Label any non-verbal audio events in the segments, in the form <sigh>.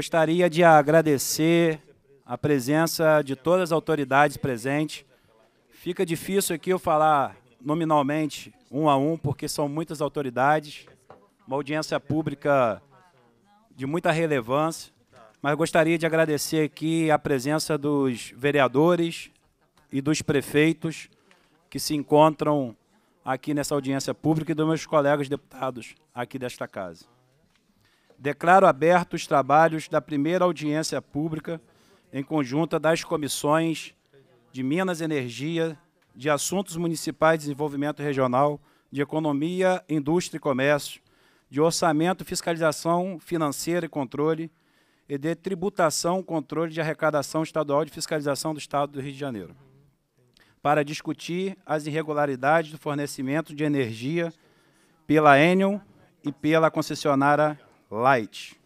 Gostaria de agradecer a presença de todas as autoridades presentes. Fica difícil aqui eu falar nominalmente, um a um, porque são muitas autoridades, uma audiência pública de muita relevância, mas gostaria de agradecer aqui a presença dos vereadores e dos prefeitos que se encontram aqui nessa audiência pública e dos meus colegas deputados aqui desta casa. Declaro aberto os trabalhos da primeira audiência pública em conjunta das comissões de Minas Energia, de Assuntos Municipais e Desenvolvimento Regional, de Economia, Indústria e Comércio, de Orçamento, Fiscalização Financeira e Controle e de Tributação, Controle de Arrecadação Estadual de Fiscalização do Estado do Rio de Janeiro, para discutir as irregularidades do fornecimento de energia pela Enel e pela concessionária Light.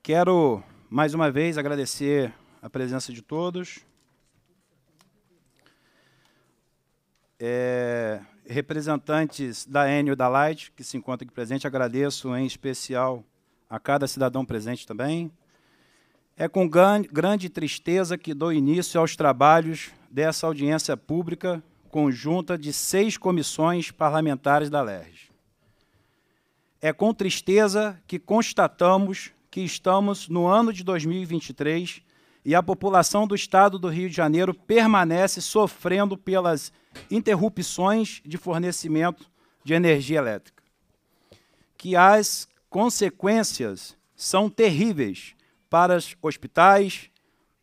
Quero mais uma vez agradecer a presença de todos. É, representantes da Enio e da Light, que se encontram aqui presente, agradeço em especial a cada cidadão presente também. É com grande tristeza que dou início aos trabalhos dessa audiência pública conjunta de seis comissões parlamentares da LERJ. É com tristeza que constatamos que estamos no ano de 2023 e a população do estado do Rio de Janeiro permanece sofrendo pelas interrupções de fornecimento de energia elétrica. Que as consequências são terríveis para os hospitais,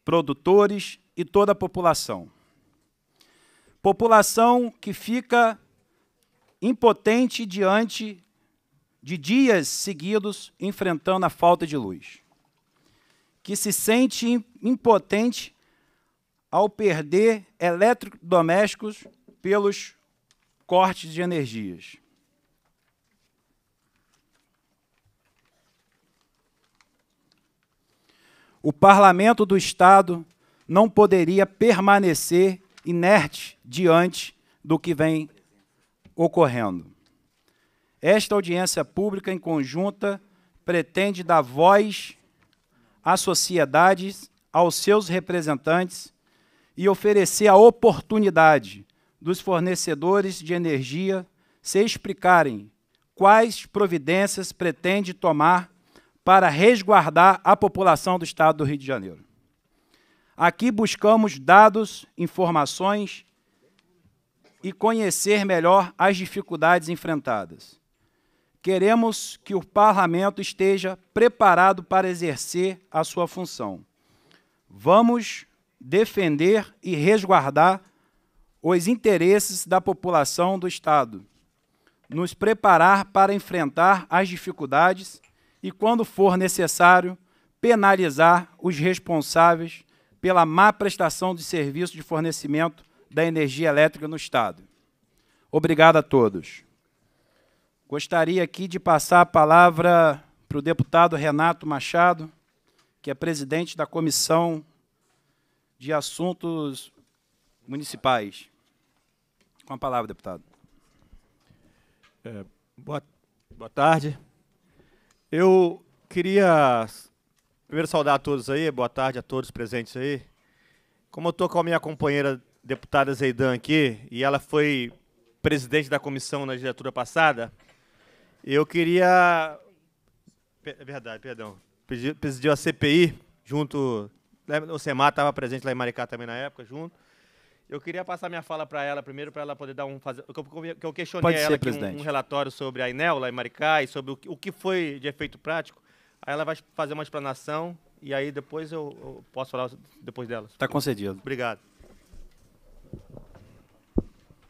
produtores e toda a população. População que fica impotente diante de dias seguidos enfrentando a falta de luz. Que se sente impotente ao perder eletrodomésticos pelos cortes de energias. O parlamento do Estado não poderia permanecer inerte diante do que vem ocorrendo. Esta audiência pública em conjunta pretende dar voz à sociedade, aos seus representantes e oferecer a oportunidade dos fornecedores de energia se explicarem quais providências pretende tomar para resguardar a população do Estado do Rio de Janeiro. Aqui buscamos dados, informações e conhecer melhor as dificuldades enfrentadas. Queremos que o parlamento esteja preparado para exercer a sua função. Vamos defender e resguardar os interesses da população do Estado, nos preparar para enfrentar as dificuldades e, quando for necessário, penalizar os responsáveis pela má prestação de serviço de fornecimento da energia elétrica no Estado. Obrigado a todos. Gostaria aqui de passar a palavra para o deputado Renato Machado, que é presidente da Comissão de Assuntos Municipais. Com a palavra, deputado. É, boa, boa tarde. Eu queria Primeiro saudar a todos aí, boa tarde a todos presentes aí. Como eu estou com a minha companheira deputada Zeidan aqui, e ela foi presidente da comissão na legislatura passada, eu queria. É verdade, perdão. presidiu a CPI junto. Né, o Semar estava presente lá em Maricá também na época, junto. Eu queria passar minha fala para ela primeiro, para ela poder dar um. Fazer, que eu questionei ser, ela aqui um, um, relatório sobre a Inel lá em Maricá e sobre o que foi de efeito prático Aí ela vai fazer uma explanação e aí depois eu, eu posso falar depois delas. Está concedido. Obrigado.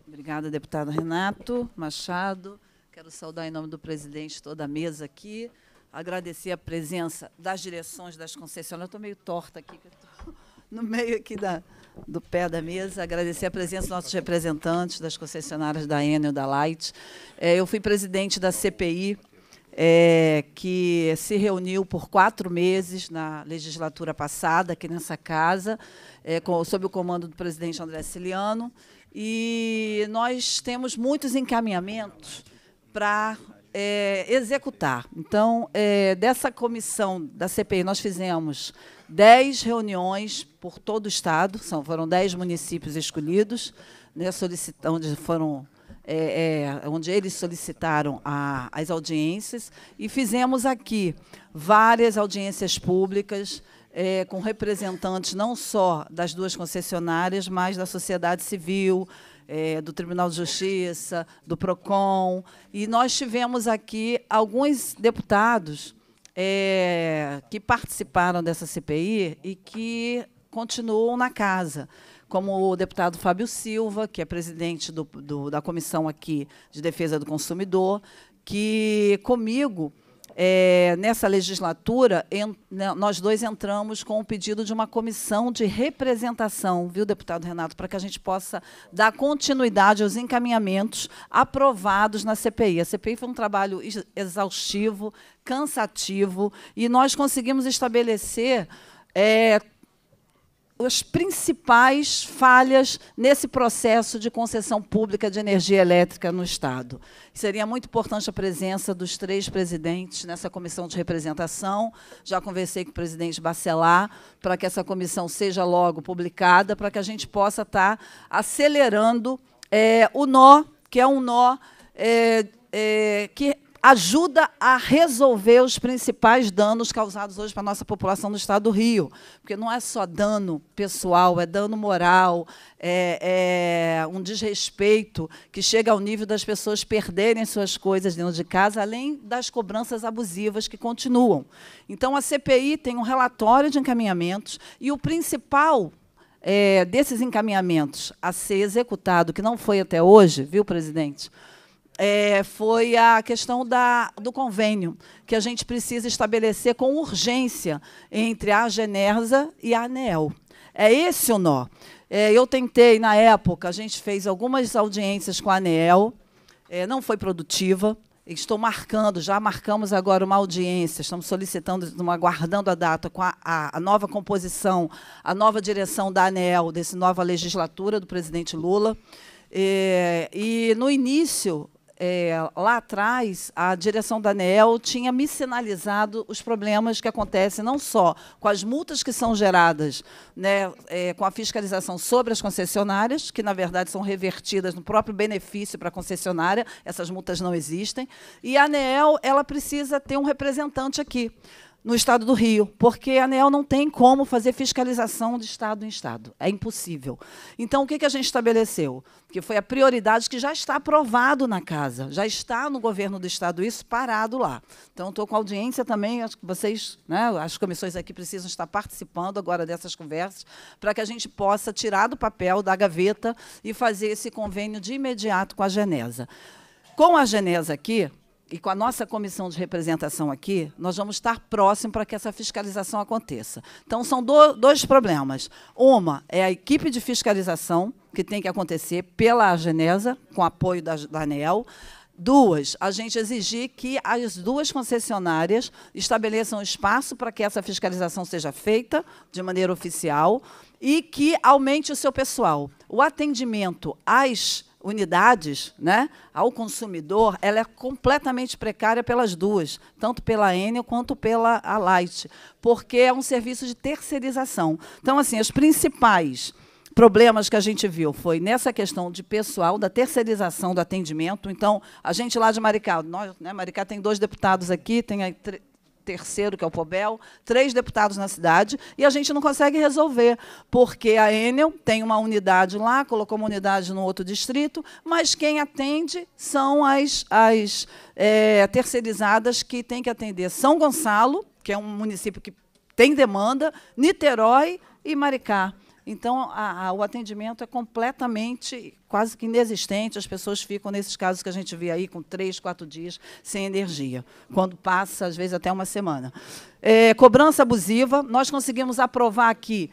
Obrigada, deputado Renato Machado. Quero saudar em nome do presidente toda a mesa aqui. Agradecer a presença das direções das concessionárias. Estou meio torta aqui, que estou <laughs> no meio aqui da, do pé da mesa. Agradecer a presença dos nossos representantes das concessionárias da Enel, da Light. É, eu fui presidente da CPI é, que se reuniu por quatro meses na legislatura passada, aqui nessa casa, é, com, sob o comando do presidente André Ciliano. E nós temos muitos encaminhamentos para é, executar. Então, é, dessa comissão da CPI, nós fizemos dez reuniões por todo o Estado, são, foram dez municípios escolhidos, né, onde foram é, é, onde eles solicitaram a, as audiências, e fizemos aqui várias audiências públicas. É, com representantes não só das duas concessionárias, mas da sociedade civil, é, do Tribunal de Justiça, do PROCON. E nós tivemos aqui alguns deputados é, que participaram dessa CPI e que continuam na casa como o deputado Fábio Silva, que é presidente do, do, da comissão aqui de defesa do consumidor, que comigo. É, nessa legislatura, en, né, nós dois entramos com o pedido de uma comissão de representação, viu, deputado Renato, para que a gente possa dar continuidade aos encaminhamentos aprovados na CPI. A CPI foi um trabalho exaustivo, cansativo, e nós conseguimos estabelecer. É, as principais falhas nesse processo de concessão pública de energia elétrica no Estado. Seria muito importante a presença dos três presidentes nessa comissão de representação. Já conversei com o presidente Bacelar para que essa comissão seja logo publicada, para que a gente possa estar acelerando é, o nó, que é um nó é, é, que ajuda a resolver os principais danos causados hoje para a nossa população no estado do Rio. Porque não é só dano pessoal, é dano moral, é, é um desrespeito que chega ao nível das pessoas perderem suas coisas dentro de casa, além das cobranças abusivas que continuam. Então, a CPI tem um relatório de encaminhamentos e o principal é, desses encaminhamentos a ser executado, que não foi até hoje, viu, presidente? é, foi a questão da, do convênio, que a gente precisa estabelecer com urgência entre a Genersa e a ANEL. É esse o nó. É, eu tentei, na época, a gente fez algumas audiências com a ANEL, é, não foi produtiva. Estou marcando, já marcamos agora uma audiência, estamos solicitando, aguardando a data com a, a, a nova composição, a nova direção da ANEL, dessa nova legislatura do presidente Lula. É, e no início é, lá atrás, a direção da ANEEL tinha me sinalizado os problemas que acontecem não só com as multas que são geradas né, é, com a fiscalização sobre as concessionárias, que, na verdade, são revertidas no próprio benefício para a concessionária, essas multas não existem, e a ANEEL ela precisa ter um representante aqui no estado do Rio, porque a ANEL não tem como fazer fiscalização de estado em estado. É impossível. Então, o que, a gente estabeleceu? Que foi a prioridade que já está aprovado na casa, já está no governo do estado isso parado lá. Então, estou com audiência também, acho que vocês, né, as comissões aqui precisam estar participando agora dessas conversas, para que a gente possa tirar do papel, da gaveta, e fazer esse convênio de imediato com a Genesa. Com a Genesa aqui, e com a nossa comissão de representação aqui, nós vamos estar próximo para que essa fiscalização aconteça. Então, são do, dois problemas. Uma é a equipe de fiscalização, que tem que acontecer pela Genesa, com apoio da, da ANEL. Duas, a gente exigir que as duas concessionárias estabeleçam espaço para que essa fiscalização seja feita de maneira oficial e que aumente o seu pessoal. O atendimento às unidades né, ao consumidor, ela é completamente precária pelas duas, tanto pela Enel quanto pela a Light, porque é um serviço de terceirização. Então, assim, os principais problemas que a gente viu foi nessa questão de pessoal, da terceirização do atendimento. Então, a gente lá de Maricá, nós, né, Maricá tem dois deputados aqui, tem terceiro, que é o Pobel, três deputados na cidade, e a gente não consegue resolver, porque a Enel tem uma unidade lá, colocou uma unidade no outro distrito, mas quem atende são as, as é, terceirizadas que têm que atender São Gonçalo, que é um município que tem demanda, Niterói e Maricá. Então, a, a, o atendimento é completamente, quase que inexistente. As pessoas ficam, nesses casos que a gente vê aí, com três, quatro dias sem energia, quando passa, às vezes, até uma semana. É, cobrança abusiva. Nós conseguimos aprovar aqui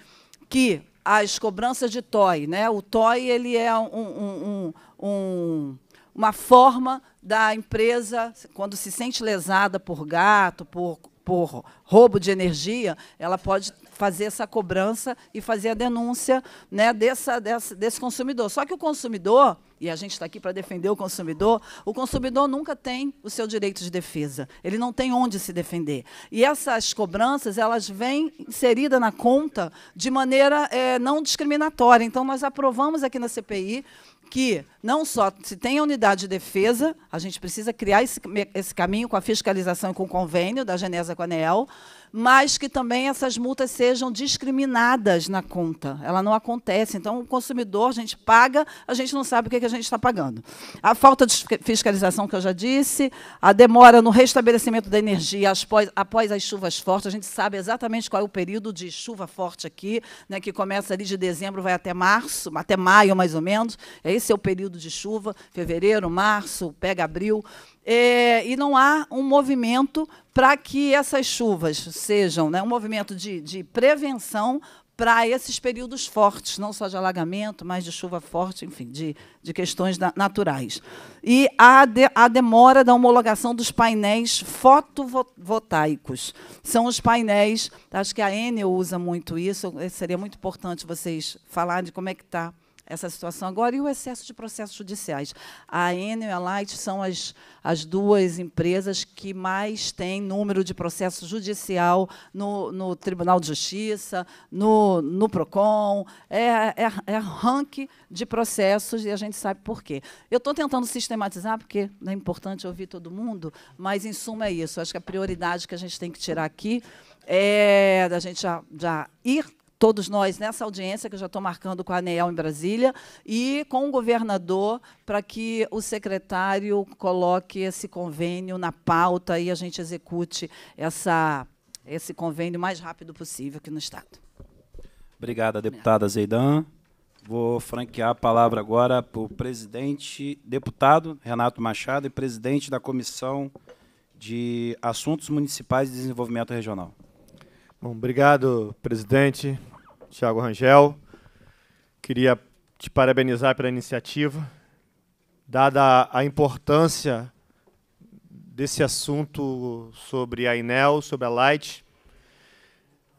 que as cobranças de TOI, né? o TOI ele é um, um, um, uma forma da empresa, quando se sente lesada por gato, por por roubo de energia, ela pode fazer essa cobrança e fazer a denúncia né, dessa, dessa, desse consumidor. Só que o consumidor, e a gente está aqui para defender o consumidor, o consumidor nunca tem o seu direito de defesa. Ele não tem onde se defender. E essas cobranças, elas vêm inseridas na conta de maneira é, não discriminatória. Então, nós aprovamos aqui na CPI que não só se tem a unidade de defesa, a gente precisa criar esse, esse caminho com a fiscalização e com o convênio da Genesa com a ANEEL, mas que também essas multas sejam discriminadas na conta. Ela não acontece. Então, o consumidor, a gente paga, a gente não sabe o que, que a gente está pagando. A falta de fiscalização, que eu já disse, a demora no restabelecimento da energia após, após as chuvas fortes, a gente sabe exatamente qual é o período de chuva forte aqui, né, que começa ali de dezembro, vai até março, até maio, mais ou menos. Esse é o período de chuva, fevereiro, março, pega abril. É, e não há um movimento para que essas chuvas sejam né, um movimento de, de prevenção para esses períodos fortes, não só de alagamento, mas de chuva forte, enfim, de, de questões naturais. E a, de, a demora da homologação dos painéis fotovoltaicos. São os painéis, acho que a Enel usa muito isso, seria muito importante vocês falarem de como é que está essa situação agora e o excesso de processos judiciais. A Enel e a Light são as, as duas empresas que mais têm número de processo judicial no, no Tribunal de Justiça, no, no PROCON, é, é, é de processos e a gente sabe por quê. Eu estou tentando sistematizar, porque é importante ouvir todo mundo, mas, em suma, é isso. Acho que a prioridade que a gente tem que tirar aqui é da gente já, já ir todos nós nessa audiência que eu já estou marcando com a ANEEL em Brasília e com o governador para que o secretário coloque esse convênio na pauta e a gente execute essa, esse convênio o mais rápido possível aqui no Estado. Obrigada, deputada Zeidan. Vou franquear a palavra agora para o presidente, deputado Renato Machado e presidente da Comissão de Assuntos Municipais e Desenvolvimento Regional. Bom, obrigado, presidente. Tiago Rangel. Queria te parabenizar pela iniciativa. Dada a importância desse assunto sobre a Inel, sobre a Light,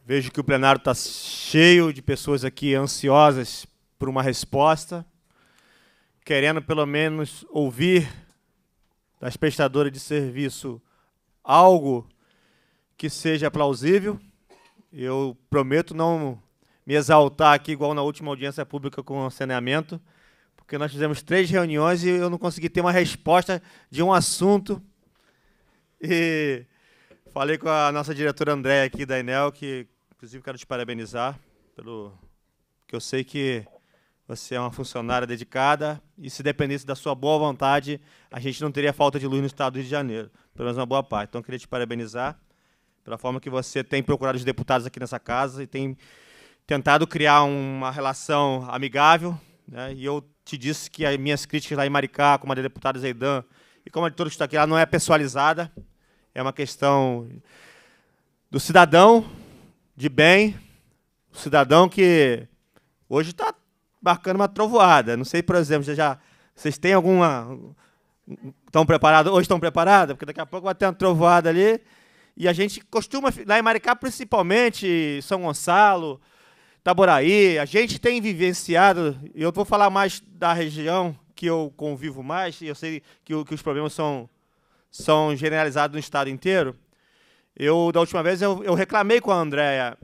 vejo que o plenário está cheio de pessoas aqui ansiosas por uma resposta, querendo pelo menos ouvir das prestadoras de serviço algo que seja plausível. Eu prometo não me exaltar aqui, igual na última audiência pública com o saneamento, porque nós fizemos três reuniões e eu não consegui ter uma resposta de um assunto. E falei com a nossa diretora Andréia aqui da Enel, que inclusive quero te parabenizar pelo que eu sei que você é uma funcionária dedicada e se dependesse da sua boa vontade, a gente não teria falta de luz no estado do Rio de Janeiro, pelo menos uma boa parte. Então queria te parabenizar pela forma que você tem procurado os deputados aqui nessa casa e tem tentado criar uma relação amigável, né? e eu te disse que as minhas críticas lá em Maricá, como a da deputada Zeidan, e como a de todos que estão aqui, ela não é pessoalizada, é uma questão do cidadão de bem, o cidadão que hoje está marcando uma trovoada. Não sei, por exemplo, já vocês têm alguma estão preparados? Hoje estão preparados? Porque daqui a pouco vai ter uma trovoada ali. E a gente costuma, lá em Maricá, principalmente, São Gonçalo, Taboraí, a gente tem vivenciado, e eu vou falar mais da região que eu convivo mais, e eu sei que, que os problemas são, são generalizados no estado inteiro. Eu, da última vez, eu, eu reclamei com a Andréia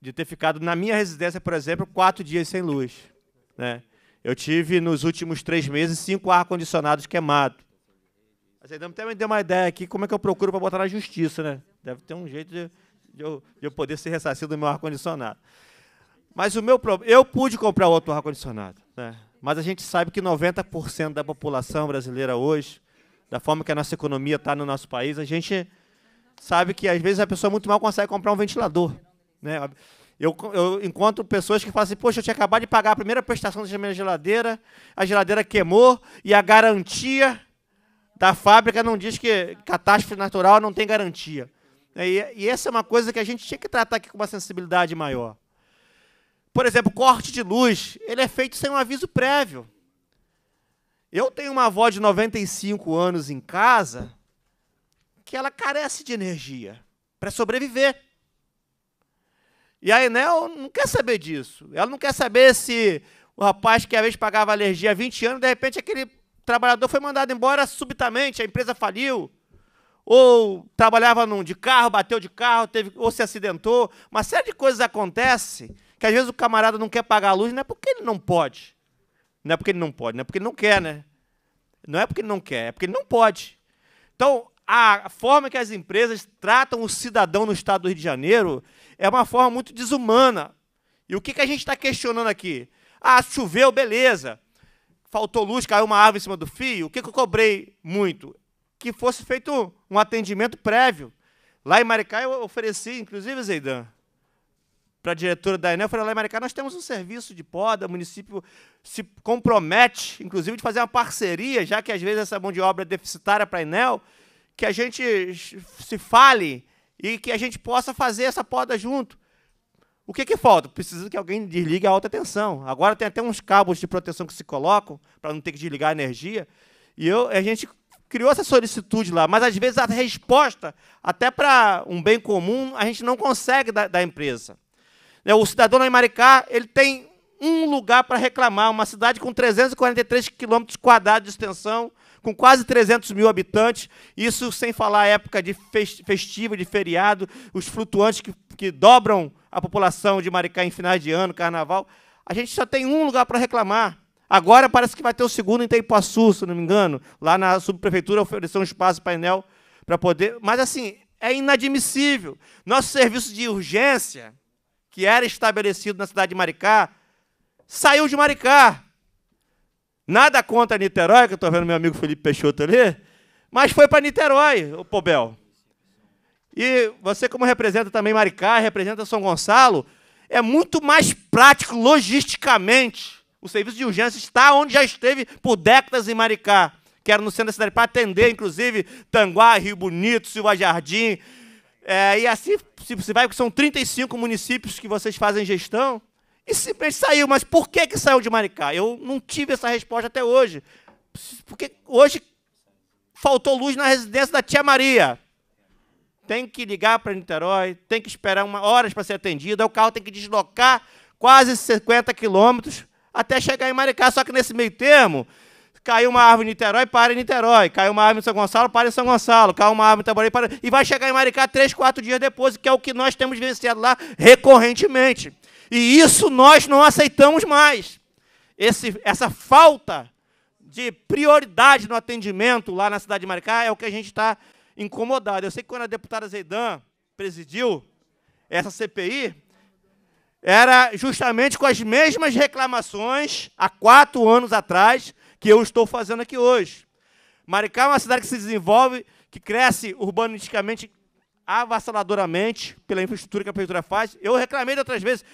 de ter ficado na minha residência, por exemplo, quatro dias sem luz. Né? Eu tive, nos últimos três meses, cinco ar-condicionados queimados. Mas até me deu uma ideia aqui, como é que eu procuro para botar na justiça, né? Deve ter um jeito de, de, eu, de eu poder ser ressarcido do meu ar-condicionado. Mas o meu problema. Eu pude comprar outro ar-condicionado. Né? Mas a gente sabe que 90% da população brasileira hoje, da forma que a nossa economia está no nosso país, a gente sabe que às vezes a pessoa muito mal consegue comprar um ventilador. Né? Eu, eu encontro pessoas que falam assim: Poxa, eu tinha acabado de pagar a primeira prestação da minha geladeira, a geladeira queimou e a garantia da fábrica não diz que catástrofe natural não tem garantia. E, e essa é uma coisa que a gente tinha que tratar aqui com uma sensibilidade maior. Por exemplo, corte de luz, ele é feito sem um aviso prévio. Eu tenho uma avó de 95 anos em casa que ela carece de energia para sobreviver. E né, a Enel não quer saber disso. Ela não quer saber se o rapaz que às vez pagava alergia há 20 anos, de repente aquele trabalhador foi mandado embora subitamente, a empresa faliu. Ou trabalhava num, de carro, bateu de carro, teve, ou se acidentou. Uma série de coisas acontece que às vezes o camarada não quer pagar a luz, não é porque ele não pode. Não é porque ele não pode, não é porque ele não quer, né? Não é porque ele não quer, é porque ele não pode. Então, a forma que as empresas tratam o cidadão no estado do Rio de Janeiro é uma forma muito desumana. E o que, que a gente está questionando aqui? Ah, choveu, beleza. Faltou luz, caiu uma árvore em cima do fio. O que, que eu cobrei muito? Que fosse feito um atendimento prévio. Lá em Maricá eu ofereci, inclusive, Zeidan, para a diretora da Enel, eu falei, Maricá, nós temos um serviço de poda, o município se compromete, inclusive, de fazer uma parceria, já que às vezes essa mão de obra é deficitária para a Enel, que a gente se fale e que a gente possa fazer essa poda junto. O que, que falta? Precisa que alguém desligue a alta tensão. Agora tem até uns cabos de proteção que se colocam para não ter que desligar a energia. E eu, a gente criou essa solicitude lá, mas às vezes a resposta, até para um bem comum, a gente não consegue da, da empresa. Né, o cidadão de Maricá, ele tem um lugar para reclamar, uma cidade com 343 quilômetros quadrados de extensão, com quase 300 mil habitantes, isso sem falar a época de festiva, de feriado, os flutuantes que, que dobram a população de Maricá em finais de ano, carnaval. A gente só tem um lugar para reclamar. Agora parece que vai ter o segundo em Taipuaçu, se não me engano. Lá na subprefeitura ofereceu um espaço painel para poder. Mas, assim, é inadmissível. Nosso serviço de urgência que era estabelecido na cidade de Maricá, saiu de Maricá. Nada contra Niterói, que eu estou vendo meu amigo Felipe Peixoto ali, mas foi para Niterói, o Pobel. E você, como representa também Maricá, representa São Gonçalo, é muito mais prático logisticamente. O serviço de urgência está onde já esteve por décadas em Maricá, que era no centro da cidade, para atender, inclusive, Tanguá, Rio Bonito, Silva Jardim, é, e assim se você vai, porque são 35 municípios que vocês fazem gestão, e simplesmente saiu. Mas por que, que saiu de Maricá? Eu não tive essa resposta até hoje. Porque hoje faltou luz na residência da tia Maria. Tem que ligar para Niterói, tem que esperar uma, horas para ser atendido, o carro tem que deslocar quase 50 quilômetros até chegar em Maricá. Só que nesse meio termo, Caiu uma árvore em Niterói, para em Niterói. Caiu uma árvore em São Gonçalo, para em São Gonçalo. Caiu uma árvore em Itaboraí, para... E vai chegar em Maricá três, quatro dias depois, que é o que nós temos vivenciado lá recorrentemente. E isso nós não aceitamos mais. Esse, essa falta de prioridade no atendimento lá na cidade de Maricá é o que a gente está incomodado. Eu sei que quando a deputada Zeidan presidiu essa CPI, era justamente com as mesmas reclamações há quatro anos atrás que eu estou fazendo aqui hoje. Maricá é uma cidade que se desenvolve, que cresce urbanisticamente avassaladoramente pela infraestrutura que a prefeitura faz. Eu reclamei de outras vezes.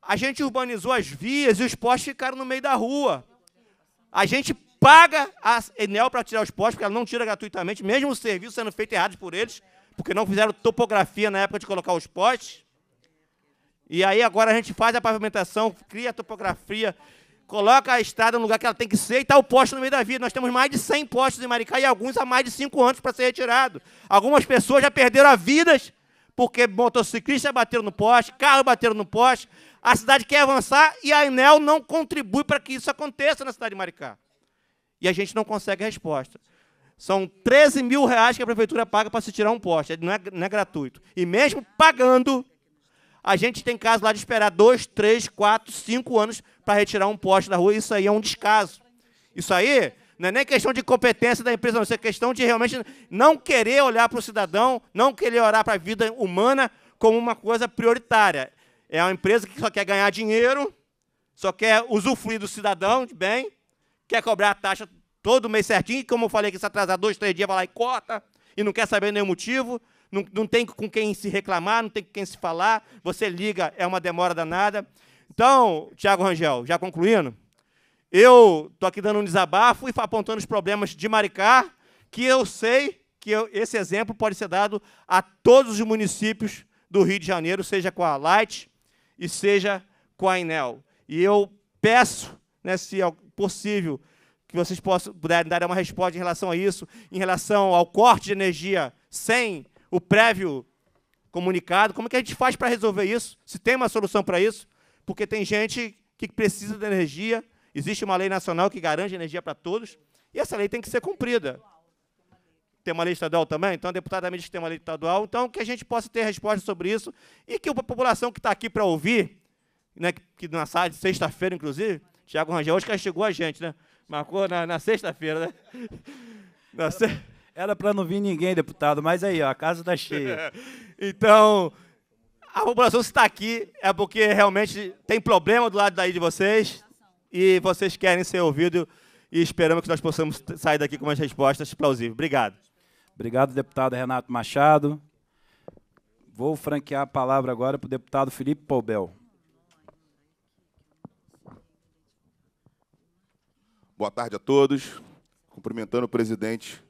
A gente urbanizou as vias e os postes ficaram no meio da rua. A gente paga a Enel para tirar os postes, porque ela não tira gratuitamente, mesmo o serviço sendo feito errado por eles, porque não fizeram topografia na época de colocar os postes. E aí agora a gente faz a pavimentação, cria a topografia coloca a estrada no lugar que ela tem que ser e está o poste no meio da vida. Nós temos mais de 100 postes em Maricá e alguns há mais de 5 anos para ser retirado. Algumas pessoas já perderam a vidas porque motociclistas bateram no poste, carro bateram no poste. A cidade quer avançar e a Enel não contribui para que isso aconteça na cidade de Maricá. E a gente não consegue resposta. São 13 mil reais que a prefeitura paga para se tirar um poste, não é, não é gratuito. E mesmo pagando, a gente tem caso lá de esperar dois, três, quatro, cinco anos para retirar um poste da rua, isso aí é um descaso. Isso aí não é nem questão de competência da empresa, não. Isso é questão de realmente não querer olhar para o cidadão, não querer olhar para a vida humana como uma coisa prioritária. É uma empresa que só quer ganhar dinheiro, só quer usufruir do cidadão de bem, quer cobrar a taxa todo mês certinho, como eu falei que se atrasar dois, três dias, vai lá e corta, e não quer saber nenhum motivo, não, não tem com quem se reclamar, não tem com quem se falar, você liga, é uma demora danada. Então, Tiago Rangel, já concluindo, eu estou aqui dando um desabafo e apontando os problemas de Maricá, que eu sei que eu, esse exemplo pode ser dado a todos os municípios do Rio de Janeiro, seja com a Light e seja com a Enel. E eu peço, né, se é possível, que vocês possam, puderem dar uma resposta em relação a isso, em relação ao corte de energia sem o prévio comunicado. Como é que a gente faz para resolver isso? Se tem uma solução para isso? porque tem gente que precisa de energia, existe uma lei nacional que garante energia para todos, e essa lei tem que ser cumprida. Tem uma lei estadual também? Então, a deputada me diz que tem uma lei estadual. Então, que a gente possa ter resposta sobre isso e que a população que está aqui para ouvir, né, que na sala de sexta-feira, inclusive, Tiago Rangel, hoje chegou a gente, né? Marcou na, na sexta-feira, né? <laughs> Na Era para não vir ninguém, deputado, mas aí, ó, a casa está cheia. <laughs> então, a população se está aqui é porque realmente tem problema do lado daí de vocês e vocês querem ser ouvidos e esperamos que nós possamos sair daqui com umas respostas plausíveis. Obrigado. Obrigado, deputado Renato Machado. Vou franquear a palavra agora para o deputado Felipe Poubel. Boa tarde a todos. Cumprimentando o presidente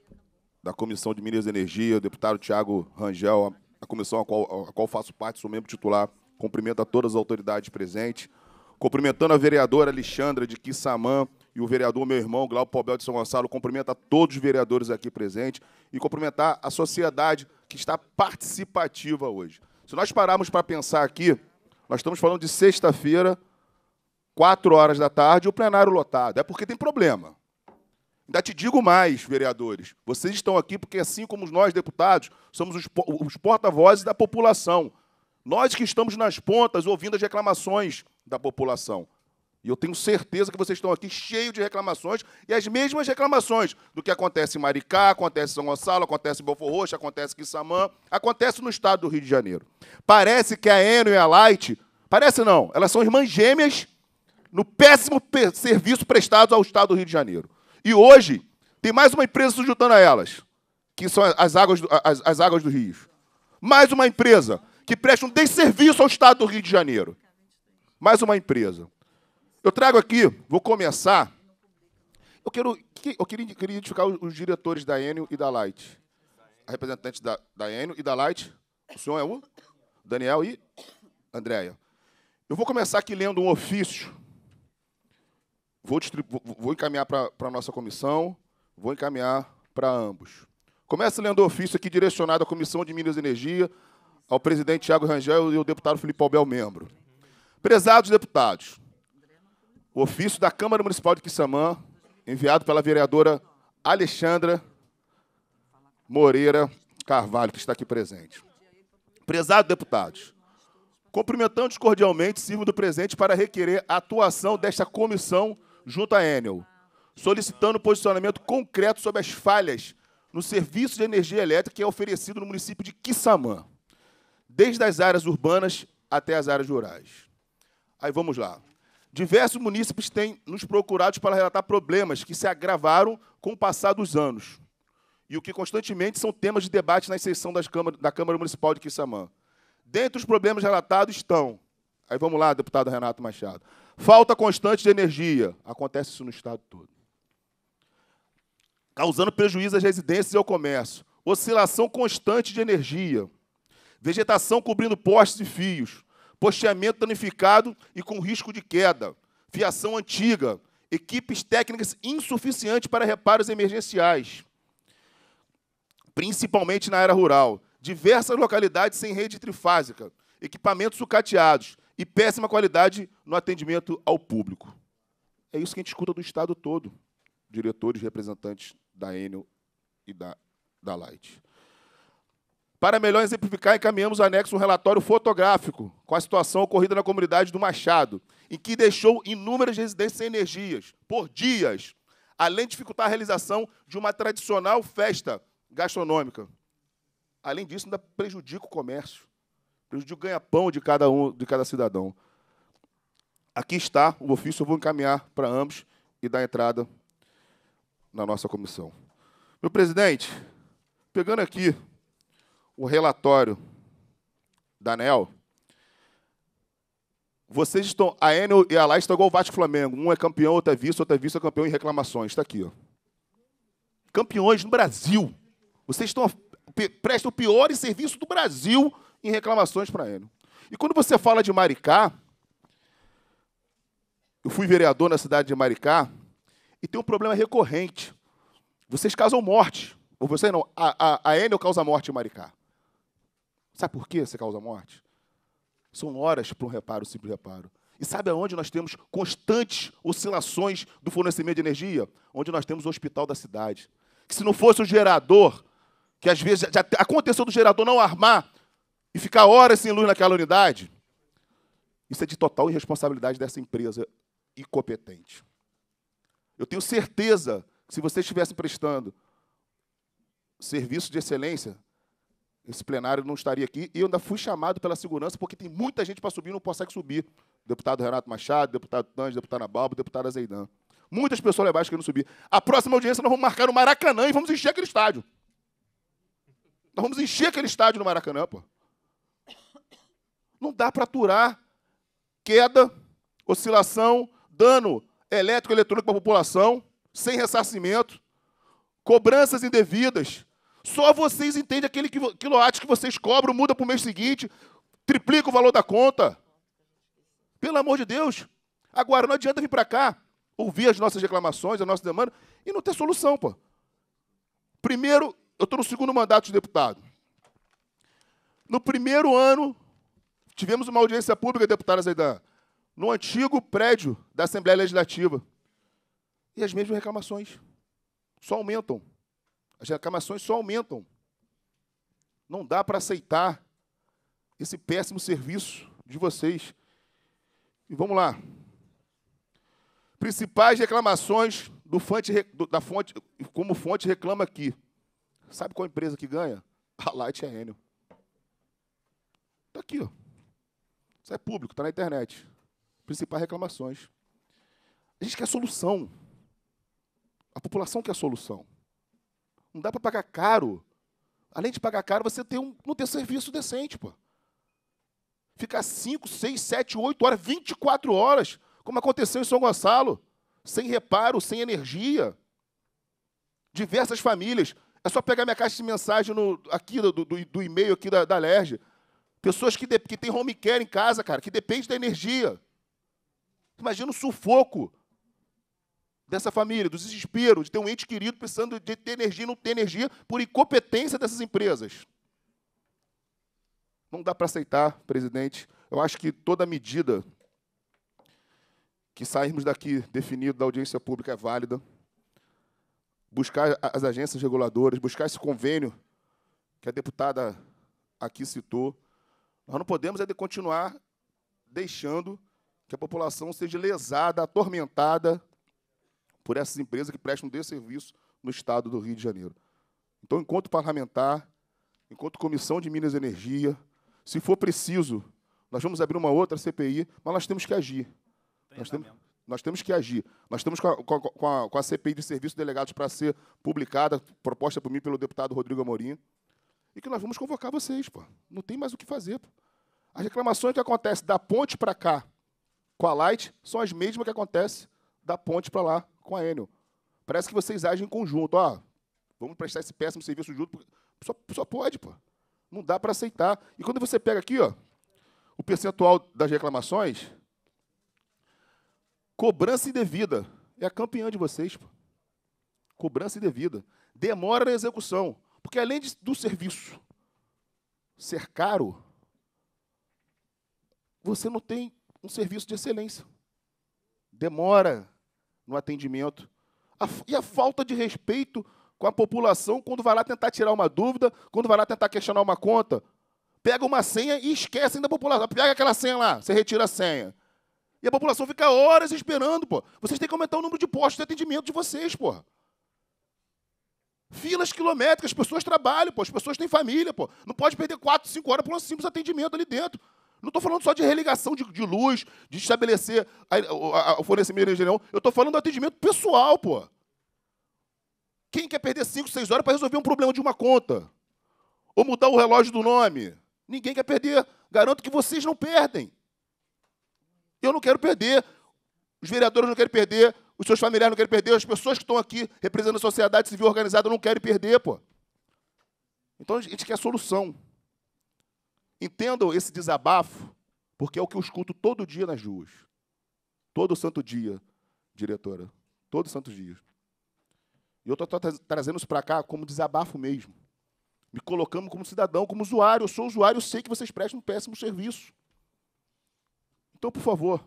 da Comissão de Minas e Energia, o deputado Tiago Rangel, a comissão a qual, a qual faço parte, sou membro titular. Cumprimento a todas as autoridades presentes. Cumprimentando a vereadora Alexandra de Quissamã e o vereador, meu irmão, Glauco Pobel de São Gonçalo. Cumprimento a todos os vereadores aqui presentes e cumprimentar a sociedade que está participativa hoje. Se nós pararmos para pensar aqui, nós estamos falando de sexta-feira, quatro horas da tarde, o plenário lotado. É porque tem problema. Ainda te digo mais, vereadores, vocês estão aqui porque, assim como nós, deputados, somos os, os porta-vozes da população. Nós que estamos nas pontas ouvindo as reclamações da população. E eu tenho certeza que vocês estão aqui cheios de reclamações e as mesmas reclamações do que acontece em Maricá, acontece em São Gonçalo, acontece em Belfor Roxo, acontece em Quissamã, acontece no estado do Rio de Janeiro. Parece que a Eno e a Light, parece não, elas são irmãs gêmeas no péssimo serviço prestado ao estado do Rio de Janeiro. E hoje, tem mais uma empresa juntando a elas, que são as águas do, as, as águas do Rio. Mais uma empresa que presta um desserviço ao Estado do Rio de Janeiro. Mais uma empresa. Eu trago aqui, vou começar. Eu, quero, eu queria, queria identificar os, diretores da Enio e da Light. A representante da, da e da Light. O senhor é o Daniel e Andréia. Eu vou começar aqui lendo um ofício Vou, vou encaminhar para a nossa comissão, vou encaminhar para ambos. Começa lendo o ofício aqui direcionado à Comissão de Minas e Energia, ao presidente Tiago Rangel e ao deputado Felipe Albel, membro. Prezados deputados, o ofício da Câmara Municipal de Quissamã, enviado pela vereadora Alexandra Moreira Carvalho, que está aqui presente. Prezados deputados, cumprimentando-os cordialmente, sirvo do presente para requerer a atuação desta comissão junto à Enel, solicitando posicionamento concreto sobre as falhas no serviço de energia elétrica que é oferecido no município de Quissamã, desde as áreas urbanas até as áreas rurais. Aí vamos lá. Diversos munícipes têm nos procurados para relatar problemas que se agravaram com o passar dos anos e o que constantemente são temas de debate na sessão Câmara, da Câmara Municipal de Quissamã. Dentre os problemas relatados estão, aí vamos lá, deputado Renato Machado, Falta constante de energia. Acontece isso no estado todo. Causando prejuízo às residências e ao comércio. Oscilação constante de energia. Vegetação cobrindo postes e fios. Posteamento danificado e com risco de queda. Fiação antiga. Equipes técnicas insuficientes para reparos emergenciais. Principalmente na área rural. Diversas localidades sem rede trifásica. Equipamentos sucateados e péssima qualidade no atendimento ao público. É isso que a gente escuta do Estado todo, diretores, representantes da Enel e da, da Light. Para melhor exemplificar, encaminhamos o anexo um relatório fotográfico com a situação ocorrida na comunidade do Machado, em que deixou inúmeras residências sem energias, por dias, além de dificultar a realização de uma tradicional festa gastronômica. Além disso, ainda prejudica o comércio o ganha-pão de cada um, de cada cidadão. Aqui está o ofício, eu vou encaminhar para ambos e dar entrada na nossa comissão. Meu presidente, pegando aqui o relatório da ANEL, vocês estão, a Enel e a Lai estão igual o Vasco Flamengo. Um é campeão, outro é vice, outro é vice, é campeão em reclamações. Está aqui. Ó. Campeões no Brasil. Vocês estão prestam o pior serviço do Brasil em reclamações para ele. E quando você fala de Maricá, eu fui vereador na cidade de Maricá e tem um problema recorrente. Vocês causam morte. Ou você não, a, a, a Enel causa morte em Maricá. Sabe por que você causa morte? São horas para um reparo, um simples reparo. E sabe aonde nós temos constantes oscilações do fornecimento de energia? Onde nós temos o hospital da cidade. Que se não fosse o gerador, que às vezes já aconteceu do gerador não armar, e ficar horas sem luz naquela unidade, isso é de total irresponsabilidade dessa empresa incompetente. Eu tenho certeza que se vocês estivessem prestando serviço de excelência, esse plenário não estaria aqui. E eu ainda fui chamado pela segurança, porque tem muita gente para subir e não consegue subir. Deputado Renato Machado, deputado Tange, deputado Nabalba, deputado Azeidan. Muitas pessoas lá embaixo querendo subir. A próxima audiência nós vamos marcar no Maracanã e vamos encher aquele estádio. Nós vamos encher aquele estádio no Maracanã, pô. Não dá para aturar queda, oscilação, dano elétrico eletrônico para a população, sem ressarcimento, cobranças indevidas. Só vocês entendem aquele quilowatt que vocês cobram, muda para o mês seguinte, triplica o valor da conta. Pelo amor de Deus. Agora, não adianta vir para cá, ouvir as nossas reclamações, a nossa demanda, e não ter solução, pô. Primeiro, eu estou no segundo mandato de deputado. No primeiro ano Tivemos uma audiência pública, deputada Zaidan, no antigo prédio da Assembleia Legislativa. E as mesmas reclamações só aumentam. As reclamações só aumentam. Não dá para aceitar esse péssimo serviço de vocês. E vamos lá. Principais reclamações do fonte, da fonte, como fonte reclama aqui. Sabe qual empresa que ganha? A Light Enel. Está aqui, ó. Isso é público, está na internet. Principais reclamações. A gente quer solução. A população quer solução. Não dá para pagar caro. Além de pagar caro, você tem um, não ter serviço decente, pô. Ficar 5, 6, 7, 8 horas, 24 horas, como aconteceu em São Gonçalo, sem reparo, sem energia. Diversas famílias. É só pegar minha caixa de mensagem no, aqui do, do, do e-mail aqui da, da LERJ. Pessoas que, de, que têm home care em casa, cara, que depende da energia. Imagina o sufoco dessa família, do desespero, de ter um ente querido precisando de ter energia e não ter energia por incompetência dessas empresas. Não dá para aceitar, presidente. Eu acho que toda medida que sairmos daqui definido da audiência pública é válida. Buscar as agências reguladoras, buscar esse convênio que a deputada aqui citou. Nós não podemos é de continuar deixando que a população seja lesada, atormentada por essas empresas que prestam desserviço no estado do Rio de Janeiro. Então, enquanto parlamentar, enquanto Comissão de Minas e Energia, se for preciso, nós vamos abrir uma outra CPI, mas nós temos que agir. Nós temos, nós temos que agir. Nós estamos com a, com a, com a CPI de serviços delegados para ser publicada, proposta por mim pelo deputado Rodrigo Amorim e que nós vamos convocar vocês, pô. Não tem mais o que fazer, pô. As reclamações que acontecem da ponte para cá com a Light são as mesmas que acontecem da ponte para lá com a Enel. Parece que vocês agem em conjunto. Ó, vamos prestar esse péssimo serviço junto. Só, só pode, pô. Não dá para aceitar. E quando você pega aqui, ó, o percentual das reclamações, cobrança indevida é a campeã de vocês, pô. Cobrança indevida. Demora na execução. Porque além do serviço ser caro, você não tem um serviço de excelência. Demora no atendimento. e a falta de respeito com a população quando vai lá tentar tirar uma dúvida, quando vai lá tentar questionar uma conta. Pega uma senha e ainda da população. Pega aquela senha lá, você retira a senha. E a população fica horas esperando, pô. Vocês têm que aumentar o número de postos de atendimento de vocês, pô. Filas quilométricas, as pessoas trabalham, pô, as pessoas têm família, pô. Não pode perder 4, 5 horas por um simples atendimento ali dentro. Não estou falando só de religação de, de luz, de estabelecer o fornecimento de energia, não. Eu estou falando do atendimento pessoal, pô. Quem quer perder 5, 6 horas para resolver um problema de uma conta? Ou mudar o relógio do nome? Ninguém quer perder. Garanto que vocês não perdem. Eu não quero perder. Os vereadores não querem perder. Os seus familiares não querem perder, as pessoas que estão aqui representando a sociedade civil organizada não querem perder, pô. Então a gente quer solução. Entendam esse desabafo, porque é o que eu escuto todo dia nas ruas. Todo santo dia, diretora. Todo santo dia. E eu estou trazendo isso para cá como desabafo mesmo. Me colocando como cidadão, como usuário. Eu sou usuário, eu sei que vocês prestam um péssimo serviço. Então, por favor,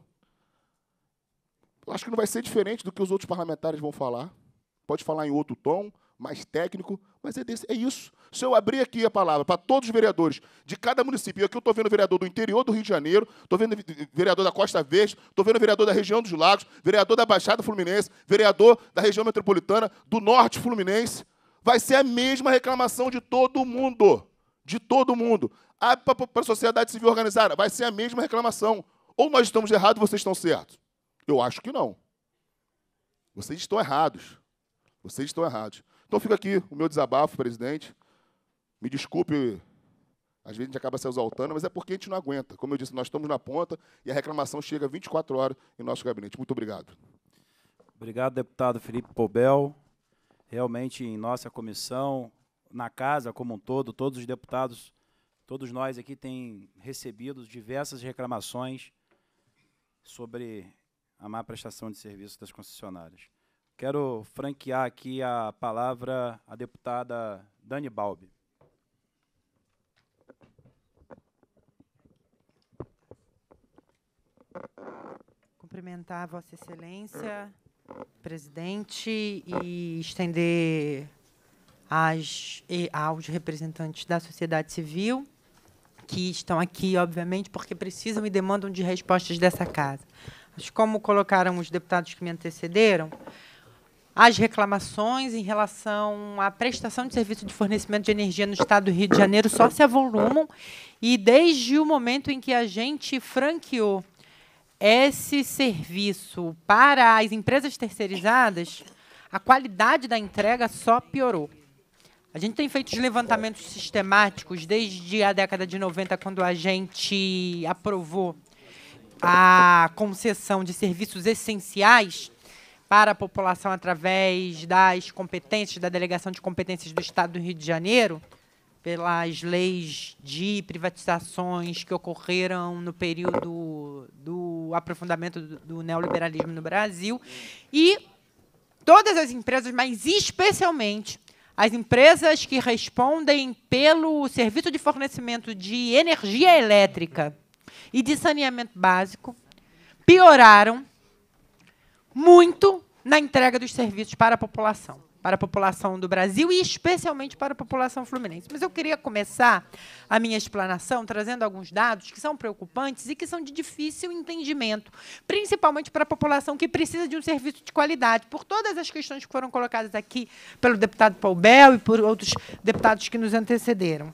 Acho que não vai ser diferente do que os outros parlamentares vão falar. Pode falar em outro tom, mais técnico, mas é, desse, é isso. Se eu abrir aqui a palavra para todos os vereadores de cada município, aqui eu estou vendo vereador do interior do Rio de Janeiro, estou vendo vereador da Costa Verde, estou vendo vereador da região dos Lagos, vereador da Baixada Fluminense, vereador da região metropolitana, do Norte Fluminense, vai ser a mesma reclamação de todo mundo. De todo mundo. Para a sociedade civil organizada, vai ser a mesma reclamação. Ou nós estamos errados, vocês estão certos. Eu acho que não. Vocês estão errados. Vocês estão errados. Então fica aqui o meu desabafo, presidente. Me desculpe, às vezes a gente acaba se exaltando, mas é porque a gente não aguenta. Como eu disse, nós estamos na ponta e a reclamação chega 24 horas em nosso gabinete. Muito obrigado. Obrigado, deputado Felipe Pobel. Realmente, em nossa comissão, na casa como um todo, todos os deputados, todos nós aqui têm recebido diversas reclamações sobre a má prestação de serviço das concessionárias. Quero franquear aqui a palavra à deputada Dani Balbi. Cumprimentar Vossa Excelência, presidente, e estender as, aos representantes da sociedade civil que estão aqui, obviamente, porque precisam e demandam de respostas dessa casa mas como colocaram os deputados que me antecederam, as reclamações em relação à prestação de serviço de fornecimento de energia no estado do Rio de Janeiro só se avolumam e desde o momento em que a gente franqueou esse serviço para as empresas terceirizadas, a qualidade da entrega só piorou. A gente tem feito levantamentos sistemáticos desde a década de 90, quando a gente aprovou a concessão de serviços essenciais para a população através das competências, da delegação de competências do Estado do Rio de Janeiro, pelas leis de privatizações que ocorreram no período do aprofundamento do, neoliberalismo no Brasil, e todas as empresas, mas especialmente as empresas que respondem pelo serviço de fornecimento de energia elétrica e de saneamento básico pioraram muito na entrega dos serviços para a população, para a população do Brasil e especialmente para a população fluminense. Mas eu queria começar a minha explanação trazendo alguns dados que são preocupantes e que são de difícil entendimento, principalmente para a população que precisa de um serviço de qualidade. Por todas as questões que foram colocadas aqui pelo deputado Paul Bell e por outros deputados que nos antecederam.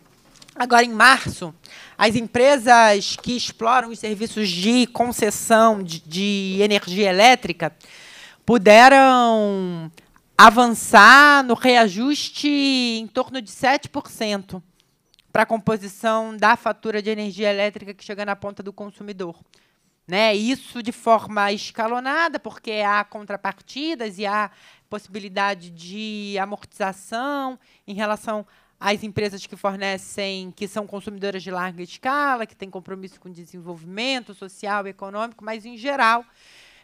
Agora, em março, as empresas que exploram os serviços de concessão de, de energia elétrica puderam avançar no reajuste em torno de 7% para a composição da fatura de energia elétrica que chega na ponta do consumidor. Né? Isso de forma escalonada, porque há contrapartidas e há possibilidade de amortização em relação as empresas que fornecem, que são consumidoras de larga escala, que têm compromisso com desenvolvimento social e econômico, mas, em geral,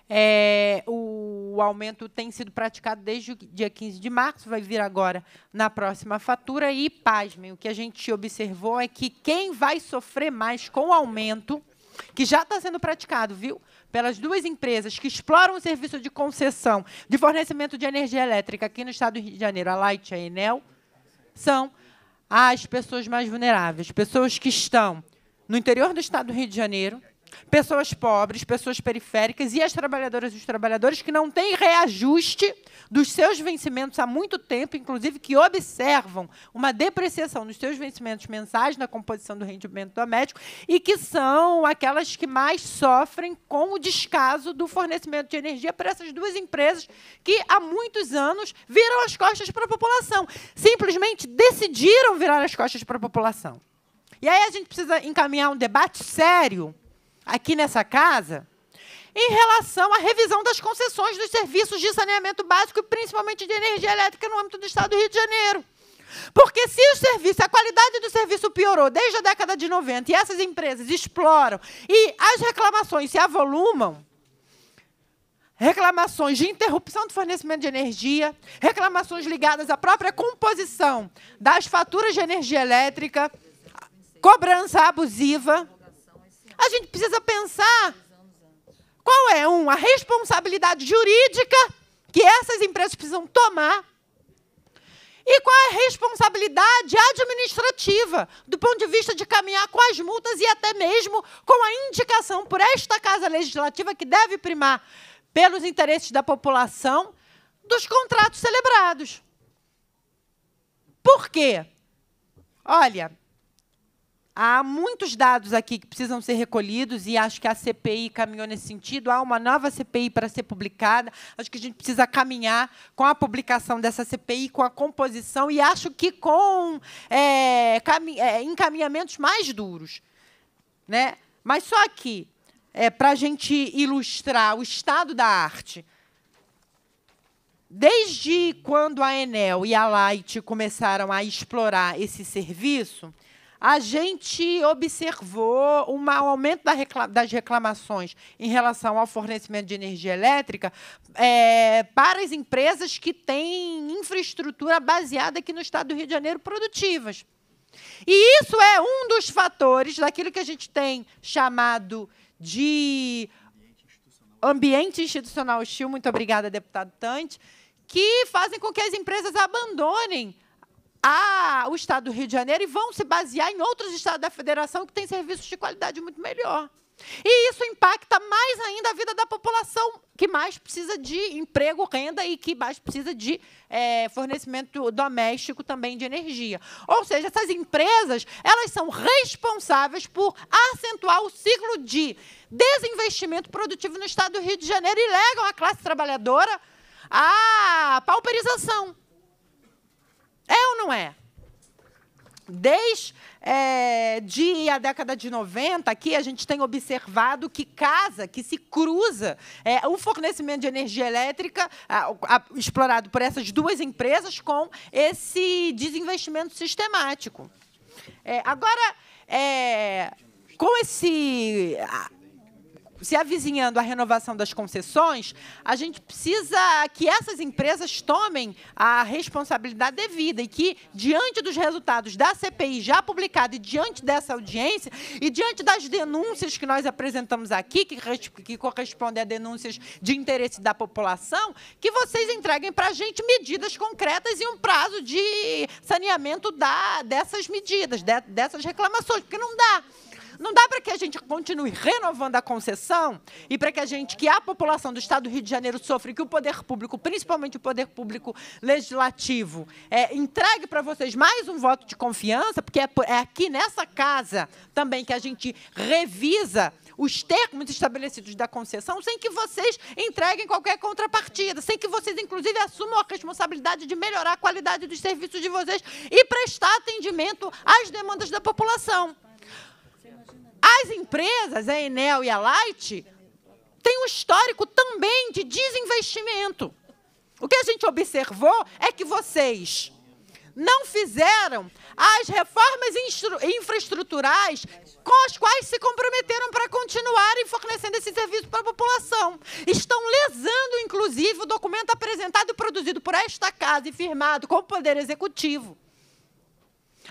é, o, o aumento tem sido praticado desde o dia 15 de março, vai vir agora na próxima fatura. E, pasmem, o que a gente observou é que quem vai sofrer mais com o aumento, que já está sendo praticado, viu? Pelas duas empresas que exploram o serviço de concessão de fornecimento de energia elétrica aqui no estado do Rio de Janeiro, a Light e a Enel, são às pessoas mais vulneráveis, pessoas que estão no interior do estado do Rio de Janeiro, pessoas pobres, pessoas periféricas e as trabalhadoras e os trabalhadores que não têm reajuste dos seus vencimentos há muito tempo, inclusive que observam uma depreciação nos seus vencimentos mensais na composição do rendimento doméstico e que são aquelas que mais sofrem com o descaso do fornecimento de energia para essas duas empresas que há muitos anos viram as costas para a população, simplesmente decidiram virar as costas para a população. E aí a gente precisa encaminhar um debate sério aqui nessa casa em relação à revisão das concessões dos serviços de saneamento básico e principalmente de energia elétrica no âmbito do Estado do Rio de Janeiro. Porque se o serviço, a qualidade do serviço piorou desde a década de 90 e essas empresas exploram e as reclamações se avolumam, reclamações de interrupção do fornecimento de energia, reclamações ligadas à própria composição das faturas de energia elétrica, cobrança abusiva, a gente precisa pensar qual é um, a responsabilidade jurídica que essas empresas precisam tomar e qual é a responsabilidade administrativa, do ponto de vista de caminhar com as multas e até mesmo com a indicação por esta Casa Legislativa, que deve primar pelos interesses da população, dos contratos celebrados. Por quê? Olha, Há muitos dados aqui que precisam ser recolhidos e acho que a CPI caminhou nesse sentido. Há uma nova CPI para ser publicada. Acho que a gente precisa caminhar com a publicação dessa CPI, com a composição e acho que com é, é encaminhamentos mais duros. Né? Mas só que, é, para a gente ilustrar o estado da arte, desde quando a Enel e a Light começaram a explorar esse serviço a gente observou um aumento das reclamações em relação ao fornecimento de energia elétrica é, para as empresas que têm infraestrutura baseada aqui no estado do Rio de Janeiro produtivas. E isso é um dos fatores daquilo que a gente tem chamado de ambiente institucional hostil. Muito obrigada, deputado Tante. Que fazem com que as empresas abandonem a, o Estado do Rio de Janeiro e vão se basear em outros estados da federação que têm serviços de qualidade muito melhor. E isso impacta mais ainda a vida da população, que mais precisa de emprego, renda e que mais precisa de é, fornecimento doméstico também de energia. Ou seja, essas empresas elas são responsáveis por acentuar o ciclo de desinvestimento produtivo no estado do Rio de Janeiro e legam a classe trabalhadora à pauperização. É ou não é? Desde é, de a década de 90, aqui a gente tem observado que casa, que se cruza é, o fornecimento de energia elétrica a, a, explorado por essas duas empresas com esse desinvestimento sistemático. É, agora, é, com esse se avizinhando a renovação das concessões, a gente precisa que essas empresas tomem a responsabilidade devida e que, diante dos resultados da CPI já publicada e diante dessa audiência e diante das denúncias que nós apresentamos aqui, que, que correspondem a denúncias de interesse da população, que vocês entreguem para a gente medidas concretas e um prazo de saneamento da, dessas medidas, de, dessas reclamações, porque não dá. Não dá para que a gente continue renovando a concessão e para que a gente, que a população do Estado do Rio de Janeiro sofre, que o poder público, principalmente o poder público legislativo, é, entregue para vocês mais um voto de confiança, porque é, é aqui nessa casa também que a gente revisa os termos estabelecidos da concessão sem que vocês entreguem qualquer contrapartida, sem que vocês, inclusive, assumam a responsabilidade de melhorar a qualidade dos serviços de vocês e prestar atendimento às demandas da população. As empresas, a Enel e a Light, têm um histórico também de desinvestimento. O que a gente observou é que vocês não fizeram as reformas infraestruturais com as quais se comprometeram para continuarem fornecendo esse serviço para a população. Estão lesando, inclusive, o documento apresentado e produzido por esta casa e firmado com o Poder Executivo.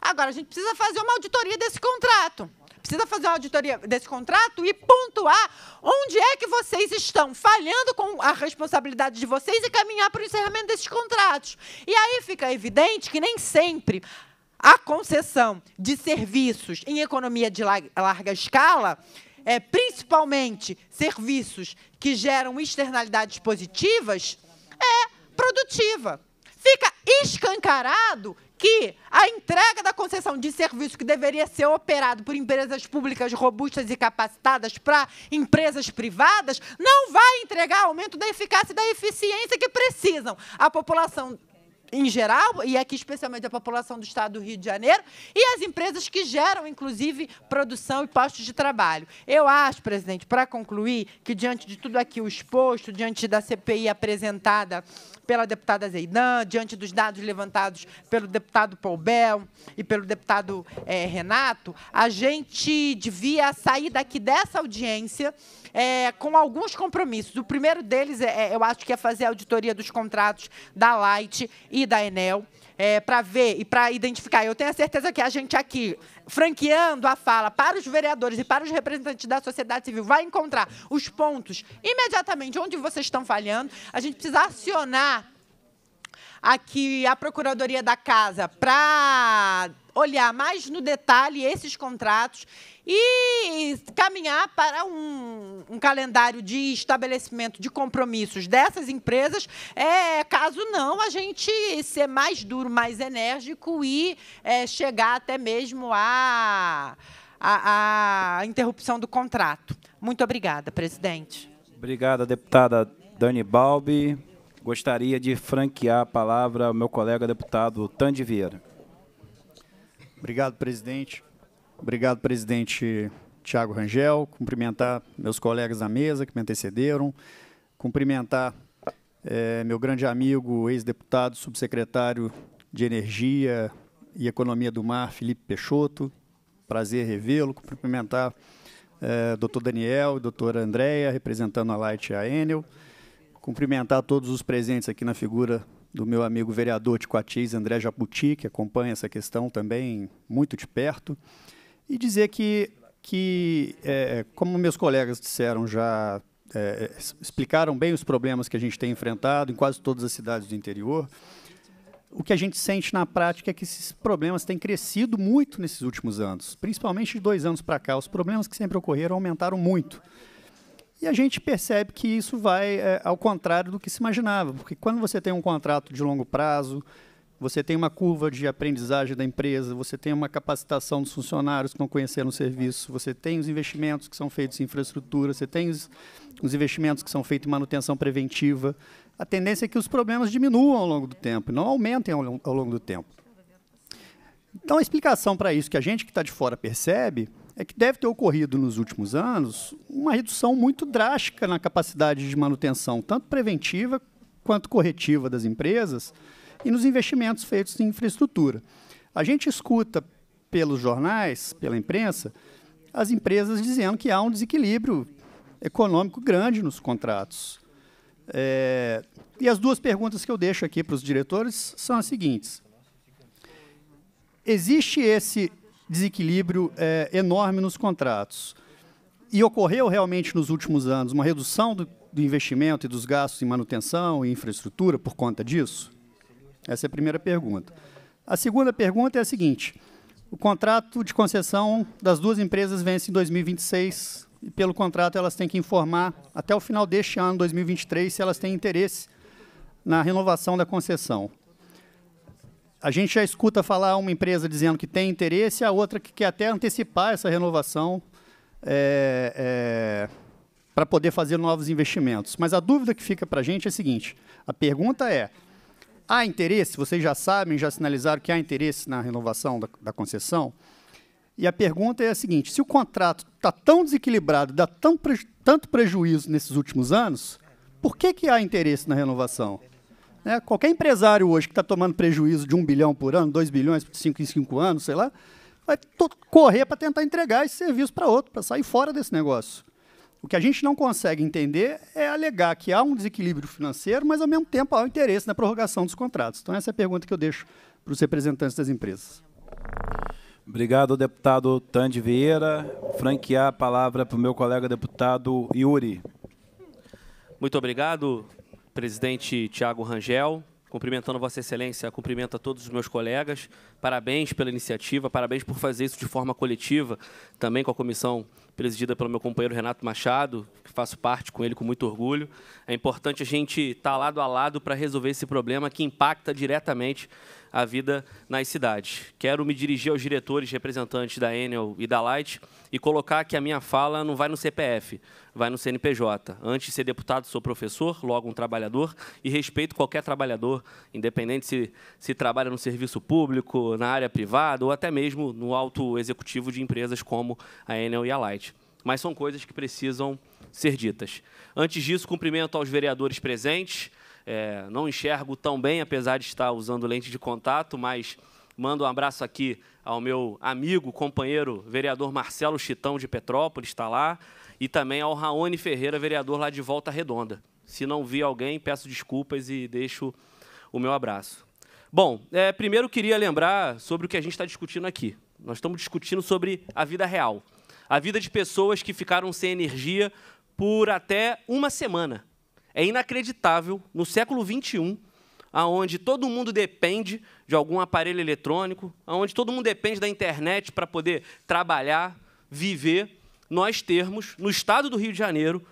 Agora, a gente precisa fazer uma auditoria desse contrato precisa fazer uma auditoria desse contrato e pontuar onde é que vocês estão falhando com a responsabilidade de vocês e caminhar para o encerramento desses contratos. E aí fica evidente que nem sempre a concessão de serviços em economia de larga escala, é, principalmente serviços que geram externalidades positivas, é produtiva fica escancarado que a entrega da concessão de serviço que deveria ser operado por empresas públicas robustas e capacitadas para empresas privadas não vai entregar aumento da eficácia e da eficiência que precisam. A população em geral, e aqui é especialmente a população do estado do Rio de Janeiro, e as empresas que geram, inclusive, produção e postos de trabalho. Eu acho, presidente, para concluir, que diante de tudo aqui o exposto, diante da CPI apresentada pela deputada Zeidan, diante dos dados levantados pelo deputado Paul Bell e pelo deputado é, Renato, a gente devia sair daqui dessa audiência é, com alguns compromissos. O primeiro deles, é, é, eu acho que é fazer a auditoria dos contratos da Light e da Enel. É, para ver e para identificar. Eu tenho a certeza que a gente aqui, franqueando a fala para os vereadores e para os representantes da sociedade civil, vai encontrar os pontos imediatamente onde vocês estão falhando. A gente precisa acionar aqui a Procuradoria da Casa para olhar mais no detalhe esses contratos e caminhar para um, um, calendário de estabelecimento de compromissos dessas empresas. É, caso não, a gente ser mais duro, mais enérgico e é, chegar até mesmo a, a, a interrupção do contrato. Muito obrigada, presidente. Obrigada, deputada Dani Balbi. Gostaria de franquear a palavra ao meu colega deputado Tande Vieira. Obrigado, presidente. Obrigado, presidente Tiago Rangel. Cumprimentar meus colegas da mesa que me antecederam. Cumprimentar é, meu grande amigo, ex-deputado, subsecretário de Energia e Economia do Mar, Felipe Peixoto. Prazer revê-lo. Cumprimentar é, doutor Daniel e doutora Andréia, representando a Light e a Enel cumprimentar todos os presentes aqui na figura do meu amigo vereador de Coatis, André Jabuti, que acompanha essa questão também muito de perto, e dizer que, que é, como meus colegas disseram já, é, explicaram bem os problemas que a gente tem enfrentado em quase todas as cidades do interior, o que a gente sente na prática é que esses problemas têm crescido muito nesses últimos anos, principalmente de dois anos para cá. Os problemas que sempre ocorreram aumentaram muito. E a gente percebe que isso vai é, ao contrário do que se imaginava, porque quando você tem um contrato de longo prazo, você tem uma curva de aprendizagem da empresa, você tem uma capacitação dos funcionários que estão conhecendo o serviço, você tem os investimentos que são feitos em infraestrutura, você tem os, os investimentos que são feitos em manutenção preventiva. A tendência é que os problemas diminuam ao longo do tempo, não aumentem ao, ao longo do tempo. Então, a explicação para isso que a gente que está de fora percebe é que deve ter ocorrido nos últimos anos uma redução muito drástica na capacidade de manutenção, tanto preventiva quanto corretiva das empresas e nos investimentos feitos em infraestrutura. A gente escuta pelos jornais, pela imprensa, as empresas dizendo que há um desequilíbrio econômico grande nos contratos. É, e as duas perguntas que eu deixo aqui para os diretores são as seguintes: existe esse desequilíbrio é, enorme nos contratos. E ocorreu realmente nos últimos anos uma redução do, do investimento e dos gastos em manutenção e infraestrutura por conta disso? Essa é a primeira pergunta. A segunda pergunta é a seguinte: o contrato de concessão das duas empresas vence em 2026 e, pelo contrato, elas têm que informar até o final deste ano, 2023, se elas têm interesse na renovação da concessão a gente já escuta falar uma empresa dizendo que tem interesse, a outra que quer até antecipar essa renovação é, é, para poder fazer novos investimentos. Mas a dúvida que fica para a gente é a seguinte: a pergunta é, há interesse? Vocês já sabem, já sinalizaram que há interesse na renovação da, da concessão? E a pergunta é a seguinte: se o contrato está tão desequilibrado, dá tão preju tanto prejuízo nesses últimos anos, por que, que há interesse na renovação? Né? Qualquer empresário hoje que está tomando prejuízo de um bilhão por ano, dois bilhões, cinco em cinco anos, sei lá, vai correr para tentar entregar esse serviço para outro, para sair fora desse negócio. O que a gente não consegue entender é alegar que há um desequilíbrio financeiro, mas ao mesmo tempo há um interesse na prorrogação dos contratos. Então, essa é a pergunta que eu deixo para os representantes das empresas. Obrigado, deputado Tande Vieira. Franquear a palavra para o meu colega deputado Yuri. Muito obrigado, presidente Tiago Rangel, cumprimentando Vossa Excelência, cumprimento a todos os meus colegas, Parabéns pela iniciativa, parabéns por fazer isso de forma coletiva, também com a comissão presidida pelo meu companheiro Renato Machado, que faço parte com ele com muito orgulho. É importante a gente estar tá lado a lado para resolver esse problema que impacta diretamente a vida nas cidades. Quero me dirigir aos diretores representantes da Enel e da Light e colocar que a minha fala não vai no CPF, vai no CNPJ. Antes de ser deputado, sou professor, logo um trabalhador, e respeito qualquer trabalhador, independente se, se trabalha no serviço público, na área privada, ou até mesmo no alto executivo de empresas como a Enel e a Light. Mas são coisas que precisam ser ditas. Antes disso, cumprimento aos vereadores presentes. É, não enxergo tão bem, apesar de estar usando lente de contato, mas mando um abraço aqui ao meu amigo, companheiro, vereador Marcelo Chitão de Petrópolis, está lá, e também ao Raoni Ferreira, vereador lá de Volta Redonda. Se não vi alguém, peço desculpas e deixo o meu abraço. Bom, é, primeiro queria lembrar sobre o que a gente está discutindo aqui. Nós estamos discutindo sobre a vida real. A vida de pessoas que ficaram sem energia por até uma semana. É inacreditável, no século XXI, aonde todo mundo depende de algum aparelho eletrônico, aonde todo mundo depende da internet para poder trabalhar, viver, nós termos, no estado do Rio de Janeiro,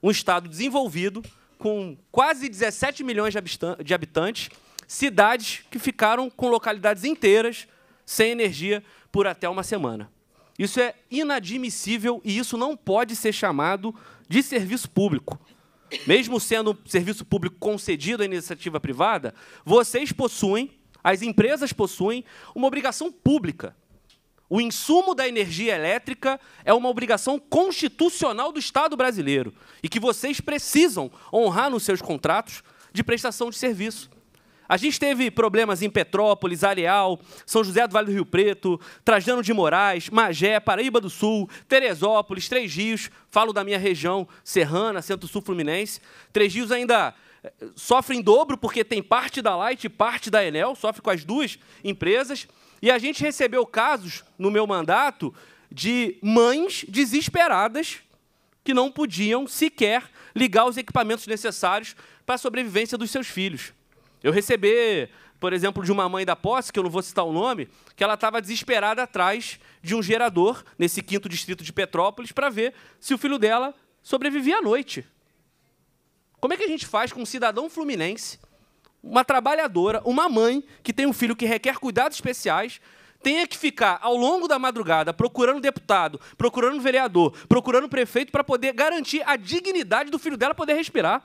um estado desenvolvido, com quase 17 milhões de habitantes, cidades que ficaram com localidades inteiras sem energia por até uma semana. Isso é inadmissível e isso não pode ser chamado de serviço público. Mesmo sendo um serviço público concedido à iniciativa privada, vocês possuem, as empresas possuem, uma obrigação pública. O insumo da energia elétrica é uma obrigação constitucional do Estado brasileiro e que vocês precisam honrar nos seus contratos de prestação de serviço. A gente teve problemas em Petrópolis, Areal, São José do Vale do Rio Preto, Trajano de Moraes, Magé, Paraíba do Sul, Teresópolis, Três Rios. Falo da minha região serrana, Centro-Sul Fluminense. Três Rios ainda eh, sofre em dobro porque tem parte da Light e parte da Enel, sofre com as duas empresas. E a gente recebeu casos no meu mandato de mães desesperadas que não podiam sequer ligar os equipamentos necessários para a sobrevivência dos seus filhos. Eu recebi, por exemplo, de uma mãe da posse, que eu não vou citar o nome, que ela estava desesperada atrás de um gerador nesse quinto distrito de Petrópolis para ver se o filho dela sobrevivia à noite. Como é que a gente faz com um cidadão fluminense, uma trabalhadora, uma mãe que tem um filho que requer cuidados especiais, tenha que ficar ao longo da madrugada procurando deputado, procurando vereador, procurando prefeito para poder garantir a dignidade do filho dela poder respirar?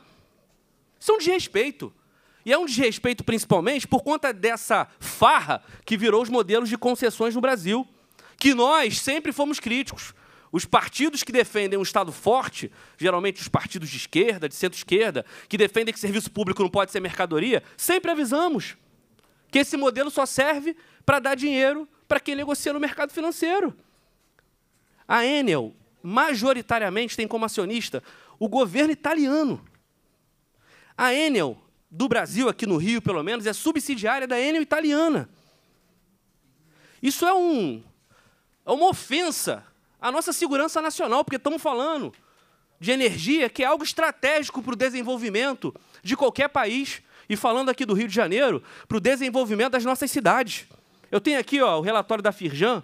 Isso é um desrespeito. E é um desrespeito principalmente por conta dessa farra que virou os modelos de concessões no Brasil, que nós sempre fomos críticos. Os partidos que defendem um Estado forte, geralmente os partidos de esquerda, de centro-esquerda, que defendem que serviço público não pode ser mercadoria, sempre avisamos que esse modelo só serve para dar dinheiro para quem negocia no mercado financeiro. A Enel, majoritariamente, tem como acionista o governo italiano. A Enel do Brasil, aqui no Rio, pelo menos, é subsidiária da Enel italiana. Isso é, um, é uma ofensa à nossa segurança nacional, porque estamos falando de energia que é algo estratégico para o desenvolvimento de qualquer país. E falando aqui do Rio de Janeiro, para o desenvolvimento das nossas cidades. Eu tenho aqui ó, o relatório da Firjan.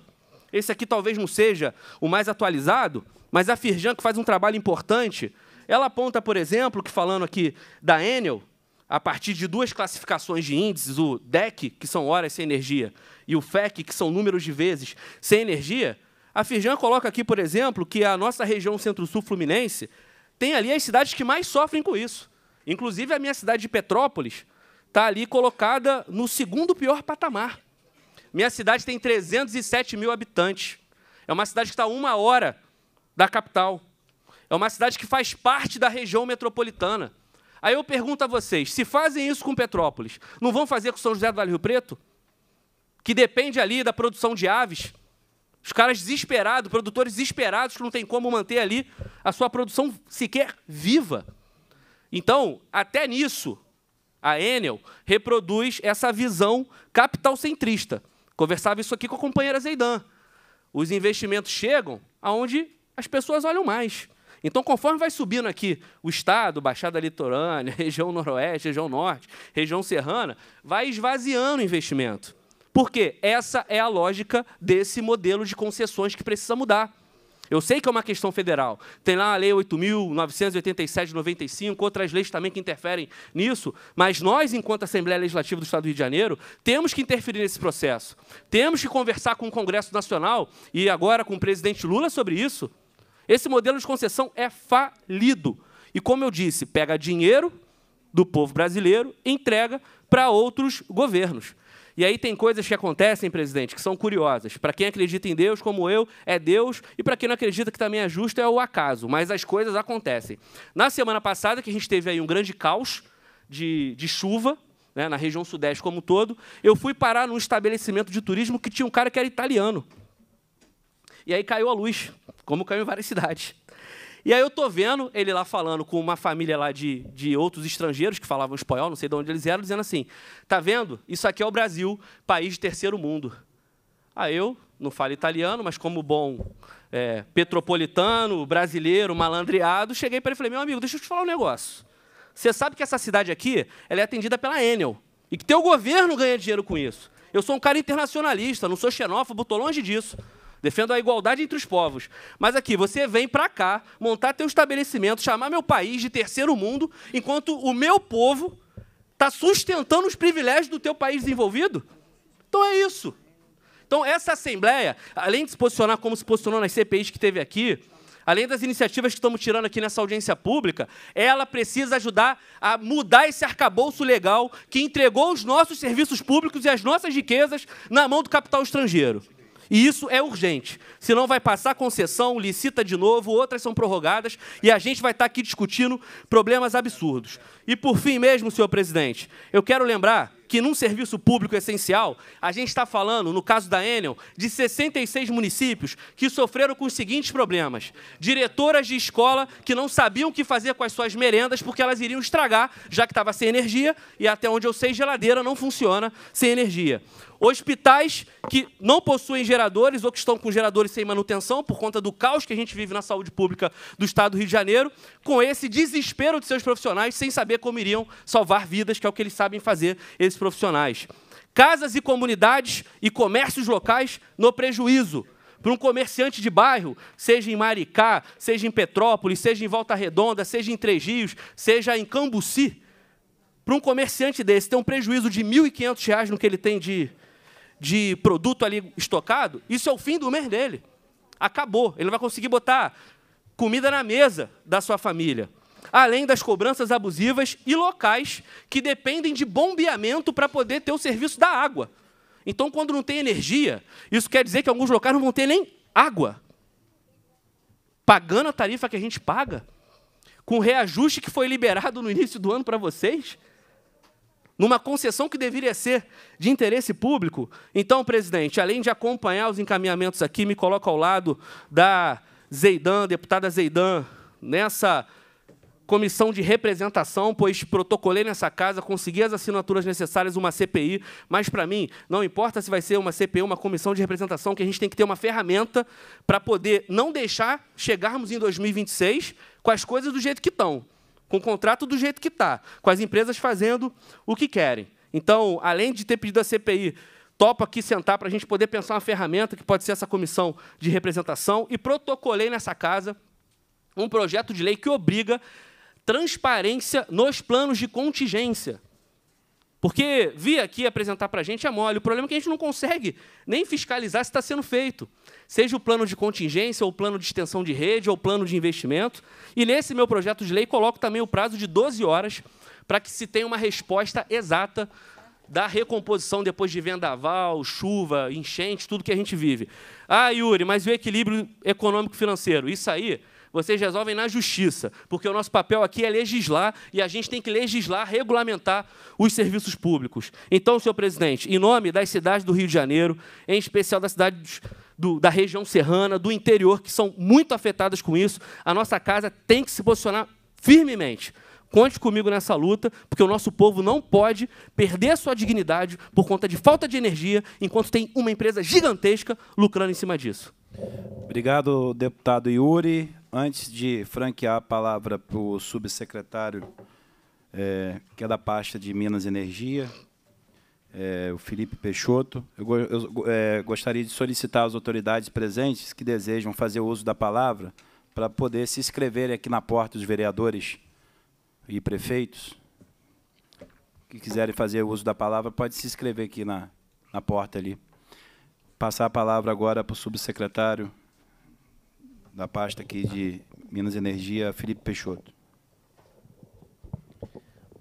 Esse aqui talvez não seja o mais atualizado, mas a Firjan, que faz um trabalho importante, ela aponta, por exemplo, que falando aqui da Enel, a partir de duas classificações de índices, o DEC, que são horas sem energia, e o FEC, que são números de vezes sem energia, a Firjan coloca aqui, por exemplo, que a nossa região centro-sul fluminense tem ali as cidades que mais sofrem com isso. Inclusive, a minha cidade de Petrópolis está ali colocada no segundo pior patamar. Minha cidade tem 307 mil habitantes. É uma cidade que está uma hora da capital. É uma cidade que faz parte da região metropolitana. Aí eu pergunto a vocês: se fazem isso com Petrópolis, não vão fazer com São José do Vale Rio Preto? Que depende ali da produção de aves? Os caras desesperados, produtores desesperados, que não tem como manter ali a sua produção sequer viva. Então, até nisso, a Enel reproduz essa visão capital centrista. Conversava isso aqui com a companheira Zeidan. Os investimentos chegam aonde as pessoas olham mais. Então, conforme vai subindo aqui o estado, Baixada Litorânea, <laughs> região noroeste, região norte, região serrana, vai esvaziando o investimento. Porque essa é a lógica desse modelo de concessões que precisa mudar. Eu sei que é uma questão federal. Tem lá a Lei 8.987 de 95, outras leis também que interferem nisso, mas nós, enquanto Assembleia Legislativa do Estado do Rio de Janeiro, temos que interferir nesse processo. Temos que conversar com o Congresso Nacional e agora com o presidente Lula sobre isso, esse modelo de concessão é falido. E como eu disse, pega dinheiro do povo brasileiro, entrega para outros governos. E aí tem coisas que acontecem, presidente, que são curiosas. Para quem acredita em Deus, como eu, é Deus, e para quem não acredita que também é justo, é o acaso. Mas as coisas acontecem. Na semana passada, que a gente teve aí um grande caos de, de chuva, né, na região sudeste como um todo, eu fui parar num estabelecimento de turismo que tinha um cara que era italiano. E aí caiu a luz como caiu em várias <laughs> cidades. E aí eu tô vendo ele lá falando com uma família lá de, de outros estrangeiros que falavam espanhol, não sei de onde eles eram, dizendo assim: tá vendo? Isso aqui é o Brasil, país de terceiro mundo. Aí eu não falo italiano, mas como bom é, petropolitano, brasileiro, malandreado, cheguei para ele e falei: meu amigo, deixa eu te falar um negócio. Você sabe que essa cidade aqui ela é atendida pela Enel e que teu governo ganha dinheiro com isso. Eu sou um cara internacionalista, não sou xenófobo, estou longe disso defendo a igualdade entre os povos. Mas aqui, você vem para cá, montar teu estabelecimento, chamar meu país de terceiro mundo, enquanto o meu povo está sustentando os privilégios do teu país desenvolvido? Então é isso. Então, essa Assembleia, além de se posicionar como se posicionou nas CPIs que teve aqui, além das iniciativas que estamos tirando aqui nessa audiência pública, ela precisa ajudar a mudar esse arcabouço legal que entregou os nossos serviços públicos e as nossas riquezas na mão do capital estrangeiro. E isso é urgente. Senão vai passar concessão, licita de novo, outras são prorrogadas e a gente vai estar aqui discutindo problemas absurdos. E por fim mesmo, senhor presidente, eu quero lembrar que num serviço público essencial, a gente está falando, no caso da Enel, de 66 municípios que sofreram com os seguintes problemas: diretoras de escola que não sabiam o que fazer com as suas merendas porque elas iriam estragar, já que estava sem energia, e até onde eu sei, geladeira não funciona sem energia. Hospitais que não possuem geradores ou que estão com geradores sem manutenção por conta do caos que a gente vive na saúde pública do estado do Rio de Janeiro, com esse desespero de seus profissionais sem saber como iriam salvar vidas, que é o que eles sabem fazer, esses profissionais. Casas e comunidades e comércios locais no prejuízo, para um comerciante de bairro, seja em Maricá, seja em Petrópolis, seja em Volta Redonda, seja em Três Rios, seja em Cambuci, para um comerciante desse ter um prejuízo de R$ 1.500 no que ele tem de de produto ali estocado, isso é o fim do mês dele. Acabou. Ele não vai conseguir botar comida na mesa da sua família. Além das cobranças abusivas e locais que dependem de bombeamento para poder ter o serviço da água. Então, quando não tem energia, isso quer dizer que alguns locais não vão ter nem água. Pagando a tarifa que a gente paga, com o reajuste que foi liberado no início do ano para vocês, numa concessão que deveria ser de interesse público. Então, presidente, além de acompanhar os encaminhamentos aqui, me coloco ao lado da Zeidan, deputada Zeidan, nessa comissão de representação, pois protocolei nessa casa, consegui as assinaturas necessárias, uma CPI, mas para mim, não importa se vai ser uma CPI, ou uma comissão de representação, que a gente tem que ter uma ferramenta para poder não deixar chegarmos em 2026 com as coisas do jeito que estão com o contrato do jeito que está, com as empresas fazendo o que querem. Então, além de ter pedido a CPI, topo aqui sentar para a gente poder pensar uma ferramenta que pode ser essa comissão de representação e protocolei nessa casa um projeto de lei que obriga transparência nos planos de contingência. Porque vir aqui apresentar para a gente é mole. O problema é que a gente não consegue nem fiscalizar se está sendo feito seja o plano de contingência, ou o plano de extensão de rede, ou o plano de investimento. E nesse meu projeto de lei coloco também o prazo de 12 horas para que se tenha uma resposta exata da recomposição depois de vendaval, chuva, enchente, tudo que a gente vive. Ah, Yuri, mas e o equilíbrio econômico-financeiro? Isso aí vocês resolvem na justiça, porque o nosso papel aqui é legislar e a gente tem que legislar, regulamentar os serviços públicos. Então, senhor presidente, em nome das cidades do Rio de Janeiro, em especial da cidade do, da região serrana, do interior, que são muito afetadas com isso. A nossa casa tem que se posicionar firmemente. Conte comigo nessa luta, porque o nosso povo não pode perder sua dignidade por conta de falta de energia, enquanto tem uma empresa gigantesca lucrando em cima disso. Obrigado, deputado Yuri. Antes de franquear a palavra para o subsecretário, é, que é da pasta de Minas e Energia, é, o Felipe Peixoto. Eu, eu é, gostaria de solicitar às autoridades presentes que desejam fazer uso da palavra para poder se inscrever aqui na porta dos vereadores e prefeitos. Que quiserem fazer uso da palavra, pode se inscrever aqui na, na porta ali. Passar a palavra agora para o subsecretário da pasta aqui de Minas Energia, Felipe Peixoto.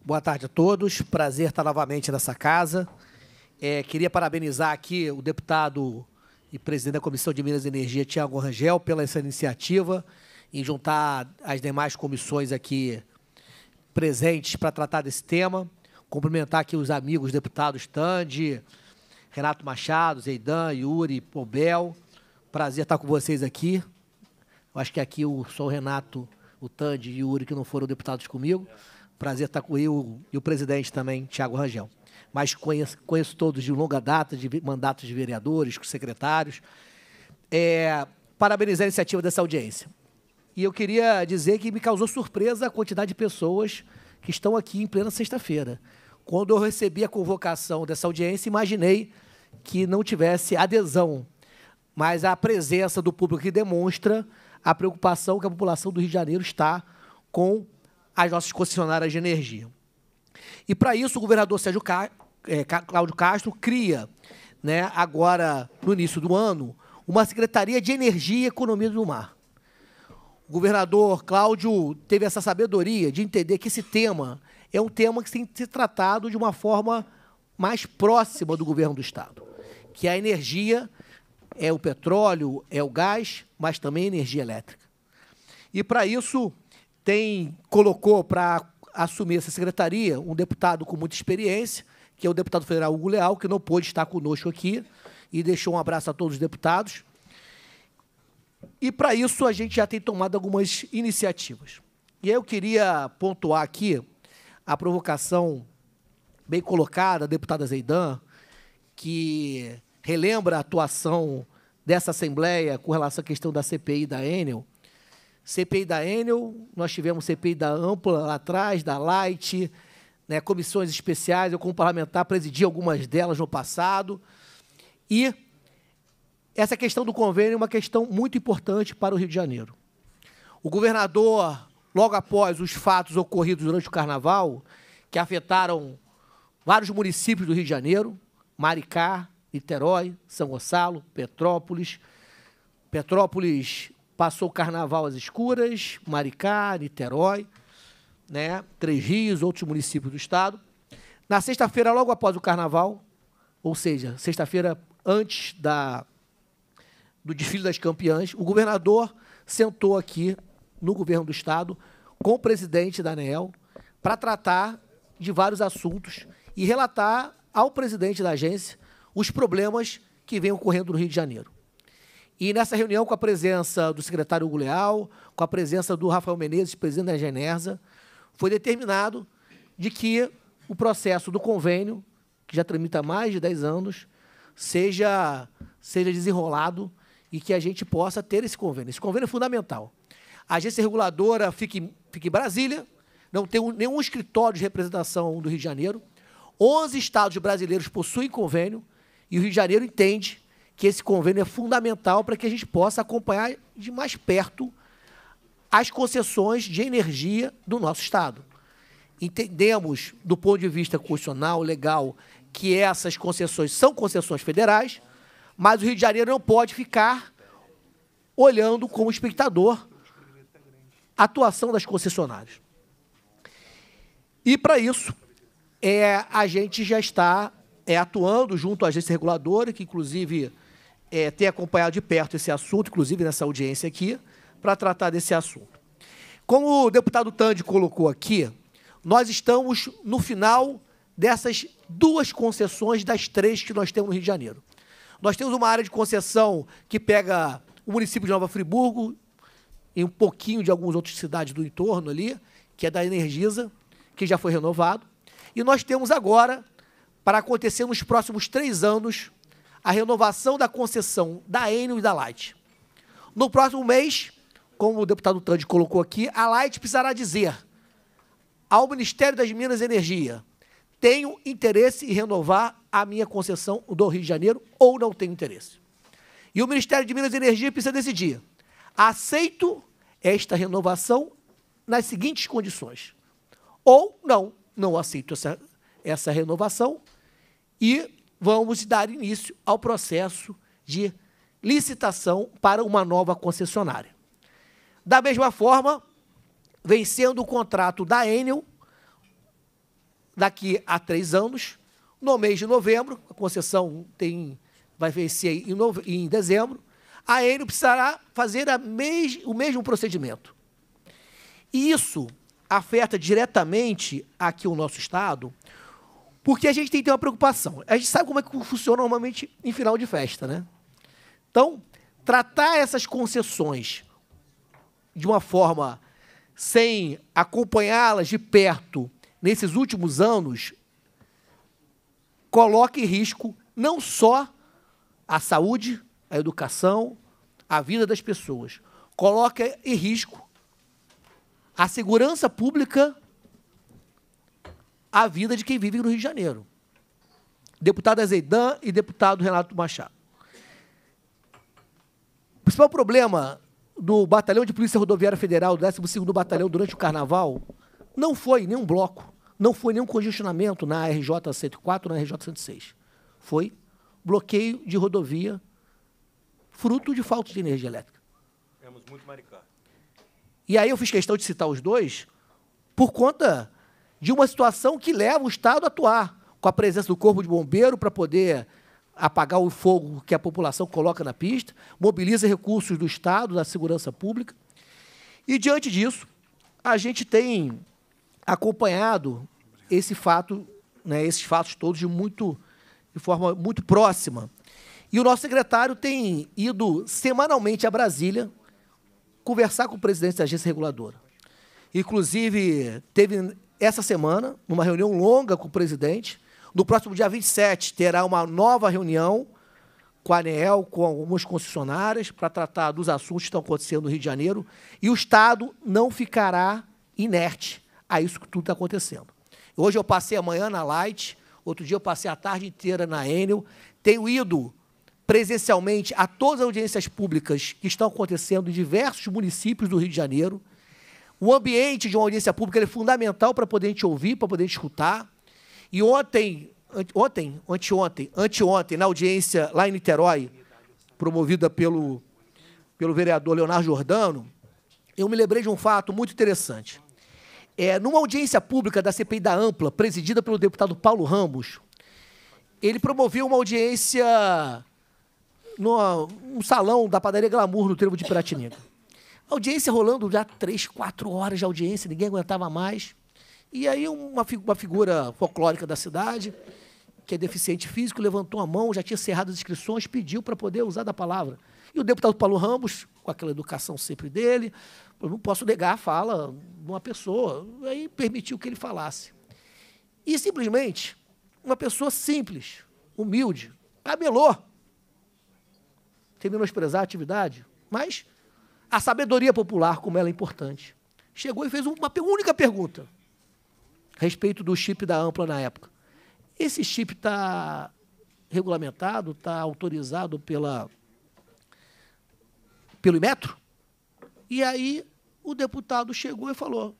Boa tarde a todos. Prazer estar novamente nessa casa. É, queria parabenizar aqui o deputado e presidente da Comissão de Minas e Energia, Tiago Rangel, pela essa iniciativa em juntar as demais comissões aqui presentes para tratar desse tema. Cumprimentar aqui os amigos deputados Tandi, Renato Machado, Zeidan, Yuri, Pobel. Prazer estar com vocês aqui. Eu acho que aqui o, só o Renato, o Tandi e o Yuri que não foram deputados comigo. Prazer estar com eu e o presidente também, Tiago Rangel mas conheço, conheço todos de longa data, de mandatos de vereadores, secretários. É, parabenizar a iniciativa dessa audiência. E eu queria dizer que me causou surpresa a quantidade de pessoas que estão aqui em plena sexta-feira. Quando eu recebi a convocação dessa audiência, imaginei que não tivesse adesão, mas a presença do público que demonstra a preocupação que a população do Rio de Janeiro está com as nossas concessionárias de energia. E para isso, o governador Sérgio é, Cláudio Castro cria, né, agora no início do ano, uma Secretaria de Energia e Economia do Mar. O governador Cláudio teve essa sabedoria de entender que esse tema é um tema que tem que ser tratado de uma forma mais próxima do governo do Estado, que é a energia é o petróleo, é o gás, mas também a energia elétrica. E para isso tem colocou para assumir essa secretaria um deputado com muita experiência, que é o deputado federal Hugo Leal, que não pôde estar conosco aqui e deixou um abraço a todos os deputados. E para isso a gente já tem tomado algumas iniciativas. E eu queria pontuar aqui a provocação bem colocada, deputada Zeidan, que relembra a atuação dessa Assembleia com relação à questão da CPI da Enel. CPI da Enel, nós tivemos CPI da Ampla lá atrás, da Light, né, comissões especiais, eu como parlamentar presidi algumas delas no passado. E essa questão do convênio é uma questão muito importante para o Rio de Janeiro. O governador, logo após os fatos ocorridos durante o carnaval, que afetaram vários municípios do Rio de Janeiro, Maricá, Niterói, São Gonçalo, Petrópolis. Petrópolis passou o carnaval às escuras, Maricá, Niterói né? Três Rios, outros municípios do estado. Na sexta-feira, logo após o carnaval, ou seja, sexta-feira antes da, do desfile das campeãs, o governador sentou aqui no governo do estado com o presidente da ANEL para tratar de vários assuntos e relatar ao presidente da agência os problemas que vêm ocorrendo no Rio de Janeiro. E nessa reunião, com a presença do secretário Hugo Leal, com a presença do Rafael Menezes, presidente da Genersa, foi determinado de que o processo do convênio, que já tramita há mais de 10 anos, seja, seja desenrolado e que a gente possa ter esse convênio. Esse convênio é fundamental. A agência reguladora fica em, fica em Brasília, não tem nenhum escritório de representação do Rio de Janeiro. 11 estados brasileiros possuem convênio e o Rio de Janeiro entende que esse convênio é fundamental para que a gente possa acompanhar de mais perto as concessões de energia do nosso Estado. Entendemos, do ponto de vista constitucional, legal, que essas concessões são concessões federais, mas o Rio de Janeiro não pode ficar olhando como espectador a atuação das concessionárias. E, para isso, é, a gente já está é, atuando junto à agência reguladora, que, inclusive, é, tem acompanhado de perto esse assunto, inclusive nessa audiência aqui, para tratar desse assunto. Como o deputado Tandi colocou aqui, nós estamos no final dessas duas concessões das três que nós temos no Rio de Janeiro. Nós temos uma área de concessão que pega o município de Nova Friburgo e um pouquinho de algumas outras cidades do entorno ali, que é da Energisa, que já foi renovado. E nós temos agora, para acontecer nos próximos três anos, a renovação da concessão da Enel e da Light. No próximo mês, como o deputado Tandy colocou aqui, a Light precisará dizer ao Ministério das Minas e Energia: tenho interesse em renovar a minha concessão do Rio de Janeiro ou não tenho interesse. E o Ministério de Minas e Energia precisa decidir: aceito esta renovação nas seguintes condições. Ou não, não aceito essa, essa renovação e vamos dar início ao processo de licitação para uma nova concessionária. Da mesma forma, vencendo o contrato da Enel, daqui a três anos, no mês de novembro, a concessão tem, vai vencer em, nove, em dezembro, a Enel precisará fazer mes, o mesmo procedimento. E isso afeta diretamente aqui o nosso Estado, porque a gente tem que ter uma preocupação. A gente sabe como é que funciona normalmente em final de festa, né? Então, tratar essas concessões de uma forma sem acompanhá-las de perto nesses últimos anos, coloca em risco não só a saúde, a educação, a vida das pessoas, coloca em risco a segurança pública, a vida de quem vive no Rio de Janeiro. deputado Zeidan e deputado Renato Machado. O principal problema do Batalhão de Polícia Rodoviária Federal, do 12º Batalhão, durante o Carnaval, não foi nenhum bloco, não foi nenhum congestionamento na RJ-104, na RJ-106. Foi bloqueio de rodovia fruto de falta de energia elétrica. Temos muito maricá. E aí eu fiz questão de citar os dois por conta de uma situação que leva o Estado a atuar com a presença do Corpo de Bombeiro para poder apagar o fogo que a população coloca na pista, mobiliza recursos do Estado, da segurança pública. E, diante disso, a gente tem acompanhado esse fato, né, esses fatos todos de, muito, de forma muito próxima. E o nosso secretário tem ido semanalmente a Brasília conversar com o presidente da agência reguladora. Inclusive, teve essa semana, numa reunião longa com o presidente, no próximo dia 27, terá uma nova reunião com a ANEEL, com algumas concessionárias, para tratar dos assuntos que estão acontecendo no Rio de Janeiro. E o Estado não ficará inerte a isso que tudo está acontecendo. Hoje eu passei a manhã na Light, outro dia eu passei a tarde inteira na Enel. Tenho ido presencialmente a todas as audiências públicas que estão acontecendo em diversos municípios do Rio de Janeiro. O ambiente de uma audiência pública é fundamental para poder a gente ouvir, para poder escutar. E ontem, ontem, anteontem, anteontem, na audiência lá em Niterói, promovida pelo, pelo vereador Leonardo Jordano, eu me lembrei de um fato muito interessante. É, numa audiência pública da CPI da Ampla, presidida pelo deputado Paulo Ramos, ele promoveu uma audiência num salão da padaria Glamour, no trevo de Piratininga. Audiência rolando já três, quatro horas de audiência, ninguém aguentava mais. E aí uma, uma figura folclórica da cidade, que é deficiente físico, levantou a mão, já tinha cerrado as inscrições, pediu para poder usar da palavra. E o deputado Paulo Ramos, com aquela educação sempre dele, eu não posso negar a fala de uma pessoa, aí permitiu que ele falasse. E simplesmente, uma pessoa simples, humilde, cabelou, sem menosprezar a atividade, mas a sabedoria popular, como ela é importante, chegou e fez uma única pergunta a respeito do chip da Ampla na época. Esse chip está regulamentado, está autorizado pela, pelo Metro. E aí o deputado chegou e falou: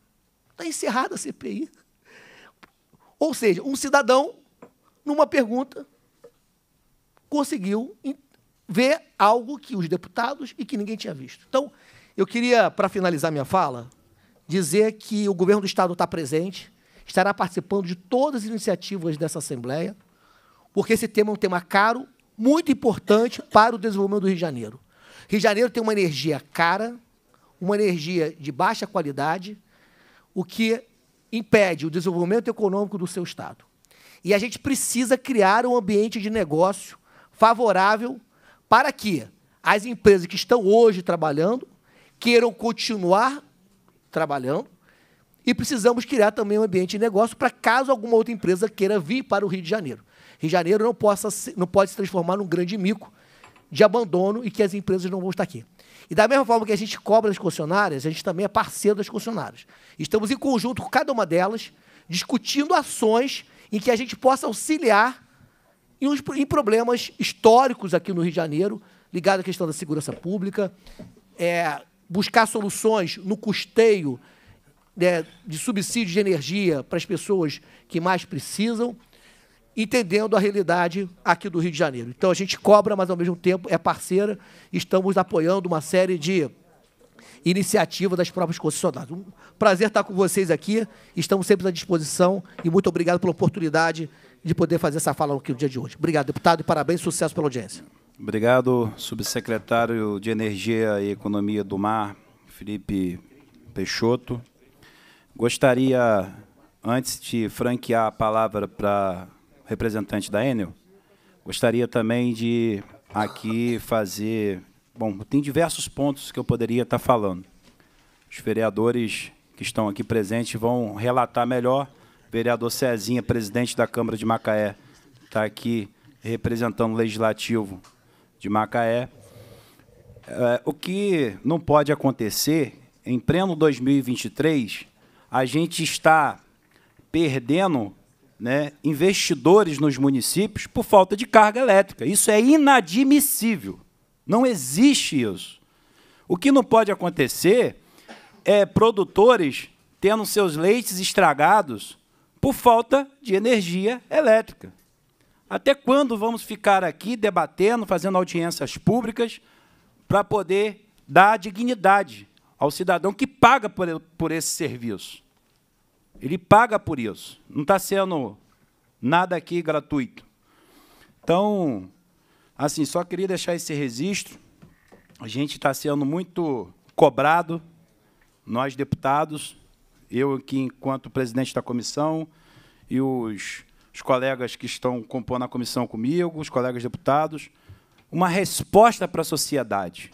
está encerrada a CPI. Ou seja, um cidadão, numa pergunta, conseguiu ver algo que os deputados e que ninguém tinha visto. Então, eu queria, para finalizar minha fala, dizer que o governo do Estado está presente, estará participando de todas as iniciativas dessa Assembleia, porque esse tema é um tema caro, muito importante para o desenvolvimento do Rio de Janeiro. Rio de Janeiro tem uma energia cara, uma energia de baixa qualidade, o que impede o desenvolvimento econômico do seu Estado. E a gente precisa criar um ambiente de negócio favorável para que as empresas que estão hoje trabalhando queiram continuar trabalhando e precisamos criar também um ambiente de negócio para caso alguma outra empresa queira vir para o Rio de Janeiro. Rio de Janeiro não, possa, não pode se transformar num grande mico de abandono e que as empresas não vão estar aqui. E da mesma forma que a gente cobra as concessionárias, a gente também é parceiro das concessionárias. Estamos em conjunto com cada uma delas, discutindo ações em que a gente possa auxiliar em, uns, em problemas históricos aqui no Rio de Janeiro, ligado à questão da segurança pública, é, buscar soluções no custeio de, né, de subsídio de energia para as pessoas que mais precisam, entendendo a realidade aqui do Rio de Janeiro. Então a gente cobra, mas ao mesmo tempo é parceira, estamos apoiando uma série de iniciativas das próprias concessionárias. Um prazer estar com vocês aqui, estamos sempre à disposição e muito obrigado pela oportunidade de poder fazer essa fala aqui no dia de hoje. Obrigado, deputado, e parabéns, sucesso pela audiência. Obrigado, subsecretário de Energia e Economia do Mar, Felipe Peixoto. Gostaria, antes de franquear a palavra para representante da Enel, gostaria também de aqui fazer. Bom, tem diversos pontos que eu poderia estar tá falando. Os vereadores que estão aqui presentes vão relatar melhor. O vereador Cezinha, presidente da Câmara de Macaé, está aqui representando o Legislativo de Macaé. É, o que não pode acontecer, em pleno 2023, a gente está perdendo né, investidores nos municípios por falta de carga elétrica. Isso é inadmissível. Não existe isso. O que não pode acontecer é produtores tendo seus leites estragados por falta de energia elétrica. Até quando vamos ficar aqui debatendo, fazendo audiências públicas para poder dar dignidade ao cidadão que paga por, por esse serviço? Ele paga por isso. Não está sendo nada aqui gratuito. Então, assim, só queria deixar esse registro. A gente está sendo muito cobrado, nós deputados, eu aqui enquanto presidente da comissão e os, os colegas que estão compondo a comissão comigo, os colegas deputados, uma resposta para a sociedade.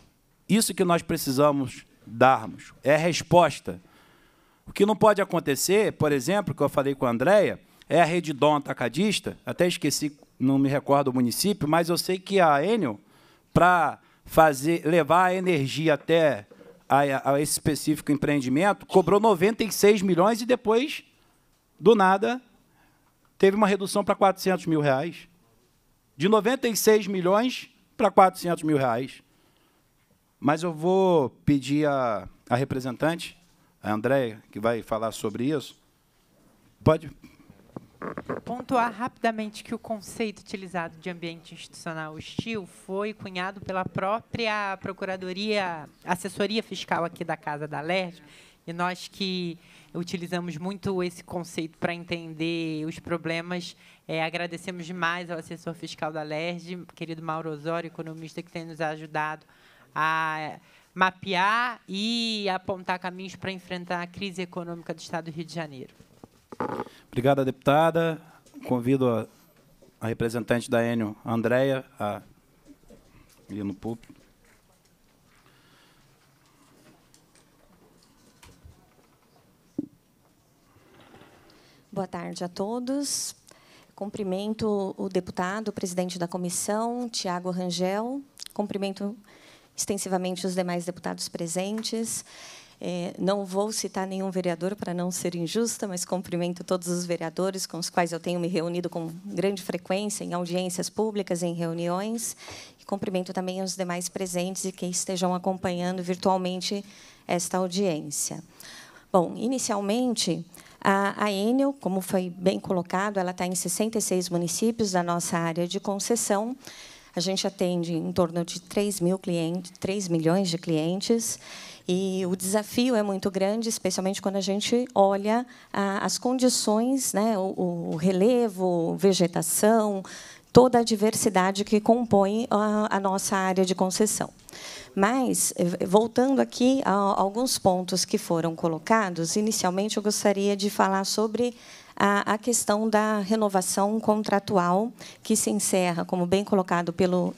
Isso que nós precisamos darmos é resposta. O que não pode acontecer, por exemplo, que eu falei com a Andréia, é a Redidom atacadista, até esqueci, não me recordo o município, mas eu sei que a Enel, para fazer, levar a energia até a, a, esse específico empreendimento, cobrou 96 milhões e depois, do nada, teve uma redução para 400 mil reais. De 96 milhões para 400 mil reais. Mas eu vou pedir a, a representante a Andréia, que vai falar sobre isso. Pode pontuar rapidamente que o conceito utilizado de ambiente institucional hostil foi cunhado pela própria Procuradoria, Assessoria Fiscal aqui da Casa da LERJ e nós que utilizamos muito esse conceito para entender os problemas, é, agradecemos demais ao assessor fiscal da LERJ, querido Mauro Osório, economista, que tem nos ajudado a mapear e apontar caminhos para enfrentar a crise econômica do Estado do Rio de Janeiro. Obrigada, deputada. Convido a, a representante da Enio, Andréia, a ir no público. Boa tarde a todos. Cumprimento o deputado, o presidente da comissão, Tiago Rangel. Cumprimento extensivamente os demais deputados presentes. É, não vou citar nenhum vereador para não ser injusta, mas cumprimento todos os vereadores com os quais eu tenho me reunido com grande frequência em audiências públicas, em reuniões. E cumprimento também os demais presentes e que estejam acompanhando virtualmente esta audiência. Bom, inicialmente, a, a Enel, como foi bem colocado, ela está em 66 municípios da nossa área de concessão a gente atende em torno de 3, mil clientes, 3 milhões de clientes e o desafio é muito grande, especialmente quando a gente olha ah, as condições, né, o, relevo, vegetação, toda a diversidade que compõe a nossa área de concessão. Mas, eh, voltando aqui a alguns pontos que foram colocados, inicialmente eu gostaria de falar sobre a, a questão da renovação contratual, que se encerra, como bem colocado pelo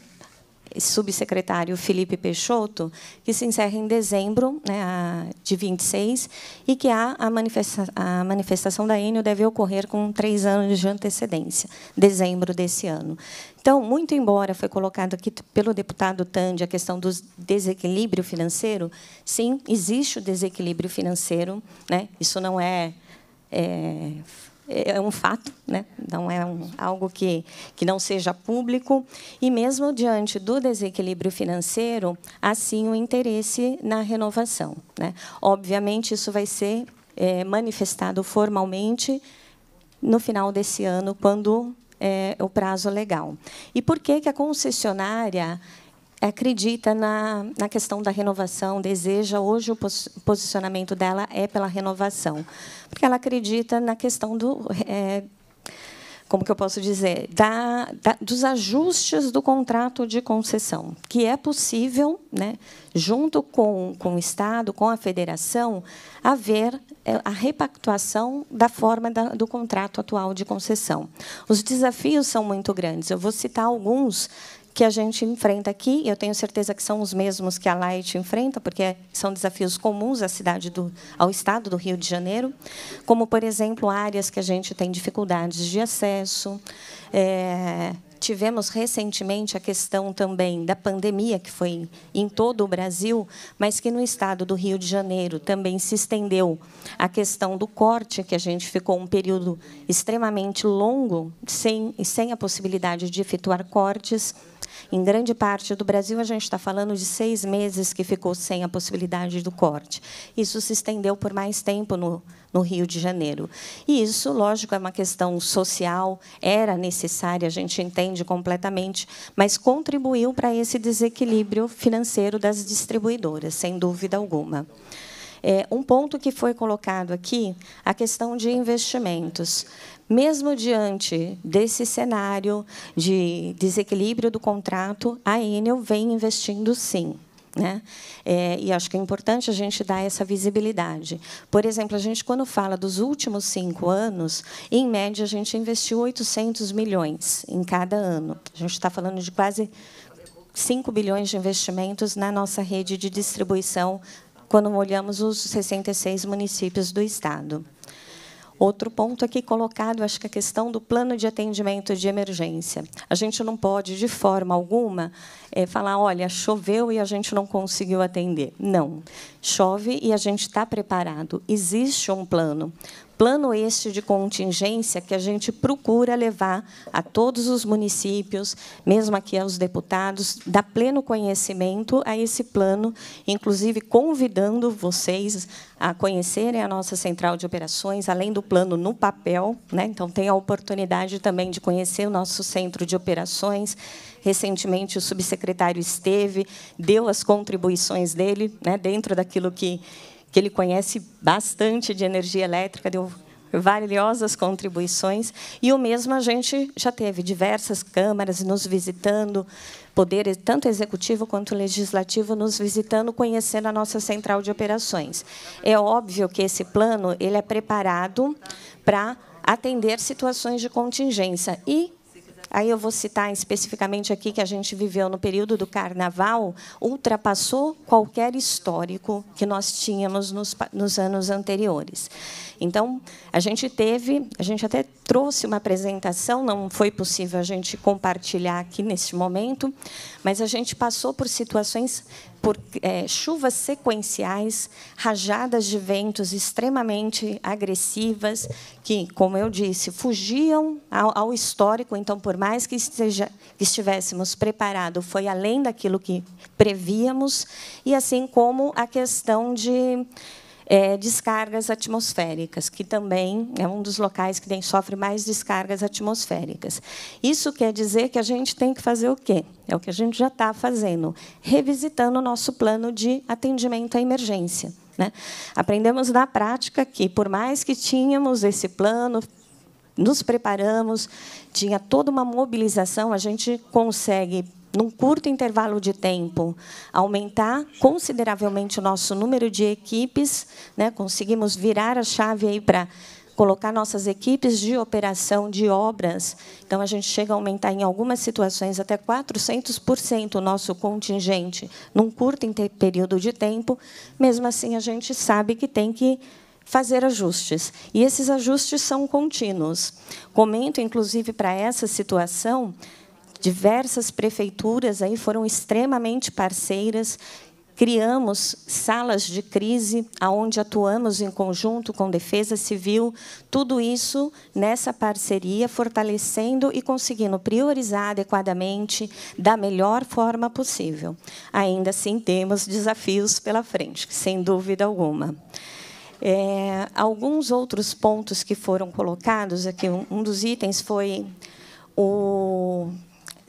subsecretário Felipe Peixoto, que se encerra em dezembro né, de 26, e que a, manifesta a manifestação da Enio deve ocorrer com três anos de antecedência, dezembro desse ano. Então, muito embora foi colocado aqui pelo deputado Tandi a questão do desequilíbrio financeiro, sim, existe o desequilíbrio financeiro, né? isso não é, é é, é um fato, né? não é um, algo que, que não seja público. E mesmo diante do desequilíbrio financeiro, há sim o interesse na renovação. Né? Obviamente, isso vai ser é, manifestado formalmente no final desse ano, quando é o prazo legal. E por que, que a concessionária acredita na, na questão da renovação, deseja, hoje o posicionamento dela é pela renovação, porque ela acredita na questão do. É, como que eu posso dizer? Da, da, dos ajustes do contrato de concessão, que é possível, né, junto com, com o Estado, com a federação, haver é, a repactuação da forma da, do contrato atual de concessão. Os desafios são muito grandes. Eu vou citar alguns que a gente enfrenta aqui, eu tenho certeza que são os mesmos que a Light enfrenta, porque são desafios comuns à cidade do, ao estado do Rio de Janeiro, como, por exemplo, áreas que a gente tem dificuldades de acesso, é, tivemos recentemente a questão também da pandemia, que foi em todo o Brasil, mas que no estado do Rio de Janeiro também se estendeu a questão do corte, que a gente ficou um período extremamente longo sem, sem a possibilidade de efetuar cortes. Em grande parte do Brasil, a gente está falando de seis meses que ficou sem a possibilidade do corte. Isso se estendeu por mais tempo no, no Rio de Janeiro. E isso, lógico, é uma questão social, era necessária, a gente entende completamente, mas contribuiu para esse desequilíbrio financeiro das distribuidoras, sem dúvida alguma. É, um ponto que foi colocado aqui, a questão de investimentos. Mesmo diante desse cenário de desequilíbrio do contrato, a Enel vem investindo sim. Né? É, e acho que é importante a gente dar essa visibilidade. Por exemplo, a gente, quando fala dos últimos cinco anos, em média, a gente investiu 800 milhões em cada ano. A gente está falando de quase 5 bilhões de investimentos na nossa rede de distribuição quando olhamos os 66 municípios do Estado. Outro ponto aqui colocado, acho que a questão do plano de atendimento de emergência. A gente não pode, de forma alguma, é, falar, olha, choveu e a gente não conseguiu atender. Não. Chove e a gente está preparado. Existe um plano plano este de contingência que a gente procura levar a todos os municípios, mesmo aqui aos deputados, dar pleno conhecimento a esse plano, inclusive convidando vocês a conhecerem a nossa central de operações, além do plano no papel. Né? Então, tem a oportunidade também de conhecer o nosso centro de operações. Recentemente, o subsecretário esteve, deu as contribuições dele, né, dentro daquilo que que ele conhece bastante de energia elétrica, deu valiosas contribuições, e o mesmo a gente já teve diversas câmaras nos visitando, poder tanto executivo quanto legislativo nos visitando, conhecendo a nossa central de operações. É óbvio que esse plano ele é preparado para atender situações de contingência e Aí eu vou citar especificamente aqui que a gente viveu no período do carnaval, ultrapassou qualquer histórico que nós tínhamos nos, nos anos anteriores. Então, a gente teve, a gente até trouxe uma apresentação, não foi possível a gente compartilhar aqui neste momento, mas a gente passou por situações, por é, chuvas sequenciais, rajadas de ventos extremamente agressivas, que, como eu disse, fugiam ao, ao histórico. Então, por mais que, esteja, que estivéssemos preparados, foi além daquilo que prevíamos, e assim como a questão de é, descargas atmosféricas, que também é um dos locais que sofre mais descargas atmosféricas. Isso quer dizer que a gente tem que fazer o quê? É o que a gente já está fazendo, revisitando o nosso plano de atendimento à emergência. Né? Aprendemos na prática que, por mais que tínhamos esse plano, nos preparamos, tinha toda uma mobilização, a gente consegue num curto intervalo de tempo, aumentar consideravelmente o nosso número de equipes, né? conseguimos virar a chave aí para colocar nossas equipes de operação de obras. Então, a gente chega a aumentar, em algumas situações, até 400% o nosso contingente num curto período de tempo. Mesmo assim, a gente sabe que tem que fazer ajustes. E esses ajustes são contínuos. Comento, inclusive, para essa situação, diversas prefeituras aí foram extremamente parceiras criamos salas de crise aonde atuamos em conjunto com defesa civil, tudo isso nessa parceria, fortalecendo e conseguindo priorizar adequadamente da melhor forma possível. Ainda assim temos desafios pela frente, sem dúvida alguma. É, alguns outros pontos que foram colocados aqui, um dos itens foi o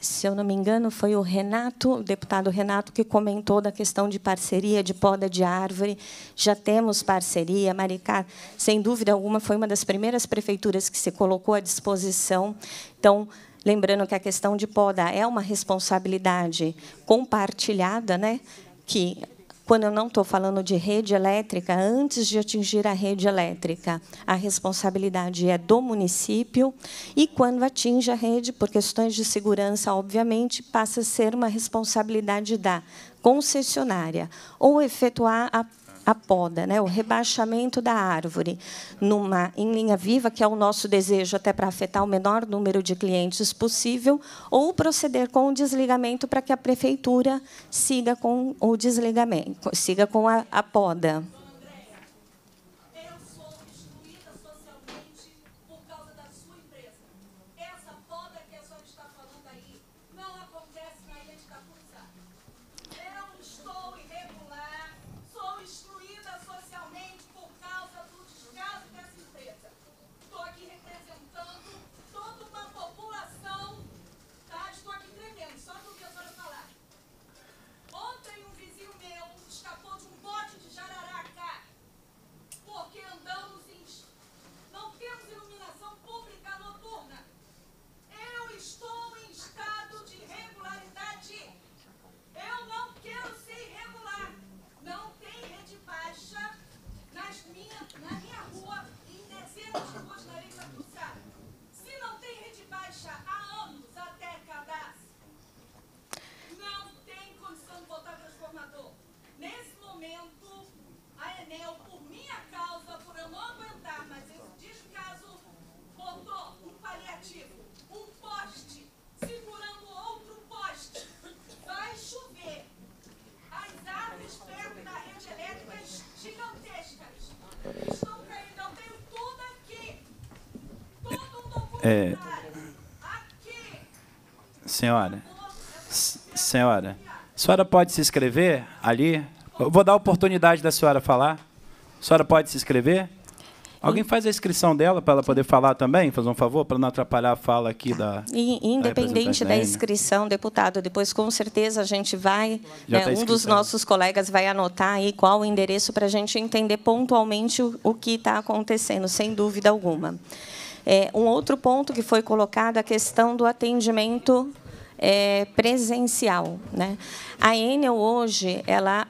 se eu não me engano, foi o Renato, o deputado Renato, que comentou da questão de parceria, de poda de árvore. Já temos parceria. Maricá, sem dúvida alguma, foi uma das primeiras prefeituras que se colocou à disposição. Então, lembrando que a questão de poda é uma responsabilidade compartilhada, né? que quando eu não estou falando de rede elétrica, antes de atingir a rede elétrica, a responsabilidade é do município. E quando atinge a rede, por questões de segurança, obviamente, passa a ser uma responsabilidade da concessionária ou efetuar a a poda, né, o rebaixamento da árvore, numa em linha viva, que é o nosso desejo até para afetar o menor número de clientes possível, ou proceder com o desligamento para que a prefeitura siga com o desligamento, siga com a, a poda. senhora. A senhora pode se inscrever ali? Eu vou dar a oportunidade da senhora falar. A senhora pode se inscrever? Alguém faz a inscrição dela para ela poder falar também? Fazer um favor para não atrapalhar a fala aqui da. independente da, da, inscrição, deputado, depois com certeza a gente vai. Né, tá um dos né? nossos colegas vai anotar aí qual o endereço para a gente entender pontualmente o, o que está acontecendo, sem dúvida alguma. É, um outro ponto que foi colocado é a questão do atendimento é, presencial. Né? A Enel hoje ela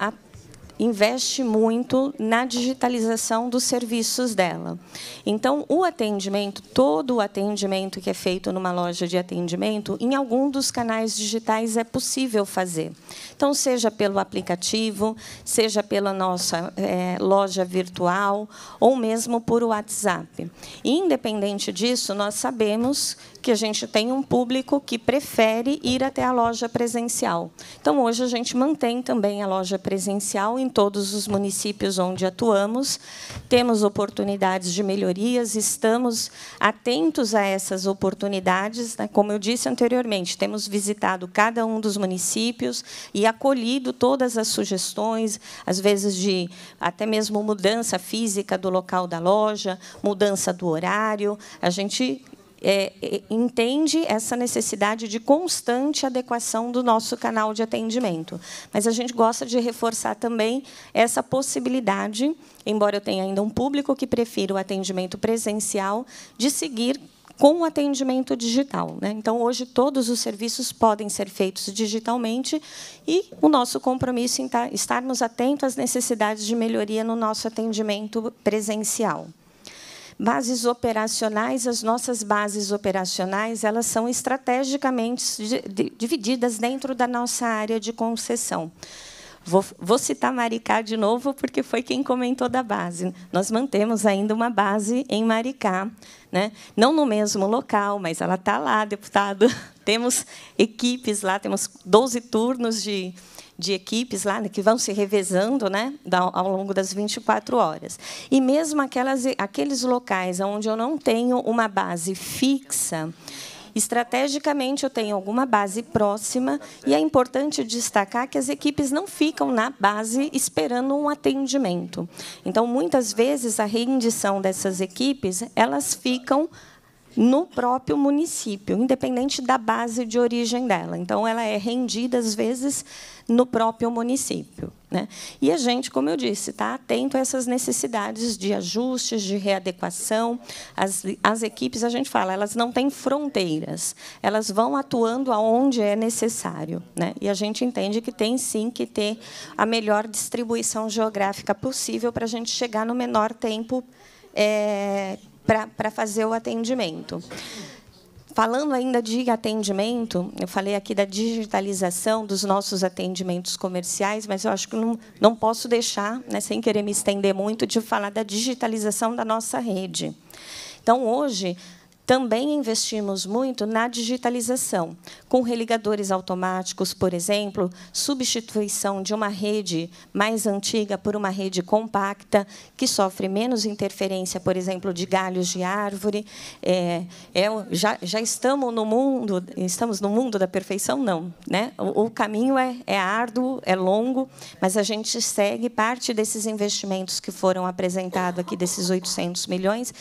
investe muito na digitalização dos serviços dela. Então, o atendimento, todo o atendimento que é feito numa loja de atendimento, em algum dos canais digitais é possível fazer. Então, seja pelo aplicativo, seja pela nossa é, loja virtual, ou mesmo por WhatsApp. independente disso, nós sabemos que a gente tem um público que prefere ir até a loja presencial. Então, hoje, a gente mantém também a loja presencial em todos os municípios onde atuamos, temos oportunidades de melhorias, estamos atentos a essas oportunidades. Né? Como eu disse anteriormente, temos visitado cada um dos municípios e acolhido todas as sugestões, às vezes de até mesmo mudança física do local da loja, mudança do horário. A gente é, é, entende essa necessidade de constante adequação do nosso canal de atendimento. Mas a gente gosta de reforçar também essa possibilidade, embora eu tenha ainda um público que prefira o atendimento presencial, de seguir com o atendimento digital. Né? Então, hoje, todos os serviços podem ser feitos digitalmente e o nosso compromisso em tá, estarmos atentos às necessidades de melhoria no nosso atendimento presencial. Bases operacionais, as nossas bases operacionais, elas são estrategicamente divididas dentro da nossa área de concessão. Vou, vou, citar Maricá de novo, porque foi quem comentou da base. Nós mantemos ainda uma base em Maricá, né? não no mesmo local, mas ela está lá, deputado. <laughs> Temos equipes lá, temos 12 turnos de, de equipes lá, né, que vão se revezando né, ao longo das 24 horas. E mesmo aquelas, aqueles locais onde eu não tenho uma base fixa, Estrategicamente, eu tenho alguma base próxima e é importante destacar que as equipes não ficam na base esperando um atendimento. Então, muitas vezes, a rendição dessas equipes elas ficam no próprio município, independente da base de origem dela. Então, ela é rendida, às vezes, no próprio município. Né? E a gente, como eu disse, está atento a essas necessidades de ajustes, de readequação. As, as equipes, a gente fala, elas não têm fronteiras, elas vão atuando aonde é necessário. Né? E a gente entende que tem, sim, que ter a melhor distribuição geográfica possível para a gente chegar no menor tempo é, para fazer o atendimento. Falando ainda de atendimento, eu falei aqui da digitalização dos nossos atendimentos comerciais, mas eu acho que não, não posso deixar, né, sem querer me estender muito, de falar da digitalização da nossa rede. Então, hoje, também investimos muito na digitalização, com religadores automáticos, por exemplo, substituição de uma rede mais antiga por uma rede compacta, que sofre menos interferência, por exemplo, de galhos de árvore. É, é, já, já, estamos no mundo, estamos no mundo da perfeição? Não. Né? O, o caminho é, é árduo, é longo, mas a gente segue parte desses investimentos que foram apresentados aqui, desses 800 milhões,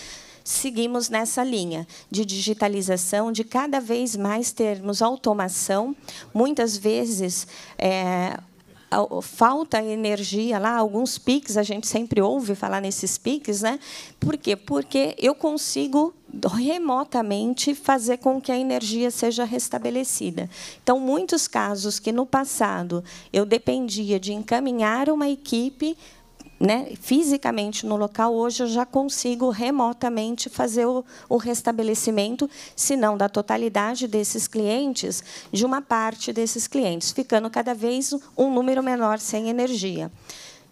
seguimos nessa linha de digitalização, de cada vez mais termos automação. Muitas vezes, é, falta energia lá, alguns piques, a gente sempre ouve falar nesses piques, né? Por quê? Porque eu consigo remotamente fazer com que a energia seja restabelecida. Então, muitos casos que no passado eu dependia de encaminhar uma equipe né, fisicamente no local, hoje eu já consigo remotamente fazer o, o restabelecimento, se não da totalidade desses clientes, de uma parte desses clientes, ficando cada vez um número menor sem energia.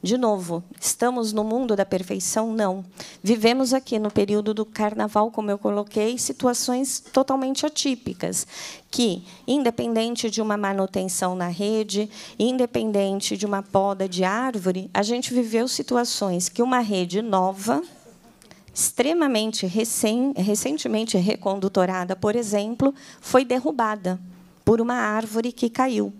De novo, estamos no mundo da perfeição? Não. Vivemos aqui no período do carnaval, como eu coloquei, situações totalmente atípicas, que, independente de uma manutenção na rede, independente de uma poda de árvore, a gente viveu situações que uma rede nova, extremamente recém, recentemente recondutorada, por exemplo, foi derrubada por uma árvore que caiu.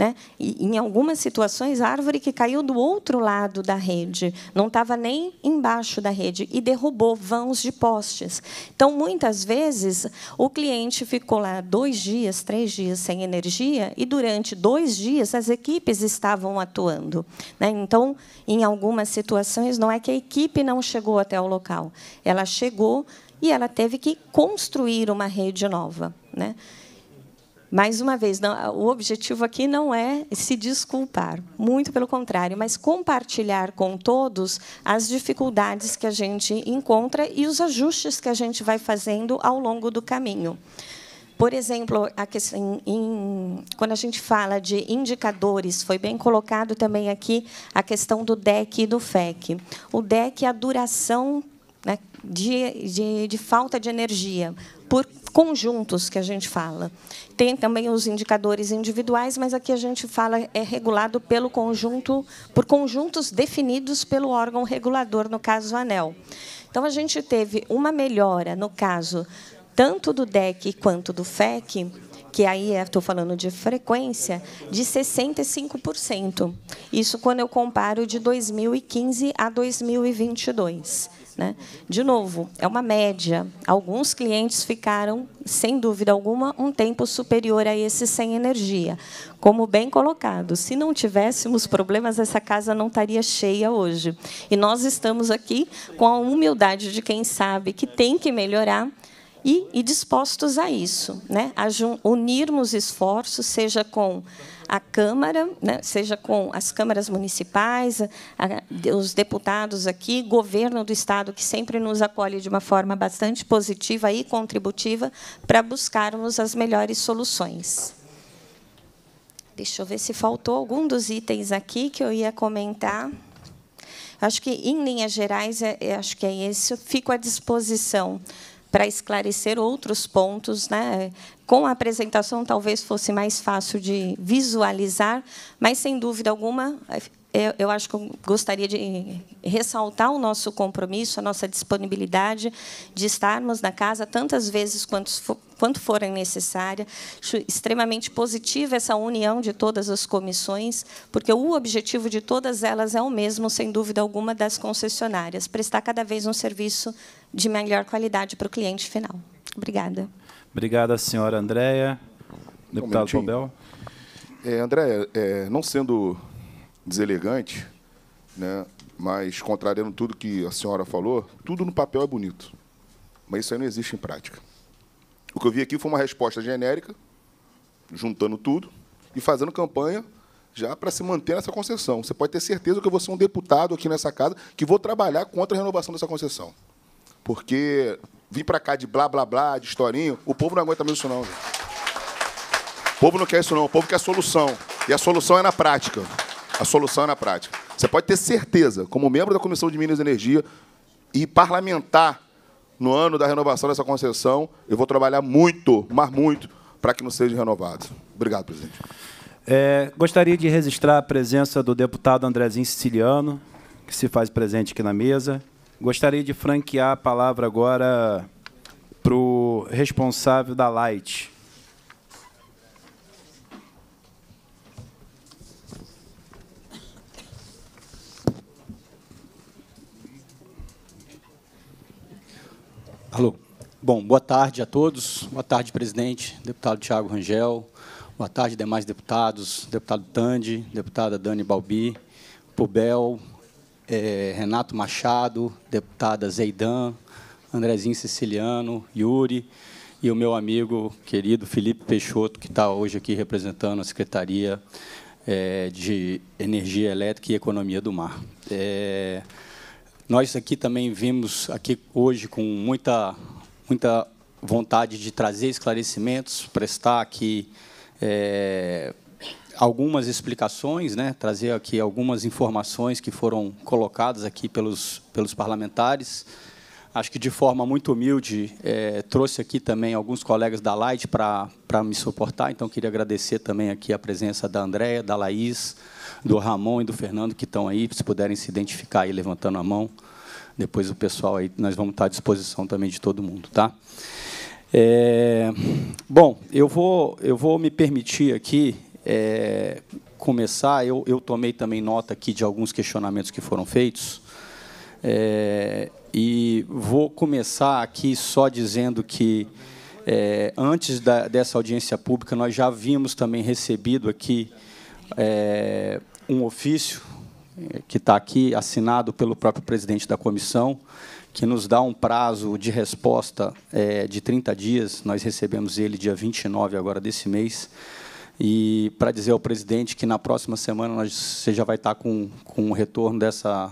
Né? E, em algumas situações, a árvore que caiu do outro lado da rede, não estava nem embaixo da rede, e derrubou vãos de postes. Então, muitas vezes, o cliente ficou lá dois dias, três dias sem energia, e durante dois dias as equipes estavam atuando. Né? Então, em algumas situações, não é que a equipe não chegou até o local, ela chegou e ela teve que construir uma rede nova. Né? Mais uma vez, não, o objetivo aqui não é se desculpar, muito pelo contrário, mas compartilhar com todos as dificuldades que a gente encontra e os ajustes que a gente vai fazendo ao longo do caminho. Por exemplo, a questão, em, quando a gente fala de indicadores, foi bem colocado também aqui a questão do DEC e do FEC. O DEC é a duração de, de, de falta de energia, por conjuntos que a gente fala. Tem também os indicadores individuais, mas aqui a gente fala é regulado pelo conjunto, por conjuntos definidos pelo órgão regulador, no caso o ANEL. Então a gente teve uma melhora no caso tanto do DEC quanto do FEC, que aí estou é, falando de frequência, de 65%. Isso quando eu comparo de 2015 a 2022. Né? De novo, é uma média. Alguns clientes ficaram, sem dúvida alguma, um tempo superior a esse sem energia. Como bem colocado, se não tivéssemos problemas, essa casa não estaria cheia hoje. E nós estamos aqui com a humildade de quem sabe que tem que melhorar e, e dispostos a isso, né? a unirmos esforços, seja com a Câmara, né, seja com as câmaras municipais, a, os deputados aqui, governo do Estado, que sempre nos acolhe de uma forma bastante positiva e contributiva para buscarmos as melhores soluções. Deixa eu ver se faltou algum dos itens aqui que eu ia comentar. Acho que, em linhas gerais, é, é acho que é isso. Fico à disposição para esclarecer outros pontos, né? com a apresentação talvez fosse mais fácil de visualizar, mas sem dúvida alguma eu, acho que eu gostaria de ressaltar o nosso compromisso, a nossa disponibilidade de estarmos na casa tantas vezes quanto forem necessária. Acho extremamente positiva essa união de todas as comissões, porque o objetivo de todas elas é o mesmo, sem dúvida alguma, das concessionárias, prestar cada vez um serviço de melhor qualidade para o cliente final. Obrigada. Obrigada, senhora Andréia. Deputado um Pobel. É, Andréia, é, não sendo deselegante, né, mas contrariando tudo que a senhora falou, tudo no papel é bonito, mas isso aí não existe em prática. O que eu vi aqui foi uma resposta genérica, juntando tudo e fazendo campanha já para se manter nessa concessão. Você pode ter certeza que eu vou ser um deputado aqui nessa casa que vou trabalhar contra a renovação dessa concessão. Porque vir para cá de blá blá blá, de historinho, o povo não aguenta mesmo isso não. Gente. O povo não quer isso não, o povo quer solução. E a solução é na prática. A solução é na prática. Você pode ter certeza, como membro da Comissão de Minas e Energia e parlamentar no ano da renovação dessa concessão, eu vou trabalhar muito, mas muito, para que não seja renovado. Obrigado, presidente. É, gostaria de registrar a presença do deputado Andrezinho Siciliano, que se faz presente aqui na mesa, Gostaria de franquear a palavra agora para o responsável da Light. Alô. Bom, boa tarde a todos. Boa tarde, presidente, deputado Tiago Rangel. Boa tarde, demais deputados, deputado Tande, deputada Dani Balbi, Pubel, é, Renato Machado, deputada Zeidan, Andrezinho Siciliano, Yuri e o meu amigo querido Felipe Peixoto, que está hoje aqui representando a Secretaria é, de Energia Elétrica e Economia do Mar. É, nós aqui também vimos aqui hoje com muita, muita vontade de trazer esclarecimentos, prestar aqui é, algumas explicações, né, trazer aqui algumas informações que foram colocadas aqui pelos, pelos parlamentares. Acho que de forma muito humilde é, trouxe aqui também alguns colegas da Light para me suportar, então queria agradecer também aqui a presença da Andréia, da Laís, do Ramon e do Fernando que estão aí, se puderem se identificar aí levantando a mão. Depois o pessoal aí, nós vamos estar à disposição também de todo mundo, tá? É, bom, eu vou, eu vou me permitir aqui é, começar, eu, eu, tomei também nota aqui de alguns questionamentos que foram feitos. É, e vou começar aqui só dizendo que, é, antes da, dessa audiência pública, nós já havíamos também recebido aqui é, um ofício é, que está aqui, assinado pelo próprio presidente da comissão, que nos dá um prazo de resposta é, de 30 dias. Nós recebemos ele dia 29 agora desse mês e para dizer ao presidente que na próxima semana nós, você já vai estar tá com, com o retorno dessa,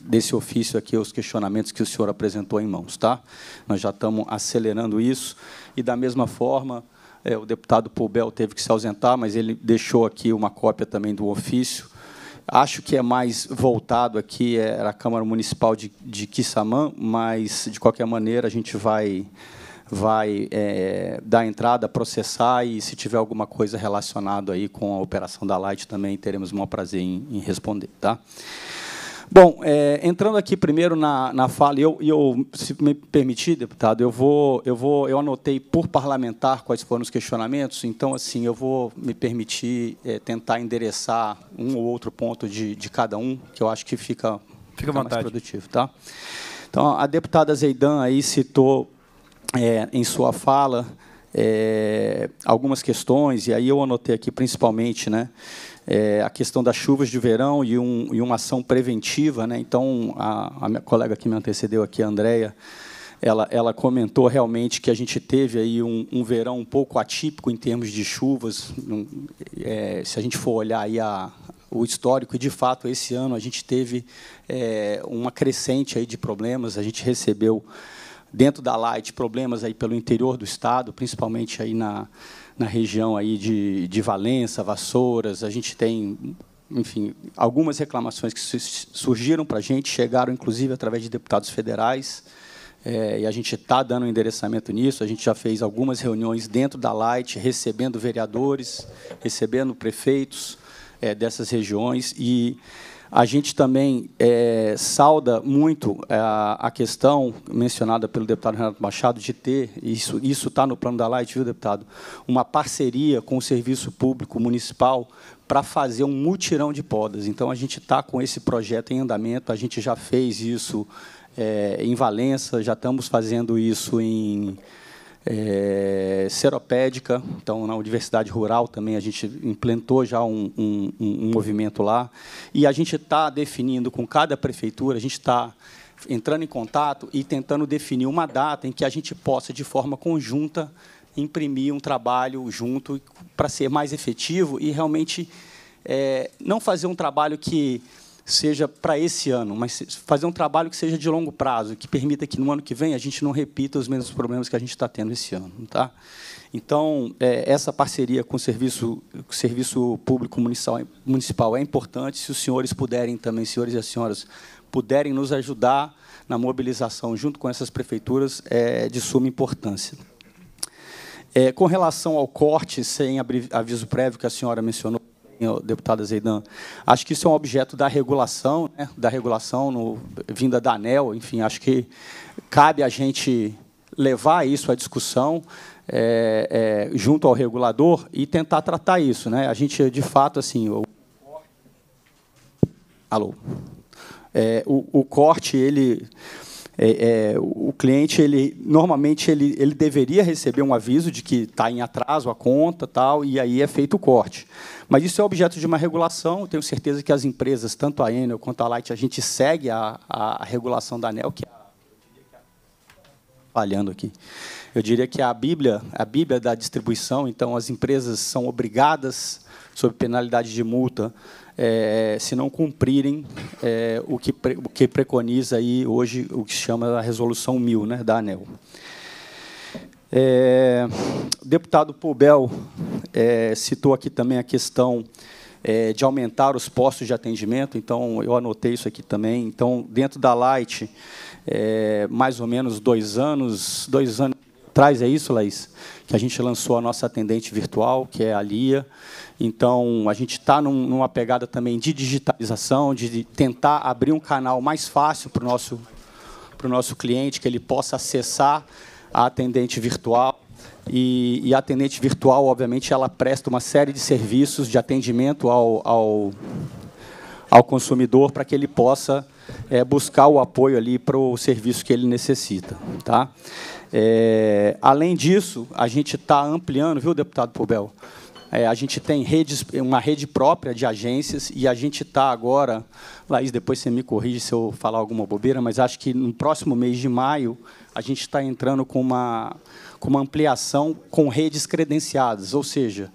desse ofício aqui, os questionamentos que o senhor apresentou em mãos. Tá? Nós já estamos acelerando isso. E, da mesma forma, é, o deputado Poubel teve que se ausentar, mas ele deixou aqui uma cópia também do ofício. Acho que é mais voltado aqui, é, era é a Câmara Municipal de, de Quissamã, mas, de qualquer maneira, a gente vai vai é, dar entrada, processar e se tiver alguma coisa relacionada aí com a operação da Light também teremos o maior prazer em, em responder, tá? Bom, é, entrando aqui primeiro na, na fala, eu, eu, se me permitir, deputado, eu vou, eu vou, eu anotei por parlamentar quais foram os questionamentos, então assim eu vou me permitir é, tentar endereçar um ou outro ponto de, de cada um, que eu acho que fica, fica, fica mais produtivo, tá? Então a deputada Zeidan aí citou é, em sua fala é, algumas questões, e aí eu anotei aqui principalmente né, é, a questão das chuvas de verão e, um, e uma ação preventiva. Né? Então, a, a, minha colega que me antecedeu aqui, a Andrea, ela, ela comentou realmente que a gente teve aí um, um verão um pouco atípico em termos de chuvas. Um, é, se a gente for olhar aí a, o histórico, e de fato esse ano a gente teve é, uma crescente aí de problemas, a gente recebeu dentro da Light, problemas aí pelo interior do estado, principalmente aí na, na região aí de, de Valença, Vassouras. A gente tem, enfim, algumas reclamações que surgiram para a gente, chegaram inclusive através de deputados federais. É, e a gente está dando um endereçamento nisso. A gente já fez algumas reuniões dentro da Light, recebendo vereadores, recebendo prefeitos é, dessas regiões. E a gente também é, sauda muito é, a, a questão mencionada pelo deputado Renato Machado de ter, isso está no plano da Light, viu, deputado, uma parceria com o Serviço Público Municipal para fazer um mutirão de podas. Então, a gente está com esse projeto em andamento, a gente já fez isso é, em Valença, já estamos fazendo isso em é, seropédica, então na Universidade Rural também a gente implantou já um, um, um movimento lá, e a gente está definindo com cada prefeitura, a gente está entrando em contato e tentando definir uma data em que a gente possa, de forma conjunta, imprimir um trabalho junto para ser mais efetivo e realmente é, não fazer um trabalho que seja para esse ano, mas fazer um trabalho que seja de longo prazo, que permita que no ano que vem a gente não repita os mesmos problemas que a gente está tendo esse ano. Tá? Então, é, essa parceria com o serviço, com o serviço público municipal, municipal é importante. Se os senhores puderem também, senhores e as senhoras, puderem nos ajudar na mobilização junto com essas prefeituras, é de suma importância. É, com relação ao corte sem aviso prévio que a senhora mencionou, deputada Zeidan, acho que isso é um objeto da regulação, né? da regulação no, vinda da ANEL, enfim, acho que cabe a gente levar isso à discussão é, é, junto ao regulador e tentar tratar isso. Né? A gente, de fato, assim... O... Alô? É, o, o corte, ele é, é, o cliente ele normalmente ele, ele deveria receber um aviso de que está em atraso a conta tal e aí é feito o corte mas isso é objeto de uma regulação tenho certeza que as empresas tanto a Enel quanto a Light a gente segue a, a, regulação da Anel que é é falhando aqui eu diria que é a Bíblia a Bíblia da distribuição então as empresas são obrigadas sob penalidade de multa é, se não cumprirem é, o, que pre, o que preconiza aí hoje o que se chama a Resolução 1000 né, da ANEL. É, o deputado Poubel é, citou aqui também a questão é, de aumentar os postos de atendimento, então eu anotei isso aqui também. Então, dentro da Light, é, mais ou menos dois anos, dois anos atrás, é isso, Laís? Que a gente lançou a nossa atendente virtual, que é a Lia. Então, a gente está num, numa pegada também de digitalização, de tentar abrir um canal mais fácil para o nosso, nosso cliente, que ele possa acessar a atendente virtual. E, e, a atendente virtual, obviamente, ela presta uma série de serviços de atendimento ao, ao, ao consumidor para que ele possa é, buscar o apoio ali para o serviço que ele necessita. Tá? É, além disso, a gente está ampliando, viu, deputado Pobel? É, a gente tem redes, uma rede própria de agências e a gente está agora, Laís, depois você me corrige se eu falar alguma bobeira, mas acho que no próximo mês de maio a gente está entrando com uma, com uma ampliação com redes credenciadas, ou seja,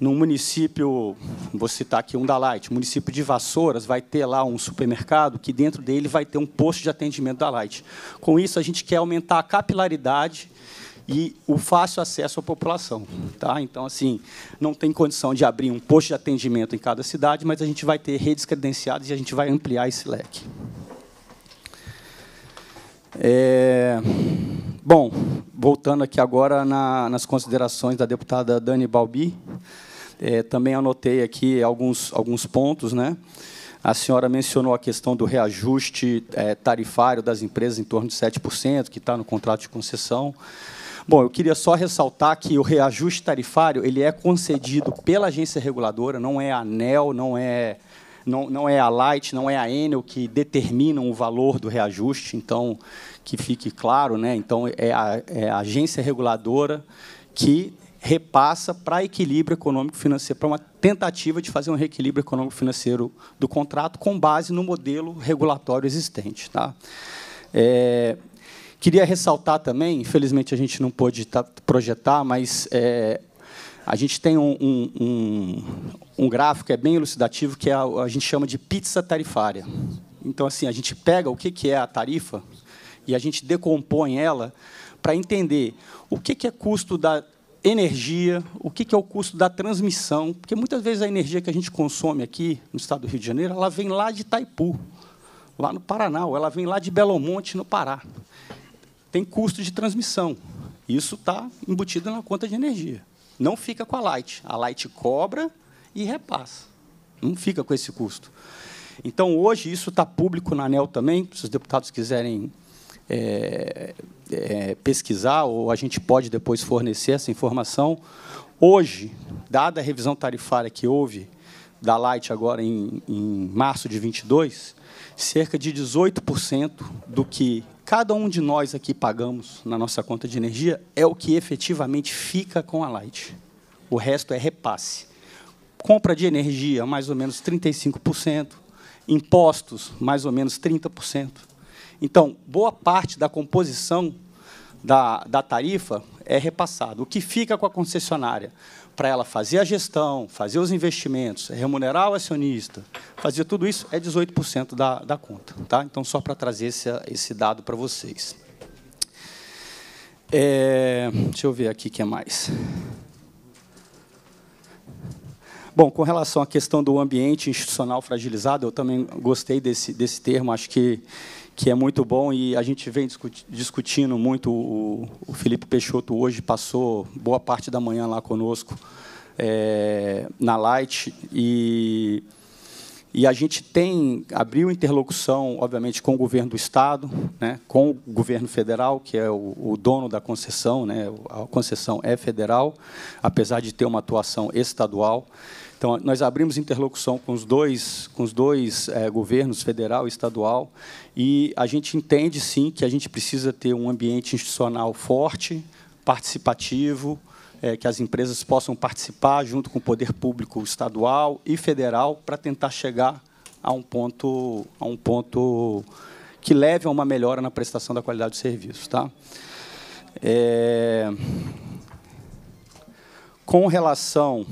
no município, vou citar aqui um da Light, município de Vassouras, vai ter lá um supermercado que dentro dele vai ter um posto de atendimento da Light. Com isso, a gente quer aumentar a capilaridade e o fácil acesso à população. Tá? Então, assim, não tem condição de abrir um posto de atendimento em cada cidade, mas a gente vai ter redes credenciadas e a gente vai ampliar esse leque. É... Bom, voltando aqui agora na, nas considerações da deputada Dani Balbi, é, também anotei aqui alguns, alguns pontos. Né? A senhora mencionou a questão do reajuste é, tarifário das empresas em torno de 7%, que está no contrato de concessão. Bom, eu queria só ressaltar que o reajuste tarifário ele é concedido pela agência reguladora, não é a ANEL, não é não, não é a Light, não é a Enel que determinam o valor do reajuste, então que fique claro, né? Então é a, é a agência reguladora que repassa para equilíbrio econômico-financeiro, para uma tentativa de fazer um reequilíbrio econômico-financeiro do contrato com base no modelo regulatório existente. Tá? É, Queria ressaltar também, infelizmente a gente não pôde projetar, mas é, a gente tem um, um, um, um, gráfico que é bem elucidativo, que é a, a, gente chama de pizza tarifária. Então, assim, a gente pega o que, que é a tarifa e a gente decompõe ela para entender o que, que é custo da energia, o que, que é o custo da transmissão, porque muitas vezes a energia que a gente consome aqui no estado do Rio de Janeiro, ela vem lá de Itaipu, lá no Paraná, ou ela vem lá de Belo Monte, no Pará tem custo de transmissão. Isso está embutido na conta de energia. Não fica com a Light. A Light cobra e repassa. Não fica com esse custo. Então, hoje, isso está público na ANEL também. Se os deputados quiserem é, é, pesquisar, ou a gente pode depois fornecer essa informação. Hoje, dada a revisão tarifária que houve da Light agora em, em março de 22, cerca de 18% do que cada um de nós aqui pagamos na nossa conta de energia é o que efetivamente fica com a Light. O resto é repasse. Compra de energia, mais ou menos 35%. Impostos, mais ou menos 30%. Então, boa parte da composição da, da tarifa é repassado. O que fica com a concessionária? para ela fazer a gestão, fazer os investimentos, remunerar o acionista, fazer tudo isso, é 18% da, da conta. Tá? Então, só para trazer esse, esse dado para vocês. É, deixa eu ver aqui o que é mais. Bom, com relação à questão do ambiente institucional fragilizado, eu também gostei desse, desse termo, acho que que é muito bom e a gente vem discutindo muito. O, o Felipe Peixoto hoje passou boa parte da manhã lá conosco é, na Light e e a gente tem abriu interlocução, obviamente, com o governo do estado, né, com o governo federal, que é o, o, dono da concessão, né, a concessão é federal, apesar de ter uma atuação estadual. Então, nós abrimos interlocução com os dois, com os dois é, governos, federal e estadual, e a gente entende, sim, que a gente precisa ter um ambiente institucional forte, participativo, é, que as empresas possam participar junto com o poder público estadual e federal para tentar chegar a um ponto, a um ponto que leve a uma melhora na prestação da qualidade do serviço. Tá? É... Com relação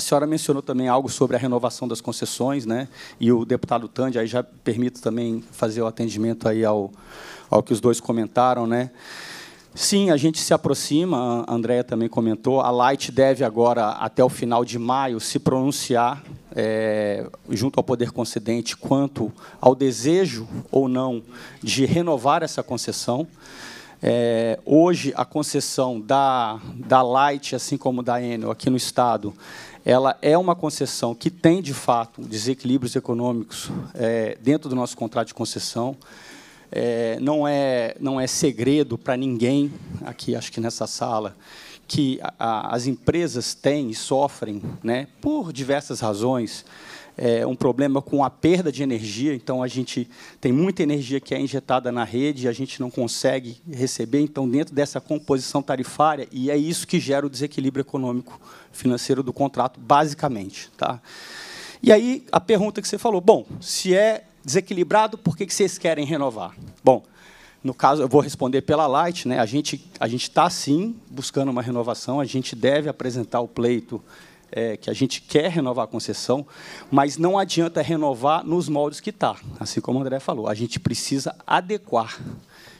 a senhora mencionou também algo sobre a renovação das concessões, né? E o deputado Tandi, aí já permito também fazer o atendimento aí ao, ao que os dois comentaram, né? Sim, a gente se aproxima, a Andrea também comentou, a Light deve agora, até o final de maio, se pronunciar é, junto ao poder concedente quanto ao desejo ou não de renovar essa concessão. É, hoje, a concessão da, da Light, assim como da Enel, aqui no Estado, ela é uma concessão que tem, de fato, desequilíbrios econômicos é, dentro do nosso contrato de concessão. É, não, é, não é segredo para ninguém, aqui, acho que nessa sala, que a, a, as empresas têm e sofrem, né, por diversas razões, é, um problema com a perda de energia, então a gente tem muita energia que é injetada na rede e a gente não consegue receber, então, dentro dessa composição tarifária, e é isso que gera o desequilíbrio econômico financeiro do contrato, basicamente. Tá? E aí, a pergunta que você falou, bom, se é desequilibrado, por que vocês querem renovar? Bom, no caso, eu vou responder pela Light. Né? A gente a está, sim, buscando uma renovação. A gente deve apresentar o pleito é, que a gente quer renovar a concessão, mas não adianta renovar nos moldes que está, assim como o André falou. A gente precisa adequar.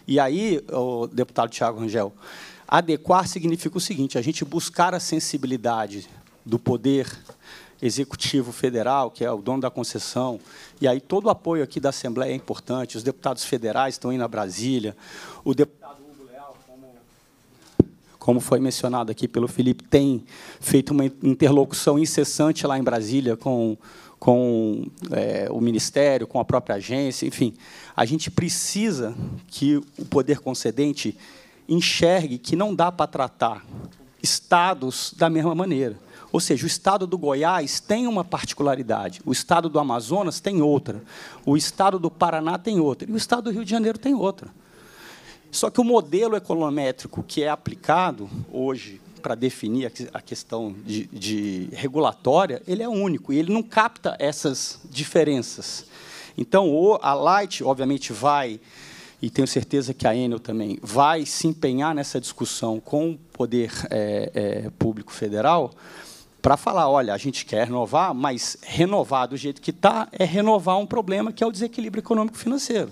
E aí, o deputado Tiago Rangel, adequar significa o seguinte: a gente buscar a sensibilidade do poder executivo federal, que é o dono da concessão, e aí todo o apoio aqui da Assembleia é importante. Os deputados federais estão indo a Brasília, o deputado como foi mencionado aqui pelo Felipe, tem feito uma interlocução incessante lá em Brasília com, com é, o Ministério, com a própria agência, enfim. A gente precisa que o poder concedente enxergue que não dá para tratar estados da mesma maneira. Ou seja, o estado do Goiás tem uma particularidade, o estado do Amazonas tem outra, o estado do Paraná tem outra, e o estado do Rio de Janeiro tem outra. Só que o modelo econométrico que é aplicado hoje para definir a questão de, de regulatória, ele é único e ele não capta essas diferenças. Então, a Light, obviamente, vai, e tenho certeza que a Enel também, vai se empenhar nessa discussão com o Poder é, é, Público Federal para falar, olha, a gente quer renovar, mas renovar do jeito que está é renovar um problema que é o desequilíbrio econômico financeiro.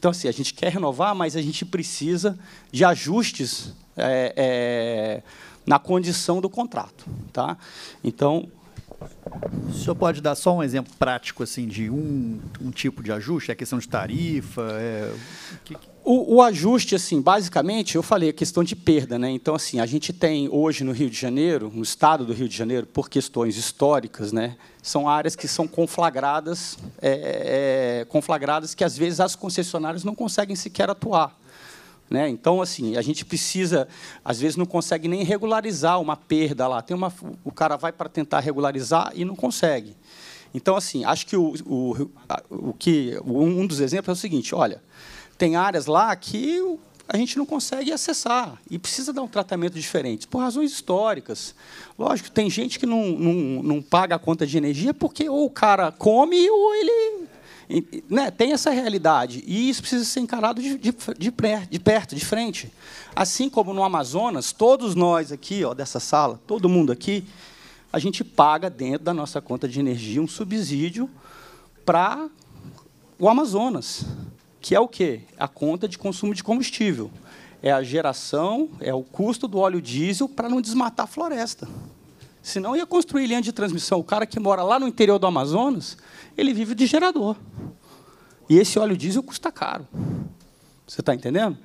Então, assim, a gente quer renovar, mas a gente precisa de ajustes é, é, na condição do contrato. Tá? Então. O senhor pode dar só um exemplo prático assim de um, um tipo de ajuste? É questão de tarifa? É... Que, que... O, o, ajuste, assim, basicamente, eu falei a é questão de perda, né? Então, assim, a gente tem hoje no Rio de Janeiro, no estado do Rio de Janeiro, por questões históricas, né? São áreas que são conflagradas, é, é, é, conflagradas que às vezes as concessionárias não conseguem sequer atuar. Né? Então, assim, a gente precisa, às vezes não consegue nem regularizar uma perda lá. Tem uma, o cara vai para tentar regularizar e não consegue. Então, assim, acho que o, o, o que um dos exemplos é o seguinte: olha, tem áreas lá que a gente não consegue acessar e precisa dar um tratamento diferente, por razões históricas. Lógico, tem gente que não, não, não paga a conta de energia porque ou o cara come ou ele. Né, tem essa realidade. E isso precisa ser encarado de, de, de perto, de frente. Assim como no Amazonas, todos nós aqui, ó, dessa sala, todo mundo aqui, a gente paga dentro da nossa conta de energia um subsídio para o Amazonas que é o quê? A conta de consumo de combustível. É a geração, é o custo do óleo diesel para não desmatar a floresta. Senão ia construir linha de transmissão. O cara que mora lá no interior do Amazonas, ele vive de gerador. E esse óleo diesel custa caro. Você está entendendo?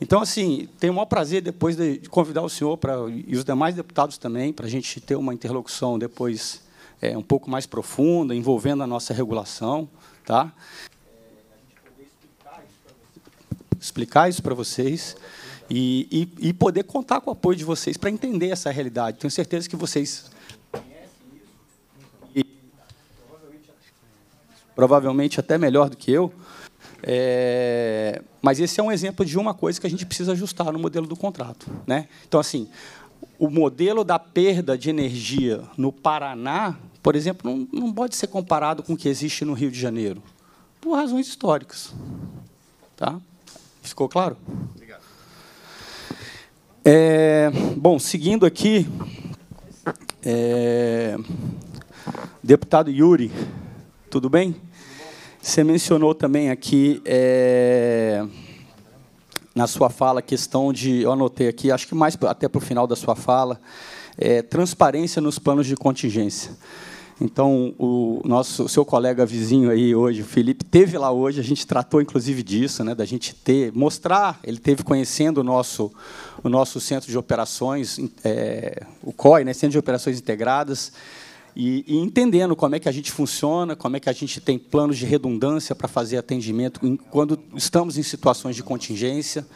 Então, assim, tenho o maior prazer depois de convidar o senhor para e os demais deputados também, para a gente ter uma interlocução depois é, um pouco mais profunda, envolvendo a nossa regulação. Tá? explicar isso para vocês e, e, e, poder contar com o apoio de vocês para entender essa realidade. Tenho certeza que vocês e, provavelmente até melhor do que eu, é, mas esse é um exemplo de uma coisa que a gente precisa ajustar no modelo do contrato. Né? Então, assim, o modelo da perda de energia no Paraná, por exemplo, não, não pode ser comparado com o que existe no Rio de Janeiro, por razões históricas. Tá? Ficou claro? Obrigado. É, bom, seguindo aqui, é, deputado Yuri, tudo bem? Você mencionou também aqui é, na sua fala a questão de, eu anotei aqui, acho que mais até para o final da sua fala, é, transparência nos planos de contingência. Então, o nosso seu colega vizinho aí hoje, o Felipe, teve lá hoje, a gente tratou inclusive disso, né, da gente ter, mostrar, ele teve conhecendo o nosso, o nosso centro de operações, é, o COI, né, Centro de Operações Integradas, e, e, entendendo como é que a gente funciona, como é que a gente tem planos de redundância para fazer atendimento quando estamos em situações de contingência.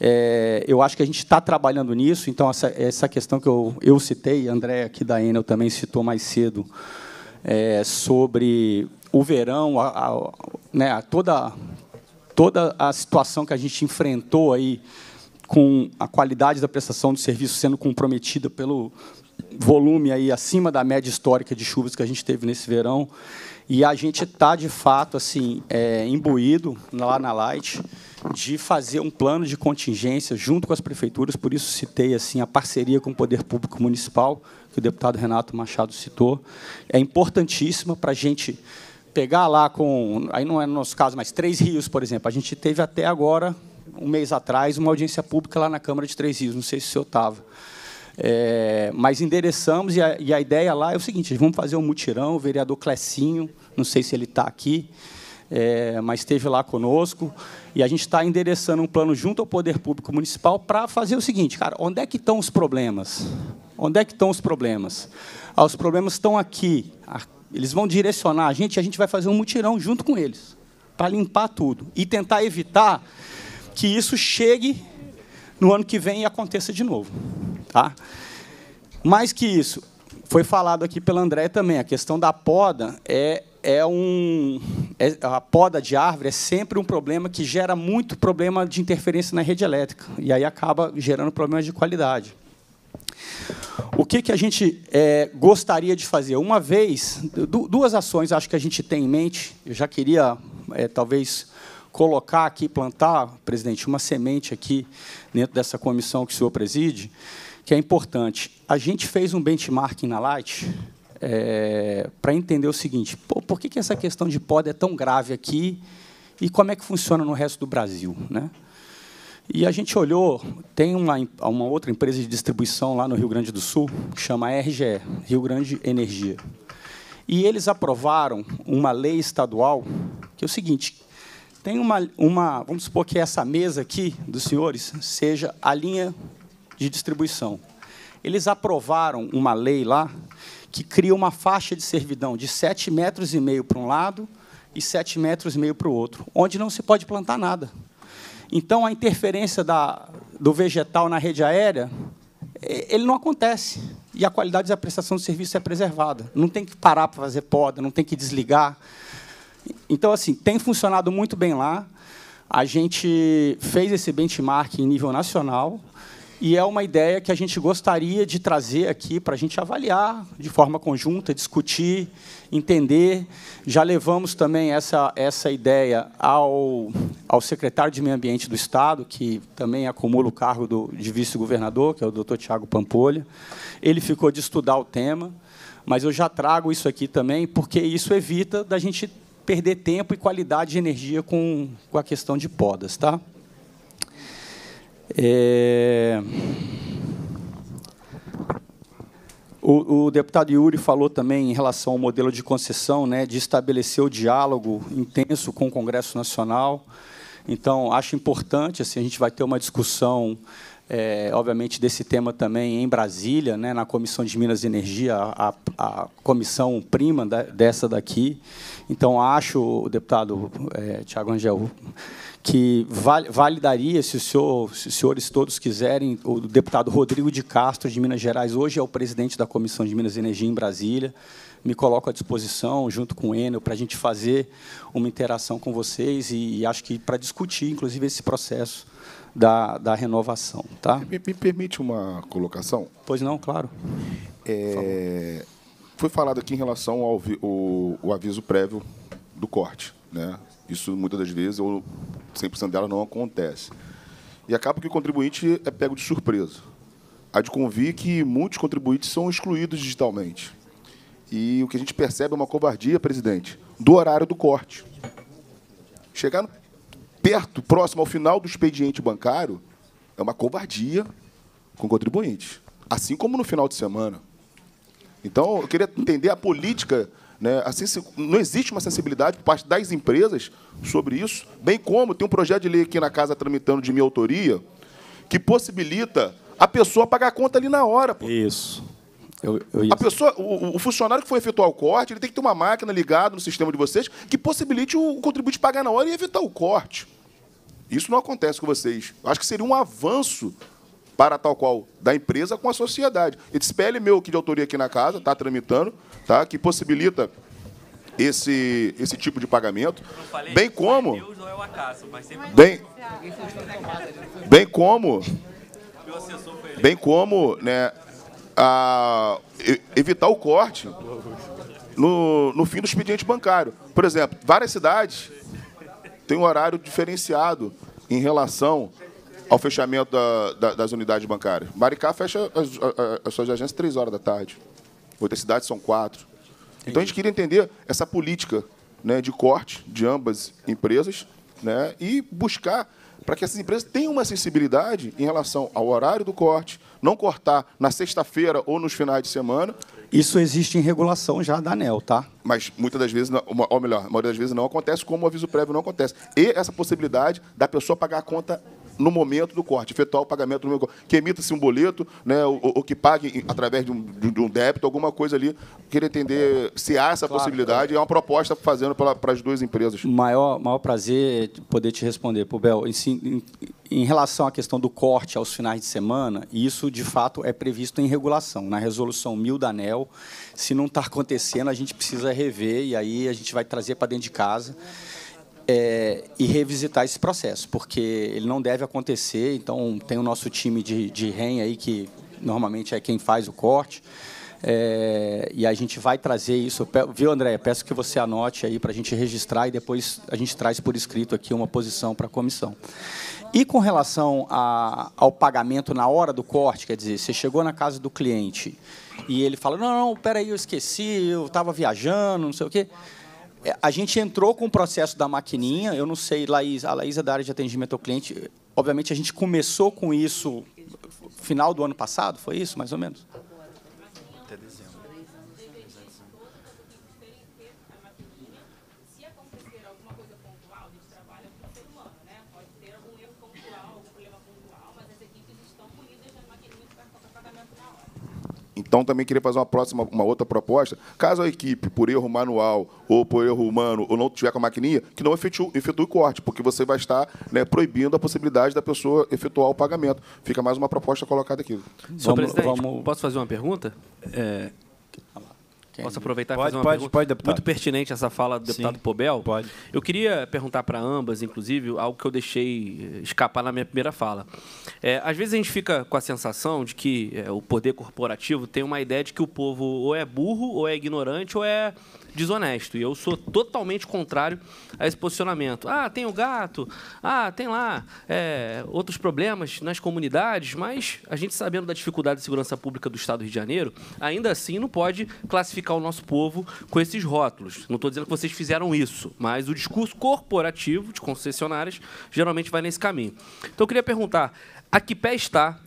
É, eu acho que a gente está trabalhando nisso, então essa, essa questão que eu, eu citei, André aqui da Enel também citou mais cedo, é, sobre o verão, a, a, né, a toda, toda a situação que a gente enfrentou aí com a qualidade da prestação do serviço sendo comprometida pelo volume aí acima da média histórica de chuvas que a gente teve nesse verão. E a gente está, de fato, assim, é, imbuído lá na Light de fazer um plano de contingência junto com as prefeituras, por isso citei assim a parceria com o poder público municipal, que o deputado Renato Machado citou, é importantíssima para a gente pegar lá com, aí não é no nosso caso, mas Três Rios, por exemplo. A gente teve até agora, um mês atrás, uma audiência pública lá na Câmara de Três Rios, não sei se o senhor estava. É, mas endereçamos, e a, e a, ideia lá é o seguinte, vamos fazer um mutirão, o vereador Clecinho, não sei se ele está aqui, é, mas esteve lá conosco. E a gente está endereçando um plano junto ao Poder Público Municipal para fazer o seguinte, cara, onde é que estão os problemas? Onde é que estão os problemas? Ah, os problemas estão aqui. Ah, eles vão direcionar a gente e a gente vai fazer um mutirão junto com eles para limpar tudo e tentar evitar que isso chegue no ano que vem e aconteça de novo. Tá? Mais que isso, foi falado aqui pela André também, a questão da poda é é um, é, a poda de árvore é sempre um problema que gera muito problema de interferência na rede elétrica, e aí acaba gerando problemas de qualidade. O que, que a gente é, gostaria de fazer? Uma vez, duas ações acho que a gente tem em mente, eu já queria, é, talvez, colocar aqui, plantar, presidente, uma semente aqui dentro dessa comissão que o senhor preside, que é importante. A gente fez um benchmarking na Light é, para entender o seguinte: por que, que essa questão de poda é tão grave aqui e como é que funciona no resto do Brasil? Né? E a gente olhou, tem uma, uma outra empresa de distribuição lá no Rio Grande do Sul, que chama RGE Rio Grande Energia. E eles aprovaram uma lei estadual que é o seguinte: tem uma, uma vamos supor que essa mesa aqui dos senhores seja a linha de distribuição. Eles aprovaram uma lei lá que cria uma faixa de servidão de 7 metros e meio para um lado e 7 metros e meio para o outro, onde não se pode plantar nada. Então, a interferência da, do vegetal na rede aérea, ele não acontece. E a qualidade da prestação de serviço é preservada. Não tem que parar para fazer poda, não tem que desligar. Então, assim, tem funcionado muito bem lá. A gente fez esse benchmark em nível nacional e é uma ideia que a gente gostaria de trazer aqui para a gente avaliar de forma conjunta, discutir, entender. Já levamos também essa, essa ideia ao, ao secretário de Meio Ambiente do Estado, que também acumula o cargo do, de vice-governador, que é o doutor Tiago Pampolha. Ele ficou de estudar o tema, mas eu já trago isso aqui também, porque isso evita da gente perder tempo e qualidade de energia com, com a questão de podas. Tá? É... O, o, deputado Yuri falou também em relação ao modelo de concessão, né, de estabelecer o diálogo intenso com o Congresso Nacional. Então, acho importante, assim, a gente vai ter uma discussão, é, obviamente, desse tema também em Brasília, né, na Comissão de Minas e Energia, a, a comissão prima da, dessa daqui. Então, acho, deputado é, Tiago Angel, que validaria, se, senhor, se, os senhores todos quiserem, o deputado Rodrigo de Castro, de Minas Gerais, hoje é o presidente da Comissão de Minas e Energia em Brasília. Me coloco à disposição, junto com o Enel, para a gente fazer uma interação com vocês e, acho que para discutir, inclusive, esse processo da, da renovação. Tá? Me, me, permite uma colocação? Pois não, claro. É, foi falado aqui em relação ao o, o aviso prévio do corte. Né? Isso, muitas das vezes, ou 100% delas, não acontece. E acaba que o contribuinte é pego de surpresa. Há de convir que muitos contribuintes são excluídos digitalmente. E o que a gente percebe é uma covardia, presidente, do horário do corte. Chegar perto, próximo ao final do expediente bancário, é uma covardia com o contribuinte. Assim como no final de semana. Então, eu queria entender a política né? Assim, não existe uma sensibilidade por parte das empresas sobre isso, bem como tem um projeto de lei aqui na casa tramitando de minha autoria que possibilita a pessoa pagar a conta ali na hora. Pô. Isso. Eu, eu a pessoa, o, o, funcionário que foi efetuar o corte, ele tem que ter uma máquina ligada no sistema de vocês que possibilite o, contribuinte pagar na hora e evitar o corte. Isso não acontece com vocês. Acho que seria um avanço para tal qual da empresa com a sociedade. Esse PL meu aqui de autoria aqui na casa, está tramitando, tá? que possibilita esse, esse tipo de pagamento, falei, bem como... É Deus ou é o acaso, mas Bem, né? bem como... Bem como né, a, evitar o corte no, no fim do expediente bancário. Por exemplo, várias cidades têm um horário diferenciado em relação ao fechamento da, da, das unidades bancárias. Maricá fecha as, as, as suas agências às 3 horas da tarde outras cidades são quatro. Entendi. Então a gente queria entender essa política né, de corte de ambas empresas né, e buscar para que essas empresas tenham uma sensibilidade em relação ao horário do corte, não cortar na sexta-feira ou nos finais de semana. Isso existe em regulação já da ANEL, tá? Mas muitas das vezes, ou melhor, a maioria das vezes não acontece, como o aviso prévio não acontece. E essa possibilidade da pessoa pagar a conta no momento do corte, efetuar o pagamento Que emita-se um boleto, né, ou, que pague através de um, de um, débito, alguma coisa ali. Queria entender se há essa claro, possibilidade. É. é uma proposta fazendo para, para as duas empresas. Maior, maior prazer poder te responder, Pubel. Em, em, em relação à questão do corte aos finais de semana, isso, de fato, é previsto em regulação. Na resolução 1000 da ANEL, se não está acontecendo, a gente precisa rever e aí a gente vai trazer para dentro de casa é, e revisitar esse processo, porque ele não deve acontecer. Então, tem o nosso time de, de REM aí, que normalmente é quem faz o corte. É, e a gente vai trazer isso. Viu, André? Peço que você anote aí para a gente registrar e depois a gente traz por escrito aqui uma posição para a comissão. E com relação a, ao pagamento na hora do corte, quer dizer, você chegou na casa do cliente e ele fala: Não, não, peraí, eu esqueci, eu estava viajando, não sei o quê. É, a gente entrou com o processo da maquininha. Eu não sei, Laís, a Laís é da área de atendimento ao cliente. Obviamente, a gente começou com isso final do ano passado, foi isso, mais ou menos? Então, também queria fazer uma próxima, uma outra proposta. Caso a equipe, por erro manual ou por erro humano, ou não tiver com a maquininha, que não efetue, efetue corte, porque você vai estar né, proibindo a possibilidade da pessoa efetuar o pagamento. Fica mais uma proposta colocada aqui. Senhor vamos, presidente, vamos... posso fazer uma pergunta? É, Posso aproveitar e pode, fazer uma pode, pergunta pode, deputado. muito pertinente essa fala do deputado Sim, Pobel? Pode. Eu queria perguntar para ambas, inclusive, algo que eu deixei eh, escapar na minha primeira fala. É, às vezes a gente fica com a sensação de que é, o poder corporativo tem uma ideia de que o povo ou é burro, ou é ignorante, ou é desonesto. E eu sou totalmente contrário a esse posicionamento. Ah, tem o gato, ah, tem lá é, outros problemas nas comunidades, mas a gente sabendo da dificuldade de segurança pública do Estado do Rio de Janeiro, ainda assim não pode classificar o nosso povo com esses rótulos. Não estou dizendo que vocês fizeram isso, mas o discurso corporativo de concessionárias geralmente vai nesse caminho. Então eu queria perguntar, a que pé está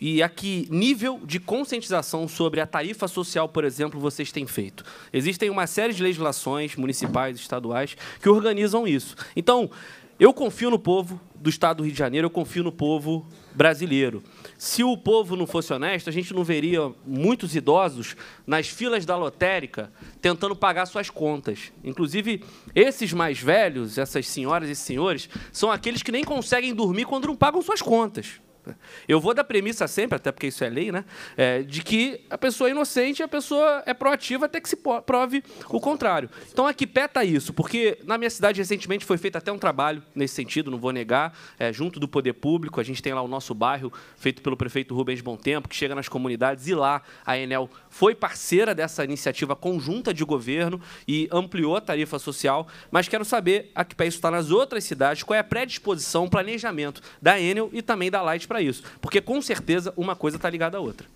e a que nível de conscientização sobre a tarifa social, por exemplo, vocês têm feito? Existem uma série de legislações municipais, estaduais, que organizam isso. Então, eu confio no povo do Estado do Rio de Janeiro, eu confio no povo brasileiro. Se o povo não fosse honesto, a gente não veria muitos idosos nas filas da lotérica tentando pagar suas contas. Inclusive, esses mais velhos, essas senhoras e senhores, são aqueles que nem conseguem dormir quando não pagam suas contas. Eu vou da premissa sempre, até porque isso é lei, né? É, de que a pessoa é inocente e a pessoa é proativa até que se prove o contrário. Então aqui peta isso, porque na minha cidade recentemente foi feito até um trabalho nesse sentido, não vou negar, é, junto do poder público. A gente tem lá o nosso bairro, feito pelo prefeito Rubens Bom Tempo, que chega nas comunidades e lá a Enel foi parceira dessa iniciativa conjunta de governo e ampliou a tarifa social. Mas quero saber a que pé isso está nas outras cidades, qual é a predisposição, o planejamento da Enel e também da Light para isso. Porque, com certeza, uma coisa está ligada à outra.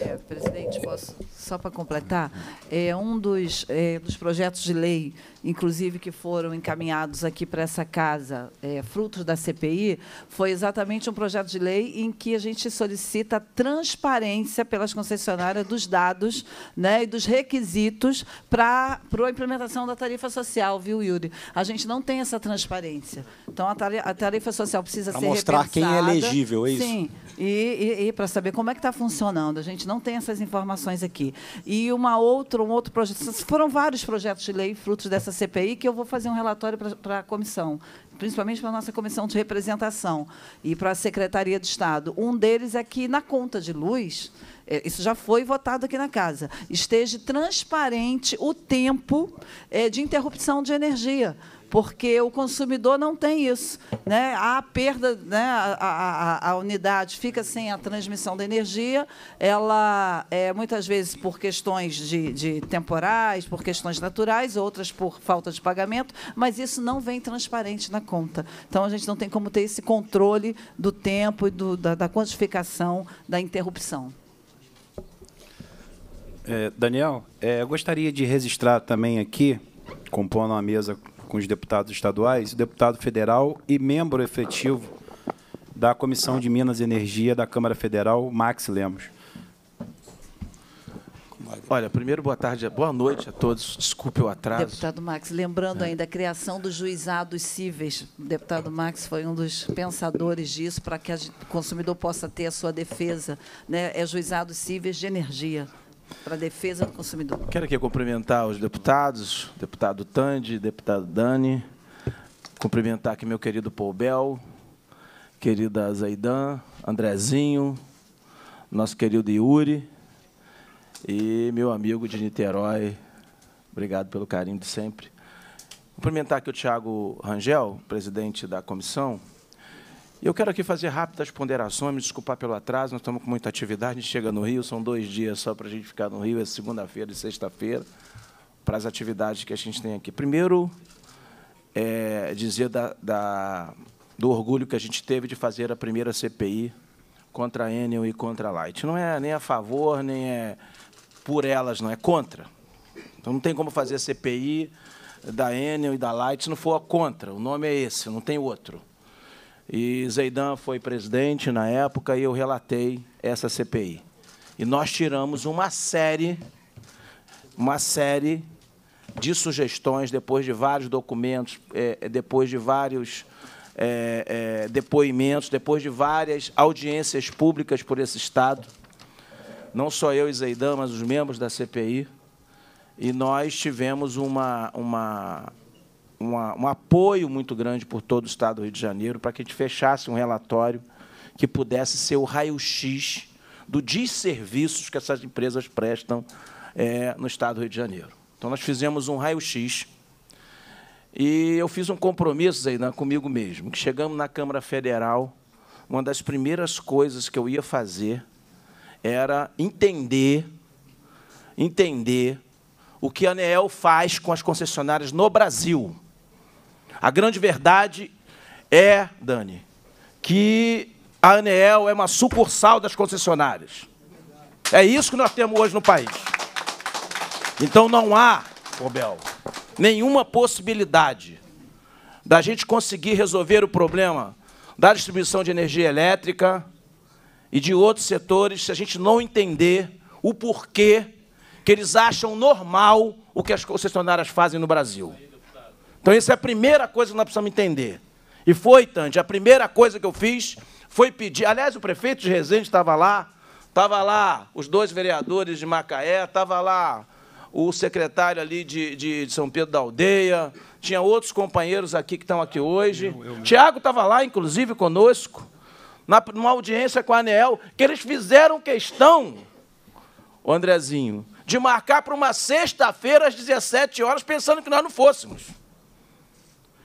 É, presidente, posso só para completar, é um dos, é, dos projetos de lei, inclusive, que foram encaminhados aqui para essa casa, é, frutos da CPI, foi exatamente um projeto de lei em que a gente solicita transparência pelas concessionárias dos dados né, e dos requisitos para, para a implementação da tarifa social, viu, Yuri? A gente não tem essa transparência. Então, a tarifa, a tarifa social precisa pra ser mostrar repensada. quem é elegível, é isso? Sim, e, e, e para saber como é que está funcionando. A gente não tem essas informações aqui e uma outra, um outro projeto. Foram vários projetos de lei frutos dessa CPI que eu vou fazer um relatório para a comissão principalmente para a nossa comissão de representação e para a Secretaria de Estado. Um deles é que, na conta de luz, é, isso já foi votado aqui na casa, esteja transparente o tempo é, de interrupção de energia porque o consumidor não tem isso. Né? Há a perda, né? a, a, a unidade fica sem a transmissão da energia, ela é, muitas vezes por questões de, de temporais, por questões naturais, outras por falta de pagamento, mas isso não vem transparente na conta. Então a gente não tem como ter esse controle do tempo e do, da, da quantificação da interrupção. É, Daniel, é, eu gostaria de registrar também aqui, compondo a mesa com os deputados estaduais, o deputado federal e membro efetivo da Comissão de Minas e Energia da Câmara Federal, Max Lemos. Olha, primeiro, boa tarde, boa noite a todos. Desculpe o atraso. Deputado Max, lembrando é. ainda a criação dos juizados cíveis. O deputado Max foi um dos pensadores disso, para que o consumidor possa ter a sua defesa. Né? É juizados cíveis de energia para a defesa do consumidor. Quero aqui cumprimentar os deputados, deputado Tandi, deputado Dani, cumprimentar aqui meu querido Paul querida Zaidan, Andrezinho, nosso querido Yuri e meu amigo de Niterói. Obrigado pelo carinho de sempre. Cumprimentar aqui o Tiago Rangel, presidente da comissão, eu quero aqui fazer rápidas ponderações, me desculpar pelo atraso, nós estamos com muita atividade, a gente chega no Rio, são dois dias só para a gente ficar no Rio, é segunda-feira e sexta-feira, para as atividades que a gente tem aqui. Primeiro, é, dizer da, da, do orgulho que a gente teve de fazer a primeira CPI contra a Enel e contra a Light. Não é nem a favor, nem é por elas, não, é contra. Então não tem como fazer a CPI da Enel e da Light se não for a contra. O nome é esse, não tem outro. E Zeidan foi presidente na época e eu relatei essa CPI. E nós tiramos uma série, uma série de sugestões depois de vários documentos, é, é, depois de vários é, depoimentos, depois de várias audiências públicas por esse Estado. Não só eu e Zeidan, mas os membros da CPI. E nós tivemos uma, uma uma, um apoio muito grande por todo o Estado do Rio de Janeiro para que a gente fechasse um relatório que pudesse ser o raio-x do desserviços que essas empresas prestam é, no Estado do Rio de Janeiro. Então, nós fizemos um raio-x e eu fiz um compromisso, Zaidan, comigo mesmo, que chegamos na Câmara Federal, uma das primeiras coisas que eu ia fazer era entender, entender o que a ANEEL faz com as concessionárias no Brasil. A grande verdade é, Dani, que a Anel é uma sucursal das concessionárias. É isso que nós temos hoje no país. Então não há, Robel, nenhuma possibilidade da gente conseguir resolver o problema da distribuição de energia elétrica e de outros setores se a gente não entender o porquê que eles acham normal o que as concessionárias fazem no Brasil. Então, essa é a primeira coisa que nós precisamos entender. E foi, Tante, a primeira coisa que eu fiz foi pedir. Aliás, o prefeito de Resende estava lá, estava lá os dois vereadores de Macaé, estava lá o secretário ali de, de, de, São Pedro da Aldeia, tinha outros companheiros aqui que estão aqui hoje. Tiago estava lá, inclusive, conosco, na, numa audiência com a Anel, que eles fizeram questão, o Andrezinho, de marcar para uma sexta-feira às 17 horas, pensando que nós não fôssemos.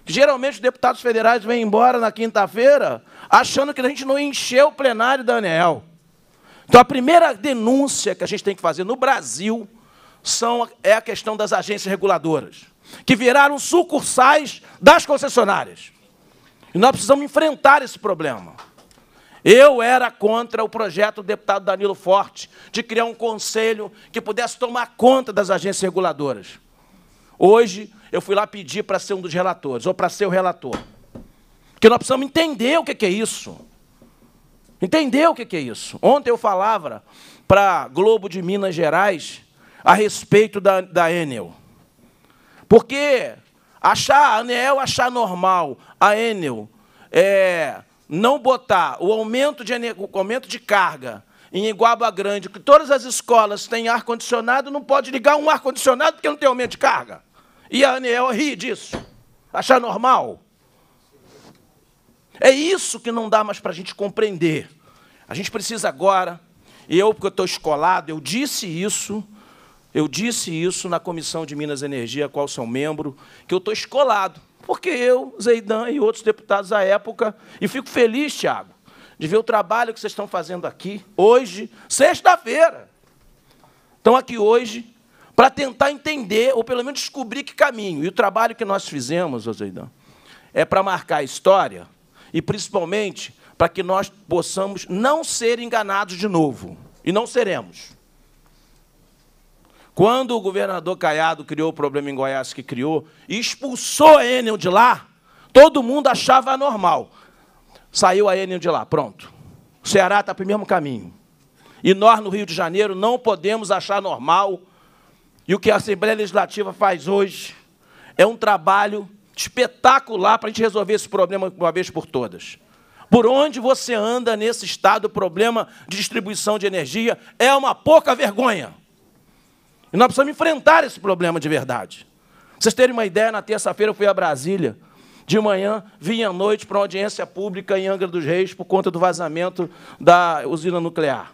Geralmente os deputados federais vêm embora na quinta-feira achando que a gente não encheu o plenário, Daniel. Então a primeira denúncia que a gente tem que fazer no Brasil são, é a questão das agências reguladoras, que viraram sucursais das concessionárias. E nós precisamos enfrentar esse problema. Eu era contra o projeto do deputado Danilo Forte de criar um conselho que pudesse tomar conta das agências reguladoras. Hoje, eu fui lá pedir para ser um dos relatores, ou para ser o relator. Porque nós precisamos entender o que é isso. Entender o que é isso. Ontem eu falava para Globo de Minas Gerais a respeito da, da Enel. Porque achar a Anel achar normal, a Enel é, não botar o aumento de, o aumento de carga em Iguaba Grande, que todas as escolas têm ar-condicionado, não pode ligar um ar-condicionado porque não tem aumento de carga. E a Aniel ri disso, achar normal. É isso que não dá mais para a gente compreender. A gente precisa agora, e eu, porque eu estou escolado, eu disse isso, eu disse isso na Comissão de Minas e Energia, a qual sou membro, que eu estou escolado, porque eu, Zeidan e outros deputados à época, e fico feliz, Tiago, de ver o trabalho que vocês estão fazendo aqui, hoje, sexta-feira. Estão aqui hoje, para tentar entender, ou pelo menos descobrir que caminho. E o trabalho que nós fizemos, Ozeidão, é para marcar a história e, principalmente, para que nós possamos não ser enganados de novo. E não seremos. Quando o governador Caiado criou o problema em Goiás que criou e expulsou a Enel de lá, todo mundo achava anormal. Saiu a Enel de lá, pronto. O Ceará está para o mesmo caminho. E nós, no Rio de Janeiro, não podemos achar normal e o que a Assembleia Legislativa faz hoje é um trabalho espetacular para a gente resolver esse problema uma vez por todas. Por onde você anda nesse estado, o problema de distribuição de energia é uma pouca vergonha. E nós precisamos enfrentar esse problema de verdade. vocês terem uma ideia, na terça-feira eu fui a Brasília. De manhã, vim à noite para uma audiência pública em Angra dos Reis por conta do vazamento da usina nuclear.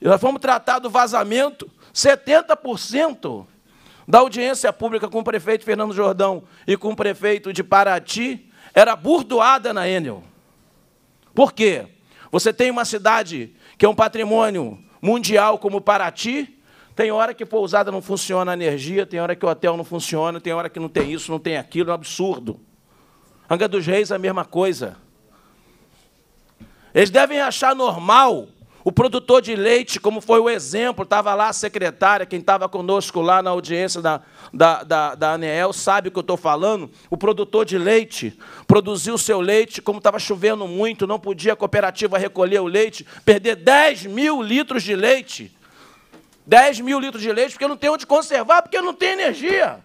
E nós fomos tratar do vazamento 70% da audiência pública com o prefeito Fernando Jordão e com o prefeito de Paraty era burdoada na Enel. Por quê? Você tem uma cidade que é um patrimônio mundial como Paraty, tem hora que pousada não funciona a energia, tem hora que o hotel não funciona, tem hora que não tem isso, não tem aquilo, é um absurdo. Anga dos Reis, a mesma coisa. Eles devem achar normal o produtor de leite, como foi o exemplo, estava lá a secretária, quem estava conosco lá na audiência da, da, da, da ANEEL, sabe o que eu estou falando. O produtor de leite produziu seu leite, como estava chovendo muito, não podia a cooperativa recolher o leite, perder 10 mil litros de leite. 10 mil litros de leite, porque não tem onde conservar, porque não tem energia.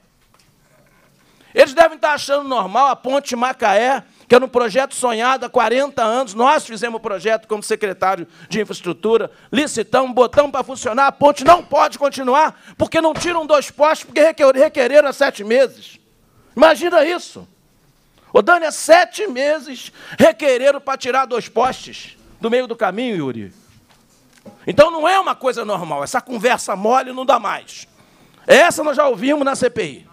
Eles devem estar tá achando normal a ponte Macaé que era um projeto sonhado há 40 anos. Nós fizemos o projeto como secretário de infraestrutura, licitamos, botamos para funcionar, a ponte não pode continuar, porque não tiram dois postes, porque requereram há sete meses. Imagina isso. Ô, Dani, há sete meses requereram para tirar dois postes do meio do caminho, Yuri. Então não é uma coisa normal, essa conversa mole não dá mais. Essa nós já ouvimos na CPI.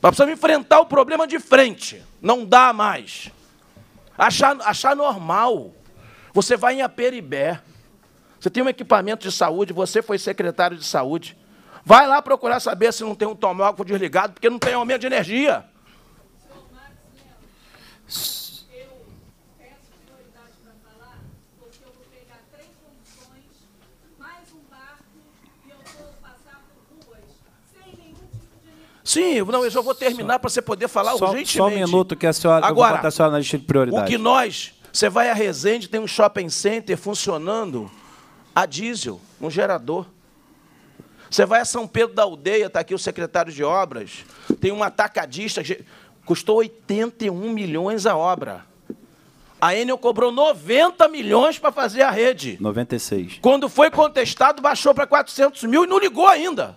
Nós precisamos enfrentar o problema de frente. Não dá mais. Achar, achar normal. Você vai em Aperibé. Você tem um equipamento de saúde, você foi secretário de saúde. Vai lá procurar saber se não tem um tomógrafo desligado, porque não tem aumento de energia. Sim, não, eu só vou terminar para você poder falar só, urgentemente. Só um minuto que a senhora, Agora, eu a senhora na lista de prioridade. O que nós, você vai a Resende, tem um shopping center funcionando a diesel, um gerador. Você vai a São Pedro da Aldeia, está aqui o secretário de obras, tem um atacadista, custou 81 milhões a obra. A Enel cobrou 90 milhões para fazer a rede. 96. Quando foi contestado, baixou para 400 mil e não ligou ainda.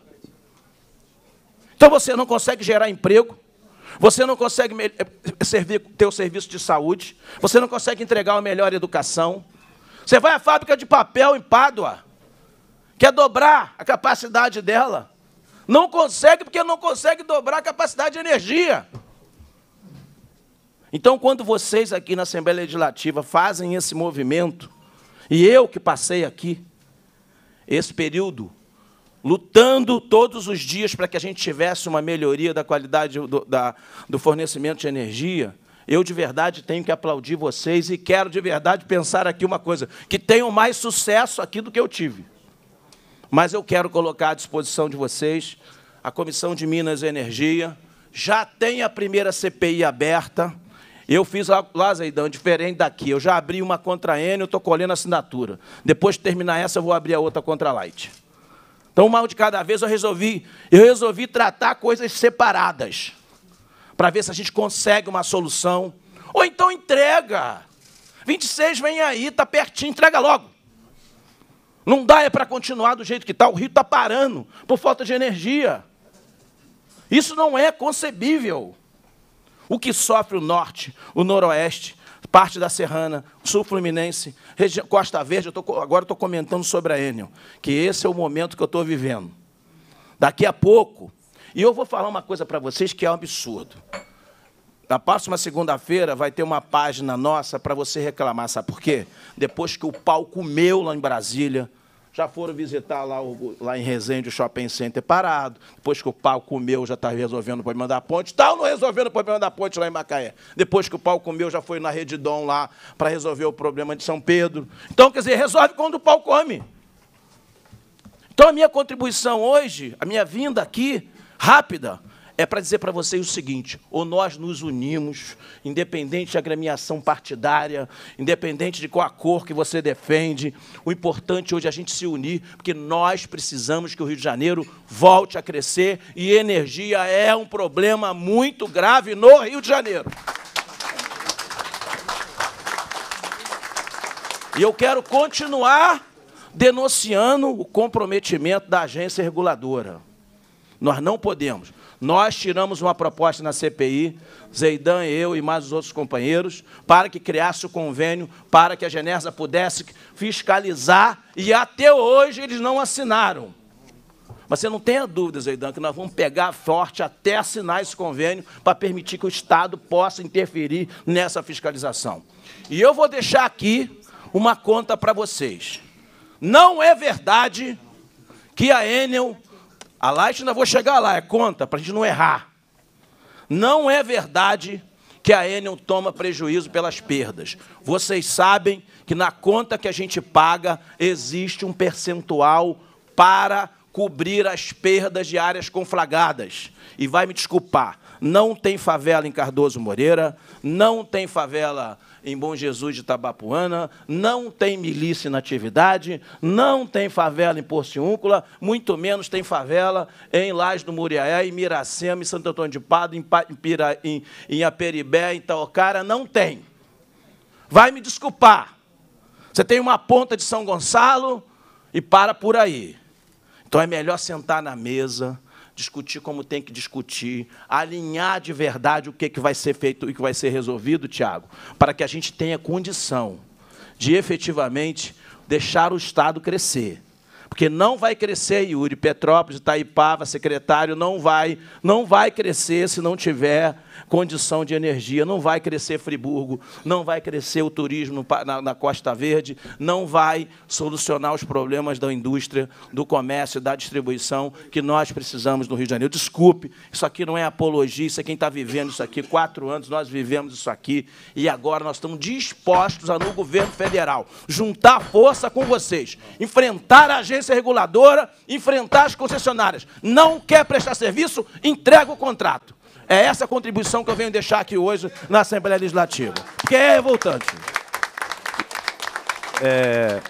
Então você não consegue gerar emprego, você não consegue eh, servir, ter o serviço de saúde, você não consegue entregar uma melhor educação. Você vai à fábrica de papel em Pádua, quer dobrar a capacidade dela. Não consegue porque não consegue dobrar a capacidade de energia. Então, quando vocês aqui na Assembleia Legislativa fazem esse movimento, e eu que passei aqui, esse período lutando todos os dias para que a gente tivesse uma melhoria da qualidade do, da, do fornecimento de energia. Eu de verdade tenho que aplaudir vocês e quero de verdade pensar aqui uma coisa: que tenham mais sucesso aqui do que eu tive. Mas eu quero colocar à disposição de vocês a Comissão de Minas e Energia. Já tem a primeira CPI aberta. Eu fiz lá, Zeidão, diferente daqui. Eu já abri uma contra N, eu estou colhendo assinatura. Depois de terminar essa, eu vou abrir a outra contra Light. Então, mal de cada vez eu resolvi, eu resolvi tratar coisas separadas, para ver se a gente consegue uma solução. Ou então entrega. 26 vem aí, está pertinho, entrega logo. Não dá é para continuar do jeito que está, o rio está parando por falta de energia. Isso não é concebível. O que sofre o norte, o noroeste parte da Serrana, Sul Fluminense, Costa Verde. Eu tô, agora estou comentando sobre a Enel, que esse é o momento que eu estou vivendo. Daqui a pouco, e eu vou falar uma coisa para vocês que é um absurdo. Na próxima segunda-feira vai ter uma página nossa para você reclamar, sabe por quê? Depois que o palco meu lá em Brasília já foram visitar lá, o, lá em Resende o shopping center parado. Depois que o pau comeu, já está resolvendo o problema da ponte. Tal tá não resolvendo o problema da ponte lá em Macaé. Depois que o pau comeu, já foi na Redidom lá para resolver o problema de São Pedro. Então, quer dizer, resolve quando o pau come. Então, a minha contribuição hoje, a minha vinda aqui, rápida, é para dizer para vocês o seguinte: ou nós nos unimos, independente da agremiação partidária, independente de qual a cor que você defende, o importante hoje é a gente se unir, porque nós precisamos que o Rio de Janeiro volte a crescer e energia é um problema muito grave no Rio de Janeiro. E eu quero continuar denunciando o comprometimento da agência reguladora. Nós não podemos. Nós tiramos uma proposta na CPI, Zeidan, eu e mais os outros companheiros, para que criasse o convênio, para que a Genersa pudesse fiscalizar, e até hoje eles não assinaram. Mas você não tenha dúvidas, Zeidan, que nós vamos pegar forte até assinar esse convênio para permitir que o Estado possa interferir nessa fiscalização. E eu vou deixar aqui uma conta para vocês. Não é verdade que a Enel a light ainda vou chegar lá, é conta, para a gente não errar. Não é verdade que a Enel toma prejuízo pelas perdas. Vocês sabem que na conta que a gente paga existe um percentual para cobrir as perdas de áreas conflagradas. E vai me desculpar, não tem favela em Cardoso Moreira, não tem favela em Bom Jesus de Tabapuana, não tem milícia na atividade, não tem favela em Porciúncula, muito menos tem favela em Laje do Muriaé, em Miracema, em Santo Antônio de Pado, em, Pira, em, em Aperibé, em Taocara, não tem. Vai me desculpar. Você tem uma ponta de São Gonçalo e para por aí. Então é melhor sentar na mesa, discutir como tem que discutir, alinhar de verdade o que, que vai ser feito e o que vai ser resolvido, Tiago, para que a gente tenha condição de efetivamente deixar o Estado crescer. Porque não vai crescer, Yuri, Petrópolis, Itaipava, secretário, não vai, não vai crescer se não tiver condição de energia. Não vai crescer Friburgo, não vai crescer o turismo na, Costa Verde, não vai solucionar os problemas da indústria, do comércio, da distribuição que nós precisamos no Rio de Janeiro. Desculpe, isso aqui não é apologia, isso é quem está vivendo isso aqui. Quatro anos nós vivemos isso aqui e agora nós estamos dispostos a, no governo federal, juntar força com vocês, enfrentar a agência reguladora, enfrentar as concessionárias. Não quer prestar serviço? Entrega o contrato. É essa contribuição que eu venho deixar aqui hoje na Assembleia Legislativa, que é revoltante. É...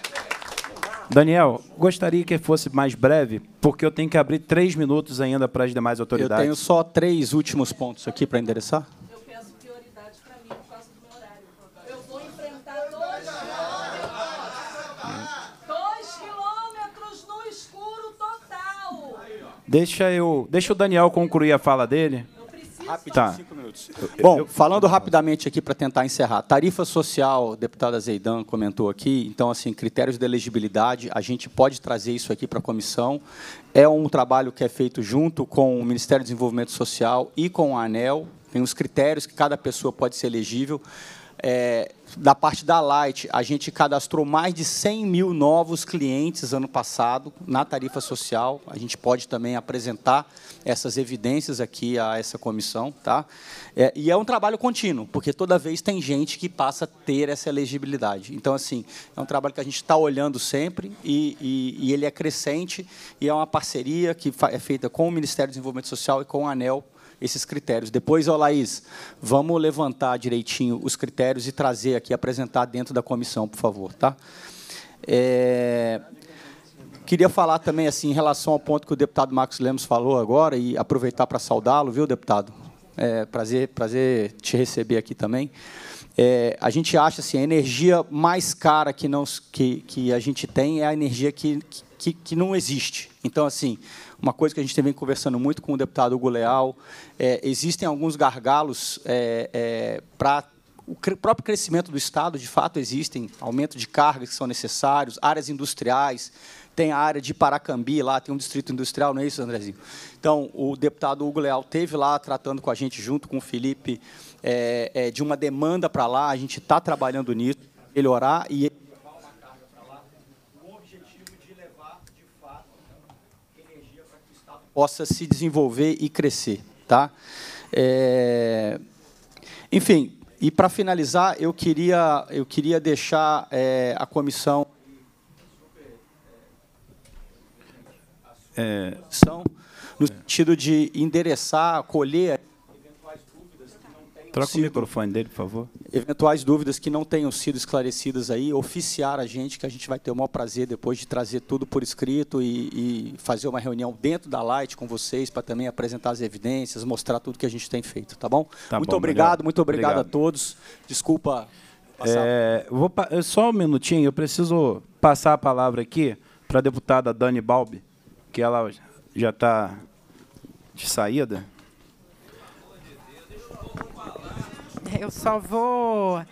Daniel, gostaria que fosse mais breve, porque eu tenho que abrir três minutos ainda para as demais autoridades. Eu tenho só três últimos pontos aqui para endereçar. Eu peço prioridade para mim por do meu horário. Eu vou enfrentar dois quilômetros. Dois quilômetros no escuro total. Deixa, eu, deixa o Daniel concluir a fala dele. Rapidinho, tá. cinco minutos. Bom, falando rapidamente aqui para tentar encerrar. Tarifa social, deputada Zeidan comentou aqui. Então, assim, critérios de elegibilidade, a gente pode trazer isso aqui para a comissão. É um trabalho que é feito junto com o Ministério do Desenvolvimento Social e com a ANEL. Tem os critérios que cada pessoa pode ser elegível. É, da parte da Light, a gente cadastrou mais de 100 mil novos clientes ano passado na tarifa social. A gente pode também apresentar essas evidências aqui a essa comissão. Tá? É, e é um trabalho contínuo, porque toda vez tem gente que passa a ter essa elegibilidade. Então, assim, é um trabalho que a gente está olhando sempre e, e, e ele é crescente e é uma parceria que é feita com o Ministério do Desenvolvimento Social e com o ANEL esses critérios. Depois, ó, Laís, vamos levantar direitinho os critérios e trazer aqui, apresentar dentro da comissão, por favor. Tá? É... Queria falar também assim em relação ao ponto que o deputado Marcos Lemos falou agora e aproveitar para saudá-lo, viu, deputado? É, prazer, prazer te receber aqui também. É, a gente acha assim, a energia mais cara que, não, que, que a gente tem é a energia que, que, que não existe. Então, assim, uma coisa que a gente vem conversando muito com o deputado Hugo Leal, é, existem alguns gargalos é, é para o próprio crescimento do Estado, de fato, existem aumento de cargas que são necessários, áreas industriais, tem a área de Paracambi lá, tem um distrito industrial, não é isso, Andrezinho? Então, o deputado Hugo Leal teve lá tratando com a gente, junto com o Felipe, é, é, de uma demanda para lá, a gente está trabalhando nisso, melhorar e possa se desenvolver e crescer. Tá? É... Enfim, e para finalizar, eu queria, eu queria deixar é, a comissão. É... no sentido de endereçar, acolher Troca sido, o microfone dele, por favor. Eventuais dúvidas que não tenham sido esclarecidas aí, oficiar a gente, que a gente vai ter o maior prazer depois de trazer tudo por escrito e, e fazer uma reunião dentro da Light com vocês para também apresentar as evidências, mostrar tudo que a gente tem feito, tá bom? Tá muito bom, obrigado, muito obrigado, obrigado, a todos. Desculpa. É, vou eh, só um minutinho, eu preciso passar a palavra aqui para a deputada Dani Balbi, que ela já está de saída. eu só vou.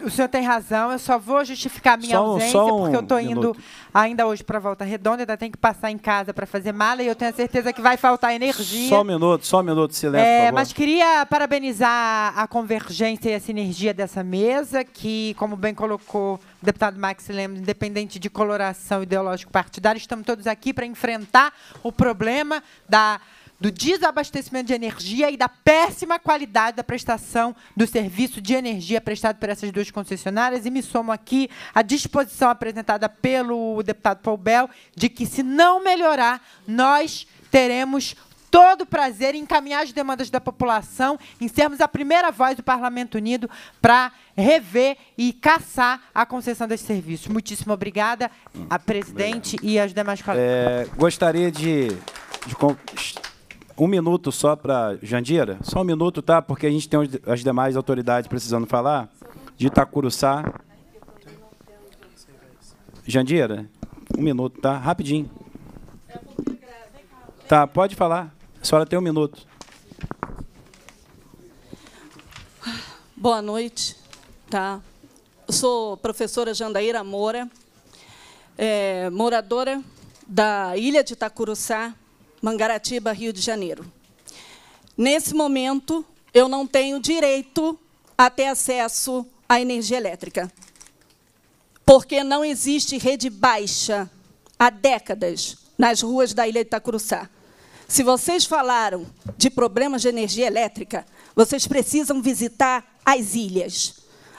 O senhor tem razão, eu só vou justificar minha só, ausência, só um porque eu estou indo ainda hoje para a Volta Redonda, ainda tenho que passar em casa para fazer mala e eu tenho a certeza que vai faltar energia. Só um minuto, só um minuto de silêncio. É, mas queria parabenizar a convergência e a sinergia dessa mesa, que, como bem colocou o deputado Max Lemos, independente de coloração ideológico partidária, estamos todos aqui para enfrentar o problema da do desabastecimento de energia e da péssima qualidade da prestação do serviço de energia prestado por essas duas concessionárias. E me somo aqui à disposição apresentada pelo deputado Paul Bell de que, se não melhorar, nós teremos todo o prazer em encaminhar as demandas da população, em sermos a primeira voz do Parlamento Unido para rever e caçar a concessão desse serviço. Muitíssimo obrigada à presidente Obrigado. e às demais colegas. É, gostaria de, de um minuto só para Jandira? Só um minuto, tá? Porque a gente tem as demais autoridades precisando falar. De Itacuruçá. Jandira, um minuto, tá? Rapidinho. Tá, pode falar. A senhora tem um minuto. Boa noite, tá? sou professora Jandaíra Moura, é, moradora da ilha de Itacuruçá, Mangaratiba, Rio de Janeiro. Nesse momento, eu não tenho direito a ter acesso à energia elétrica, porque não existe rede baixa há décadas nas ruas da ilha de Itacuruçá. Se vocês falaram de problemas de energia elétrica, vocês precisam visitar as ilhas.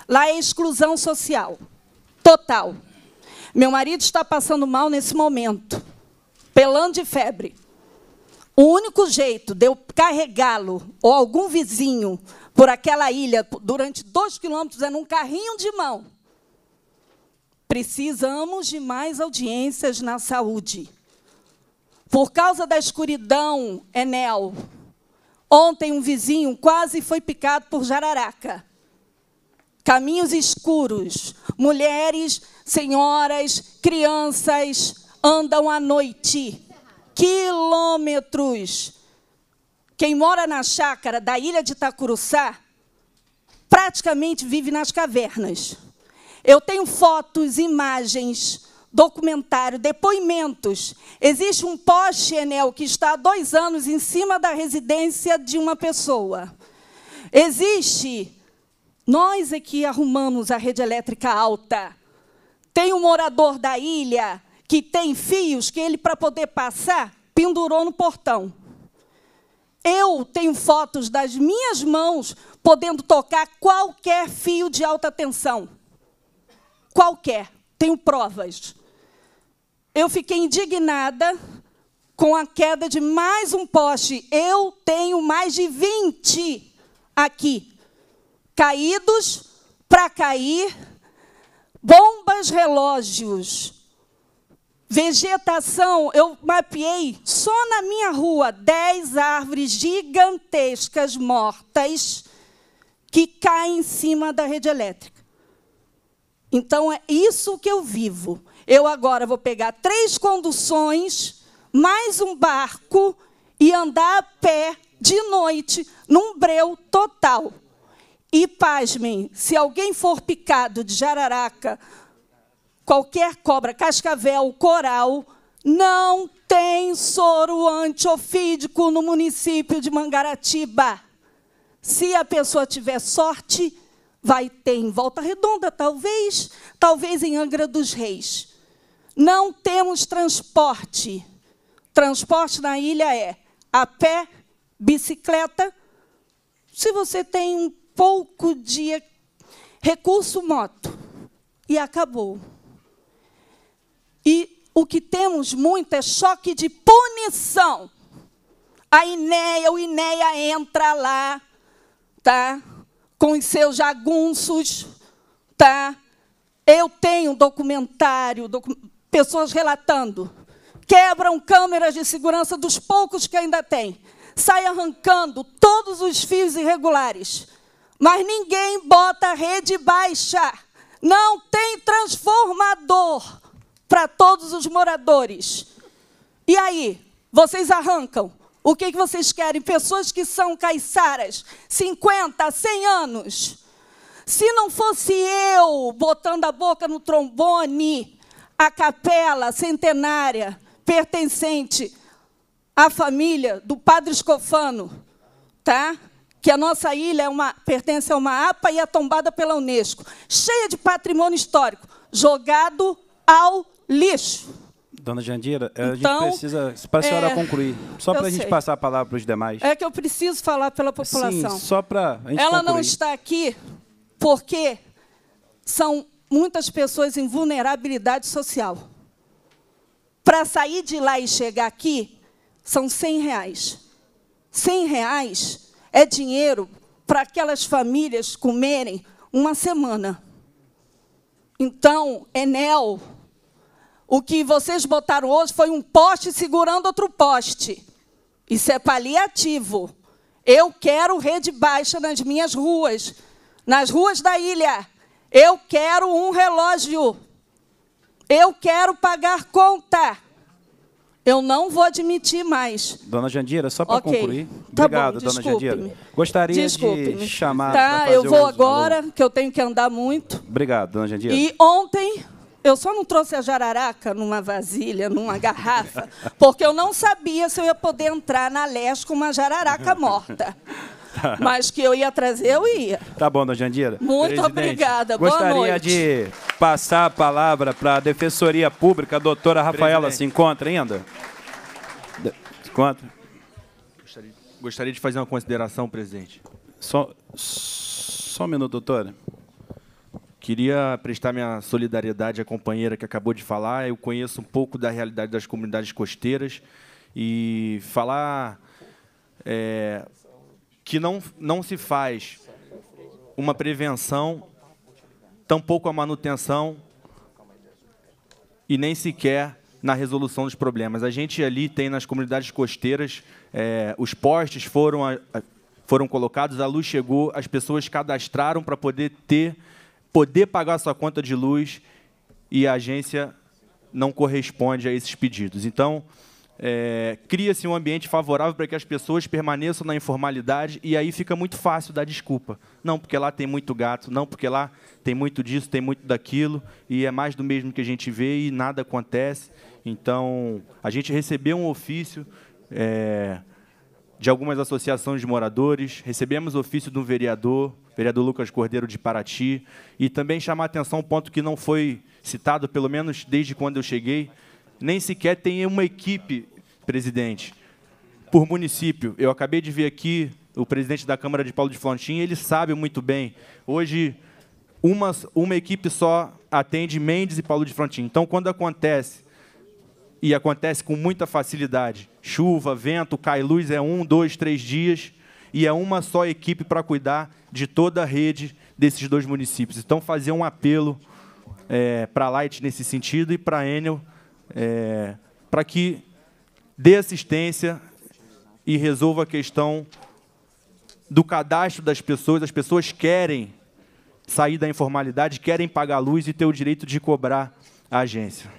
Lá é exclusão social, total. Meu marido está passando mal nesse momento, pelando de febre. O único jeito de eu carregá-lo ou algum vizinho por aquela ilha durante dois quilômetros é num carrinho de mão. Precisamos de mais audiências na saúde. Por causa da escuridão, Enel. Ontem um vizinho quase foi picado por jararaca. Caminhos escuros, mulheres, senhoras, crianças andam à noite quilômetros. Quem mora na chácara da ilha de Itacuruçá praticamente vive nas cavernas. Eu tenho fotos, imagens, documentário, depoimentos. Existe um poste Enel que está há dois anos em cima da residência de uma pessoa. Existe. Nós é que arrumamos a rede elétrica alta. Tem um morador da ilha que tem fios que ele, para poder passar, pendurou no portão. Eu tenho fotos das minhas mãos podendo tocar qualquer fio de alta tensão. Qualquer. Tenho provas. Eu fiquei indignada com a queda de mais um poste. Eu tenho mais de 20 aqui. Caídos para cair, bombas relógios, Vegetação, eu mapeei só na minha rua 10 árvores gigantescas mortas que caem em cima da rede elétrica. Então é isso que eu vivo. Eu agora vou pegar três conduções, mais um barco e andar a pé de noite num breu total. E pasmem, se alguém for picado de jararaca qualquer cobra, cascavel, coral, não tem soro antiofídico no município de Mangaratiba. Se a pessoa tiver sorte, vai ter em Volta Redonda, talvez, talvez em Angra dos Reis. Não temos transporte. Transporte na ilha é a pé, bicicleta. Se você tem um pouco de recurso, moto. E acabou. E o que temos muito é choque de punição. A Inéia, o Inéia entra lá, tá? Com os seus jagunços, tá? Eu tenho documentário, docu pessoas relatando. Quebram câmeras de segurança dos poucos que ainda tem. Sai arrancando todos os fios irregulares. Mas ninguém bota rede baixa. Não tem transformador para todos os moradores. E aí, vocês arrancam. O que, que vocês querem? Pessoas que são caiçaras, 50, 100 anos. Se não fosse eu botando a boca no trombone, a capela centenária pertencente à família do padre Escofano, tá? que a nossa ilha é uma, pertence a uma APA e é tombada pela Unesco, cheia de patrimônio histórico, jogado ao lixo. Dona Jandira, a gente então, precisa, para a senhora é, concluir, só para a gente sei. passar a palavra para os demais. É que eu preciso falar pela população. Sim, só para a gente Ela concluir. não está aqui porque são muitas pessoas em vulnerabilidade social. Para sair de lá e chegar aqui, são 100 reais. 100 reais é dinheiro para aquelas famílias comerem uma semana. Então, Enel o que vocês botaram hoje foi um poste segurando outro poste. Isso é paliativo. Eu quero rede baixa nas minhas ruas, nas ruas da ilha. Eu quero um relógio. Eu quero pagar conta. Eu não vou admitir mais. Dona Jandira, só para okay. Tá concluir. Obrigado, tá bom, dona Jandira. Gostaria de chamar. Tá, eu vou agora, que eu tenho que andar muito. Obrigado, dona Jandira. E ontem eu só não trouxe a jararaca numa vasilha, numa garrafa, porque eu não sabia se eu ia poder entrar na leste com uma jararaca morta. <laughs> Mas que eu ia trazer, eu ia. Tá bom, dona Jandira. Muito Presidente, obrigada. Gostaria Boa noite. de passar a palavra para a Defensoria Pública. A doutora Rafaela Presidente. se encontra ainda? Se encontra? Gostaria, gostaria de fazer uma consideração, presidente. Só, só um minuto, doutora. Queria prestar minha solidariedade à companheira que acabou de falar. Eu conheço um pouco da realidade das comunidades costeiras e falar é, que não, não se faz uma prevenção, tampouco a manutenção e nem sequer na resolução dos problemas. A gente ali tem nas comunidades costeiras, é, os postes foram, a, foram colocados, a luz chegou, as pessoas cadastraram para poder ter poder pagar sua conta de luz e a agência não corresponde a esses pedidos. Então, é, cria-se um ambiente favorável para que as pessoas permaneçam na informalidade e aí fica muito fácil dar desculpa. Não porque lá tem muito gato, não porque lá tem muito disso, tem muito daquilo, e é mais do mesmo que a gente vê e nada acontece. Então, a gente recebeu um ofício é, de algumas associações de moradores, recebemos ofício do vereador, vereador Lucas Cordeiro de Paraty, e também chamar a atenção um ponto que não foi citado, pelo menos desde quando eu cheguei, nem sequer tem uma equipe, presidente, por município. Eu acabei de ver aqui o presidente da Câmara de Paulo de Frontin, ele sabe muito bem. Hoje, uma, uma equipe só atende Mendes e Paulo de Frontin. Então, quando acontece, e acontece com muita facilidade, Chuva, vento, cai luz, é um, dois, três dias, e é uma só equipe para cuidar de toda a rede desses dois municípios. Então, fazer um apelo é, para a Light nesse sentido e para a Enel, é, para que dê assistência e resolva a questão do cadastro das pessoas. As pessoas querem sair da informalidade, querem pagar a luz e ter o direito de cobrar a agência.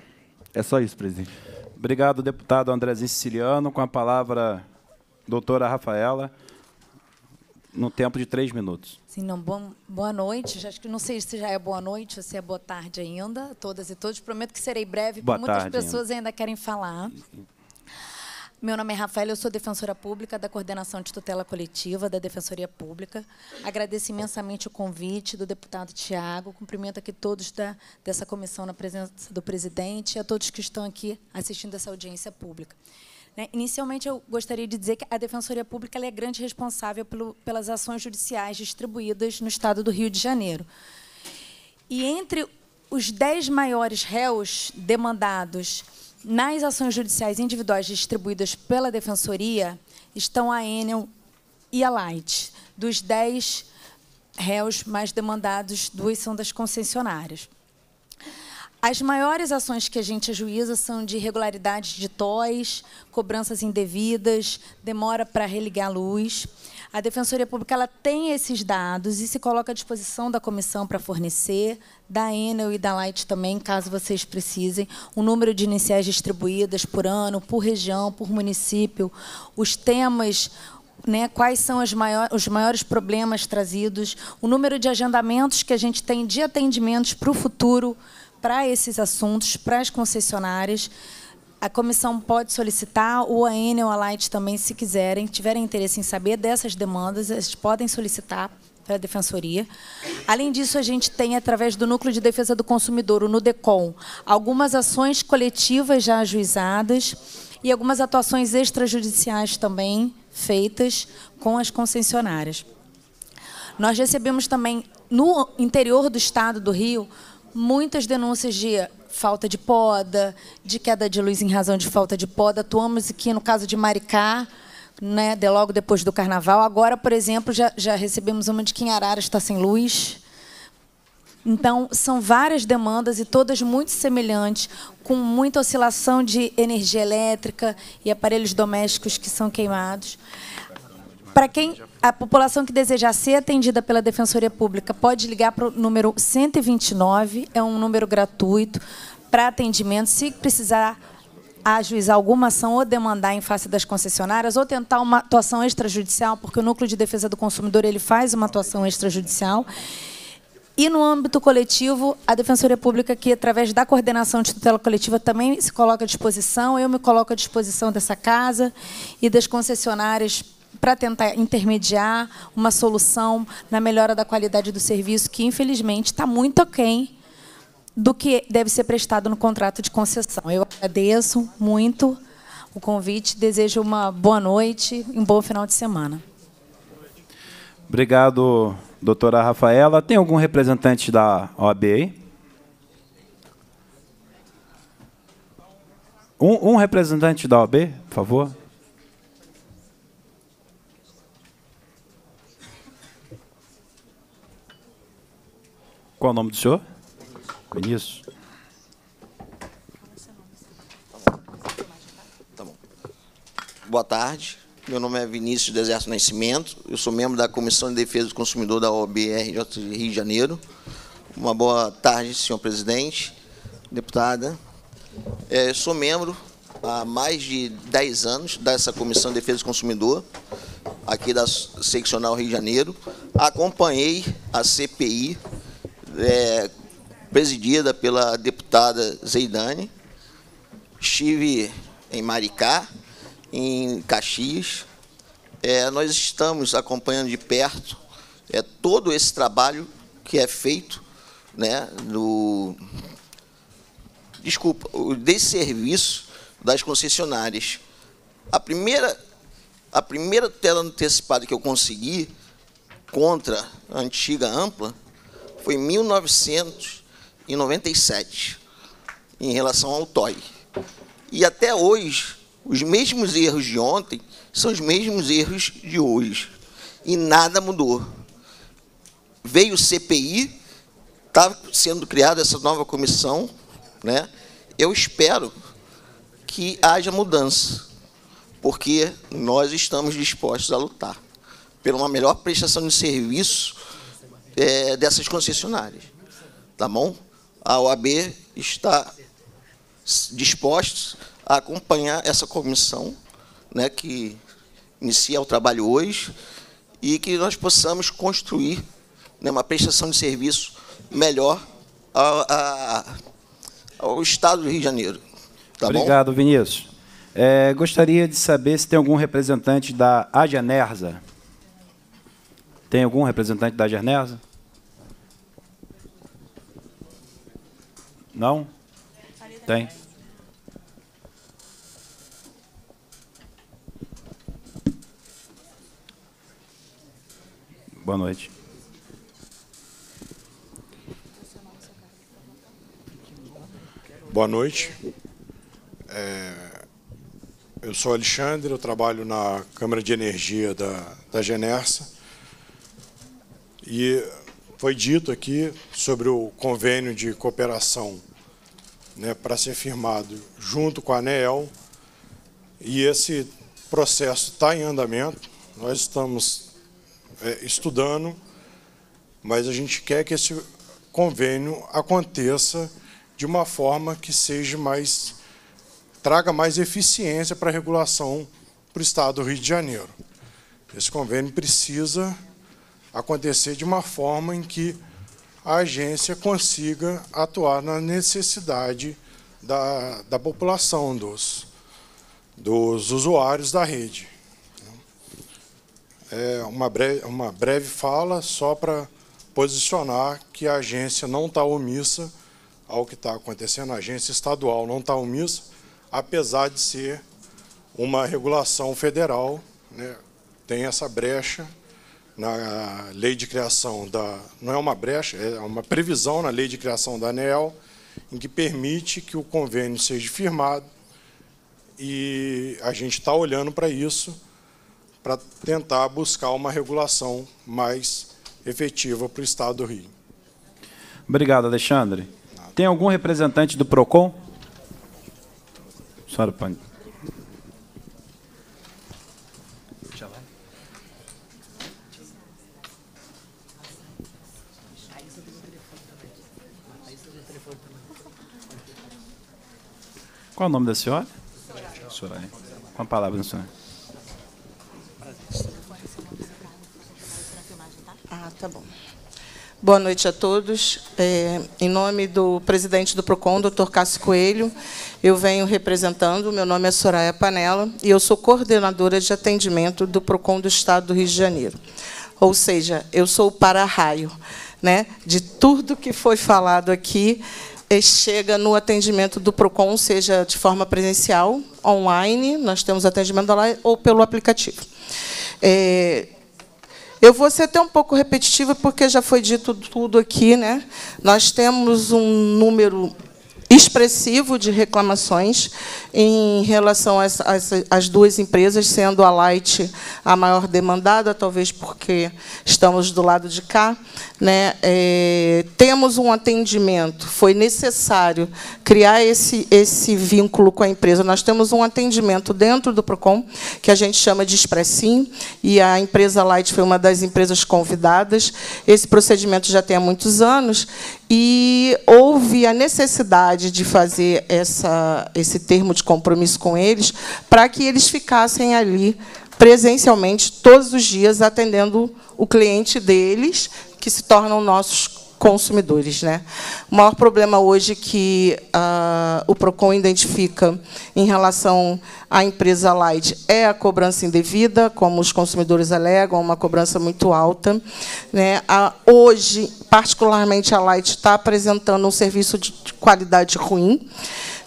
É só isso, presidente. Obrigado, deputado Andrezinho Siciliano. Com a palavra, doutora Rafaela, no tempo de três minutos. Sim, não, bom, boa noite. Acho que não sei se já é boa noite ou se é boa tarde ainda, todas e todos. Prometo que serei breve, porque muitas pessoas ainda. ainda querem falar. Meu nome é Rafaela, eu sou defensora pública da Coordenação de Tutela Coletiva da Defensoria Pública. Agradeço imensamente o convite do deputado Tiago, cumprimento aqui todos da, dessa comissão na presença do presidente e a todos que estão aqui assistindo essa audiência pública. Né? Inicialmente, eu gostaria de dizer que a Defensoria Pública é grande responsável pelo, pelas ações judiciais distribuídas no Estado do Rio de Janeiro. E entre os dez maiores réus demandados nas ações judiciais individuais distribuídas pela Defensoria, estão a Enel e a Light. Dos 10 réus mais demandados, duas são das concessionárias. As maiores ações que a gente ajuiza são de irregularidades de toys, cobranças indevidas, demora para religar a luz. A Defensoria Pública ela tem esses dados e se coloca à disposição da comissão para fornecer, da Enel e da Light também, caso vocês precisem, o número de iniciais distribuídas por ano, por região, por município, os temas, né, quais são maior, os maiores problemas trazidos, o número de agendamentos que a gente tem de atendimentos para o futuro, para esses assuntos, para as concessionárias. A comissão pode solicitar, o AN ou a Light também, se quiserem, tiverem interesse em saber dessas demandas, eles podem solicitar para a Defensoria. Além disso, a gente tem, através do Núcleo de Defesa do Consumidor, o NUDECOM, algumas ações coletivas já ajuizadas e algumas atuações extrajudiciais também feitas com as concessionárias. Nós recebemos também, no interior do Estado do Rio, muitas denúncias de falta de poda, de queda de luz em razão de falta de poda. Atuamos aqui no caso de Maricá, né, de logo depois do carnaval. Agora, por exemplo, já, já recebemos uma de que em Arara está sem luz. Então, são várias demandas e todas muito semelhantes, com muita oscilação de energia elétrica e aparelhos domésticos que são queimados. Para quem a população que desejar ser atendida pela Defensoria Pública pode ligar para o número 129, é um número gratuito para atendimento, se precisar ajuizar alguma ação ou demandar em face das concessionárias ou tentar uma atuação extrajudicial, porque o Núcleo de Defesa do Consumidor ele faz uma atuação extrajudicial. E no âmbito coletivo, a Defensoria Pública, que através da coordenação de tutela coletiva também se coloca à disposição, eu me coloco à disposição dessa casa e das concessionárias para tentar intermediar uma solução na melhora da qualidade do serviço, que infelizmente está muito aquém do que deve ser prestado no contrato de concessão. Eu agradeço muito o convite, desejo uma boa noite e um bom final de semana. Obrigado, doutora Rafaela. Tem algum representante da OAB aí? Um, um representante da OAB, por favor. Qual o nome do senhor? Vinícius. Tá bom. Boa tarde. Meu nome é Vinícius Deserto Nascimento. Eu sou membro da Comissão de Defesa do Consumidor da OBR Rio de Janeiro. Uma boa tarde, senhor presidente, deputada. É, sou membro há mais de 10 anos dessa Comissão de Defesa do Consumidor, aqui da Seccional Rio de Janeiro. Acompanhei a CPI é, presidida pela deputada Zeidane. Estive em Maricá, em Caxias. É, nós estamos acompanhando de perto é, todo esse trabalho que é feito né, no, desculpa, o desserviço das concessionárias. A primeira, a primeira tela antecipada que eu consegui contra a antiga ampla foi 1997, em relação ao TOI. E até hoje, os mesmos erros de ontem são os mesmos erros de hoje. E nada mudou. Veio o CPI, está sendo criada essa nova comissão. Né? Eu espero que haja mudança, porque nós estamos dispostos a lutar pela uma melhor prestação de serviço é, dessas concessionárias. Tá bom? A OAB está disposta a acompanhar essa comissão né, que inicia o trabalho hoje e que nós possamos construir né, uma prestação de serviço melhor ao, a, ao Estado do Rio de Janeiro. Tá Obrigado, bom? Vinícius. É, gostaria de saber se tem algum representante da Agenerza. Tem algum representante da Gernesa? Não? Tem. Boa noite. Boa noite. É, eu sou Alexandre, eu trabalho na Câmara de Energia da, da Genersa e foi dito aqui sobre o convênio de cooperação né, para ser firmado junto com a ANEEL, e esse processo está em andamento, nós estamos é, estudando, mas a gente quer que esse convênio aconteça de uma forma que seja mais traga mais eficiência para a regulação para o Estado do Rio de Janeiro. Esse convênio precisa acontecer de uma forma em que a agência consiga atuar na necessidade da, da população, dos, dos usuários da rede. É uma, breve, uma breve fala só para posicionar que a agência não está omissa ao que está acontecendo, a agência estadual não está omissa, apesar de ser uma regulação federal, né, tem essa brecha na lei de criação da. Não é uma brecha, é uma previsão na lei de criação da ANEL em que permite que o convênio seja firmado. E a gente está olhando para isso, para tentar buscar uma regulação mais efetiva para o Estado do Rio. Obrigado, Alexandre. Tem algum representante do PROCON? Senhora Pani. Qual o nome da senhora? Soraya. Com a palavra né, senhora. Ah, tá bom. Boa noite a todos. É, em nome do presidente do PROCON, doutor Cássio Coelho, eu venho representando, meu nome é Soraya Panella, e eu sou coordenadora de atendimento do PROCON do Estado do Rio de Janeiro. Ou seja, eu sou o para-raio né, de tudo que foi falado aqui é, chega no atendimento do PROCON, seja de forma presencial, online, nós temos atendimento online, ou pelo aplicativo. É, eu vou ser até um pouco repetitiva, porque já foi dito tudo aqui. Né? Nós temos um número expressivo de reclamações em relação às duas empresas, sendo a Light a maior demandada, talvez porque estamos do lado de cá. Né? É, temos um atendimento, foi necessário criar esse, esse vínculo com a empresa. Nós temos um atendimento dentro do PROCON, que a gente chama de Expressinho, e a empresa Light foi uma das empresas convidadas. Esse procedimento já tem há muitos anos, e houve a necessidade vontade de fazer essa, esse termo de compromisso com eles, para que eles ficassem ali presencialmente todos os dias atendendo o cliente deles, que se tornam nossos consumidores. Né? O maior problema hoje que uh, o PROCON identifica em relação à empresa Light é a cobrança indevida, como os consumidores alegam, uma cobrança muito alta. Né? A, hoje, particularmente, a Light está apresentando um serviço de qualidade ruim,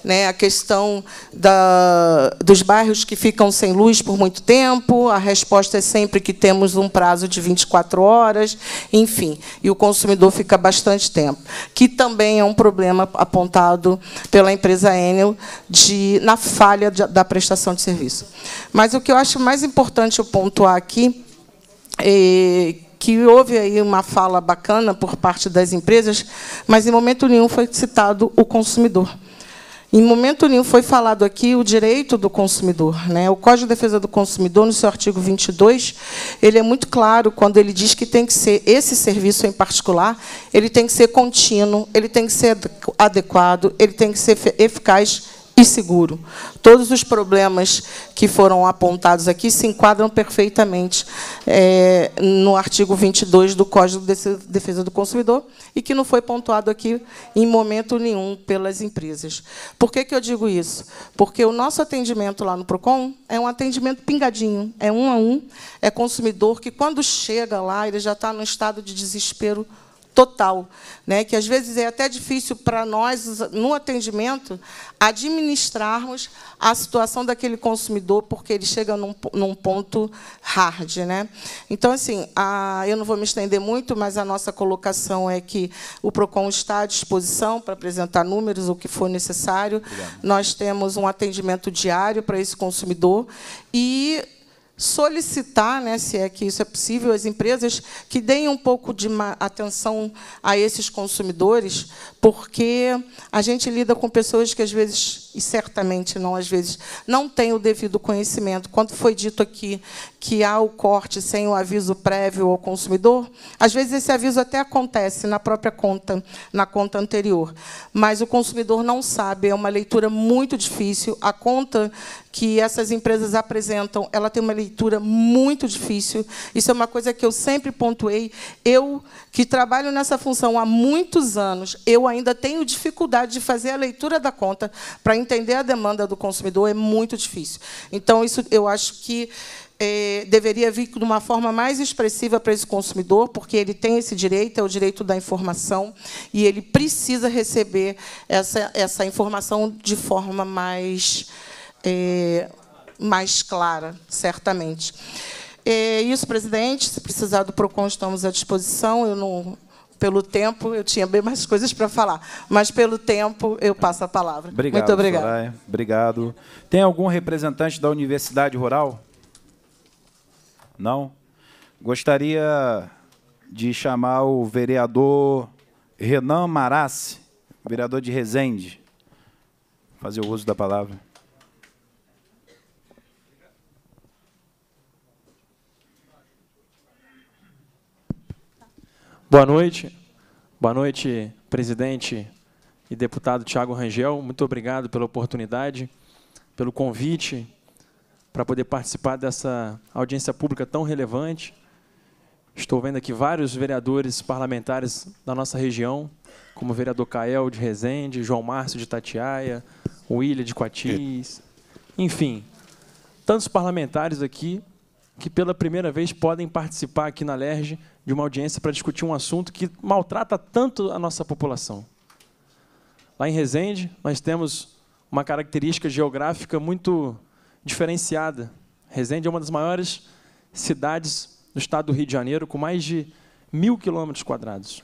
né, a questão da, dos bairros que ficam sem luz por muito tempo, a resposta é sempre que temos um prazo de 24 horas, enfim, e o consumidor fica bastante tempo, que também é um problema apontado pela empresa Enel de, na falha de, da prestação de serviço. Mas o que eu acho mais importante eu pontuar aqui é que houve aí uma fala bacana por parte das empresas, mas em momento nenhum foi citado o consumidor. Em momento nenhum foi falado aqui o direito do consumidor. Né? O Código de Defesa do Consumidor, no seu artigo 22, ele é muito claro quando ele diz que tem que ser esse serviço em particular, ele tem que ser contínuo, ele tem que ser adequado, ele tem que ser eficaz e seguro. Todos os problemas que foram apontados aqui se enquadram perfeitamente é, no artigo 22 do Código de Defesa do Consumidor e que não foi pontuado aqui em momento nenhum pelas empresas. Por que, que eu digo isso? Porque o nosso atendimento lá no PROCON é um atendimento pingadinho, é um a um, é consumidor que, quando chega lá, ele já está num estado de desespero total, né? que às vezes é até difícil para nós, no atendimento, administrarmos a situação daquele consumidor, porque ele chega num, num ponto hard. Né? Então, assim, a, eu não vou me estender muito, mas a nossa colocação é que o PROCON está à disposição para apresentar números, o que for necessário. Obrigado. Nós temos um atendimento diário para esse consumidor e solicitar, né, se é que isso é possível, as empresas que deem um pouco de atenção a esses consumidores, porque a gente lida com pessoas que às vezes, e certamente não às vezes, não têm o devido conhecimento. Quanto foi dito aqui que há o corte sem o aviso prévio ao consumidor, às vezes esse aviso até acontece na própria conta, na conta anterior, mas o consumidor não sabe, é uma leitura muito difícil. A conta que essas empresas apresentam, ela tem uma leitura muito difícil. Isso é uma coisa que eu sempre pontuei. Eu que trabalho nessa função há muitos anos, eu ainda tenho dificuldade de fazer a leitura da conta para entender a demanda do consumidor, é muito difícil. Então isso eu acho que é, deveria vir de uma forma mais expressiva para esse consumidor, porque ele tem esse direito, é o direito da informação, e ele precisa receber essa, essa informação de forma mais, é, mais clara, certamente. É isso, presidente. Se precisar do PROCON, estamos à disposição. Eu não, pelo tempo, eu tinha bem mais coisas para falar, mas pelo tempo eu passo a palavra. Obrigado, Muito obrigado. Soraya. Obrigado. Tem algum representante da Universidade Rural? Não? Gostaria de chamar o vereador Renan Marassi, vereador de Resende, fazer o uso da palavra. Boa noite. Boa noite, presidente e deputado Tiago Rangel. Muito obrigado pela oportunidade, pelo convite para poder participar dessa audiência pública tão relevante. Estou vendo aqui vários vereadores parlamentares da nossa região, como o vereador Cael de Resende, João Márcio de Tatiaia, William de Quatis, enfim, tantos parlamentares aqui que pela primeira vez podem participar aqui na LERJ de uma audiência para discutir um assunto que maltrata tanto a nossa população. Lá em Resende, nós temos uma característica geográfica muito diferenciada. Resende é uma das maiores cidades do estado do Rio de Janeiro, com mais de mil quilômetros quadrados.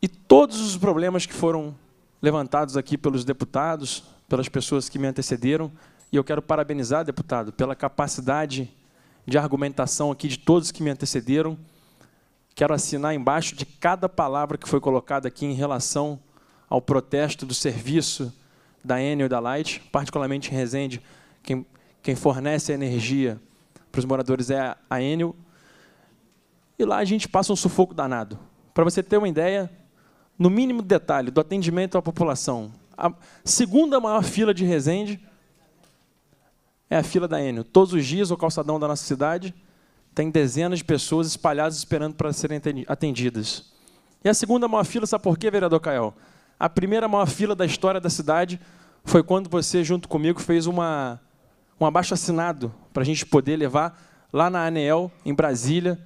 E todos os problemas que foram levantados aqui pelos deputados, pelas pessoas que me antecederam, e eu quero parabenizar, deputado, pela capacidade de argumentação aqui de todos que me antecederam. Quero assinar embaixo de cada palavra que foi colocada aqui em relação ao protesto do serviço da Enel e da Light, particularmente em Resende, quem, quem fornece energia para os moradores é a Enel. E lá a gente passa um sufoco danado. Para você ter uma ideia, no mínimo detalhe, do atendimento à população. A segunda maior fila de Resende é a fila da Enel. Todos os dias, o calçadão da nossa cidade tem dezenas de pessoas espalhadas esperando para serem atendidas. E a segunda maior fila, sabe por quê, vereador Caio? A primeira maior fila da história da cidade foi quando você, junto comigo, fez uma, um abaixo-assinado para a gente poder levar lá na ANEEL, em Brasília,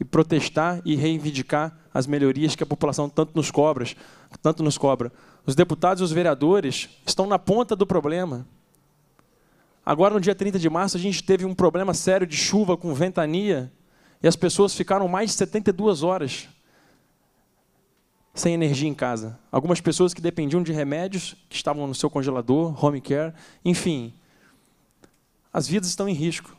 e protestar e reivindicar as melhorias que a população tanto nos, cobra, tanto nos cobra. Os deputados e os vereadores estão na ponta do problema. Agora, no dia 30 de março, a gente teve um problema sério de chuva com ventania e as pessoas ficaram mais de 72 horas sem energia em casa. Algumas pessoas que dependiam de remédios que estavam no seu congelador, home care, enfim. As vidas estão em risco.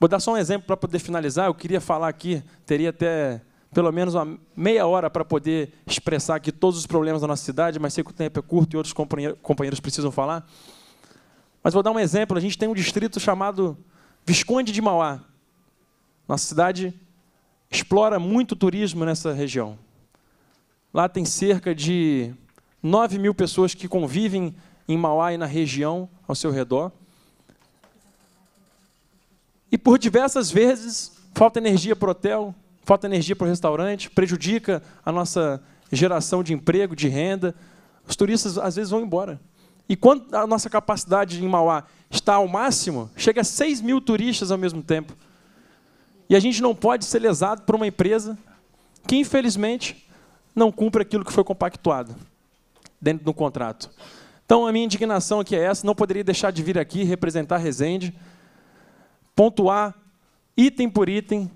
Vou dar só um exemplo para poder finalizar. Eu queria falar aqui, teria até pelo menos uma meia hora para poder expressar aqui todos os problemas da nossa cidade, mas sei que o tempo é curto e outros companheiros precisam falar. Mas vou dar um exemplo. A gente tem um distrito chamado Visconde de Mauá. Nossa cidade explora muito turismo nessa região. Lá tem cerca de 9 mil pessoas que convivem em Mauá e na região ao seu redor. E por diversas vezes falta energia para o hotel, falta energia para o restaurante, prejudica a nossa geração de emprego, de renda. Os turistas às vezes vão embora. E quando a nossa capacidade em Mauá está ao máximo, chega a 6 mil turistas ao mesmo tempo. E a gente não pode ser lesado por uma empresa que, infelizmente, não cumpre aquilo que foi compactuado dentro do contrato. Então, a minha indignação aqui é essa, não poderia deixar de vir aqui representar Resende, pontuar item por item,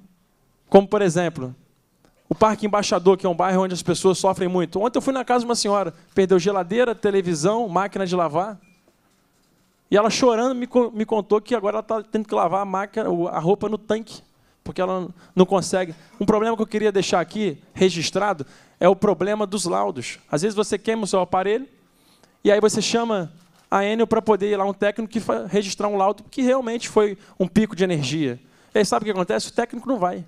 como, por exemplo, o Parque Embaixador, que é um bairro onde as pessoas sofrem muito. Ontem eu fui na casa de uma senhora, perdeu geladeira, televisão, máquina de lavar, e ela chorando me, me contou que agora ela está tendo que lavar a, máquina, a roupa no tanque porque ela não consegue. Um problema que eu queria deixar aqui registrado é o problema dos laudos. Às vezes você queima o seu aparelho e aí você chama a Enel para poder ir lá um técnico que registrar um laudo que realmente foi um pico de energia. E aí sabe o que acontece? O técnico não vai.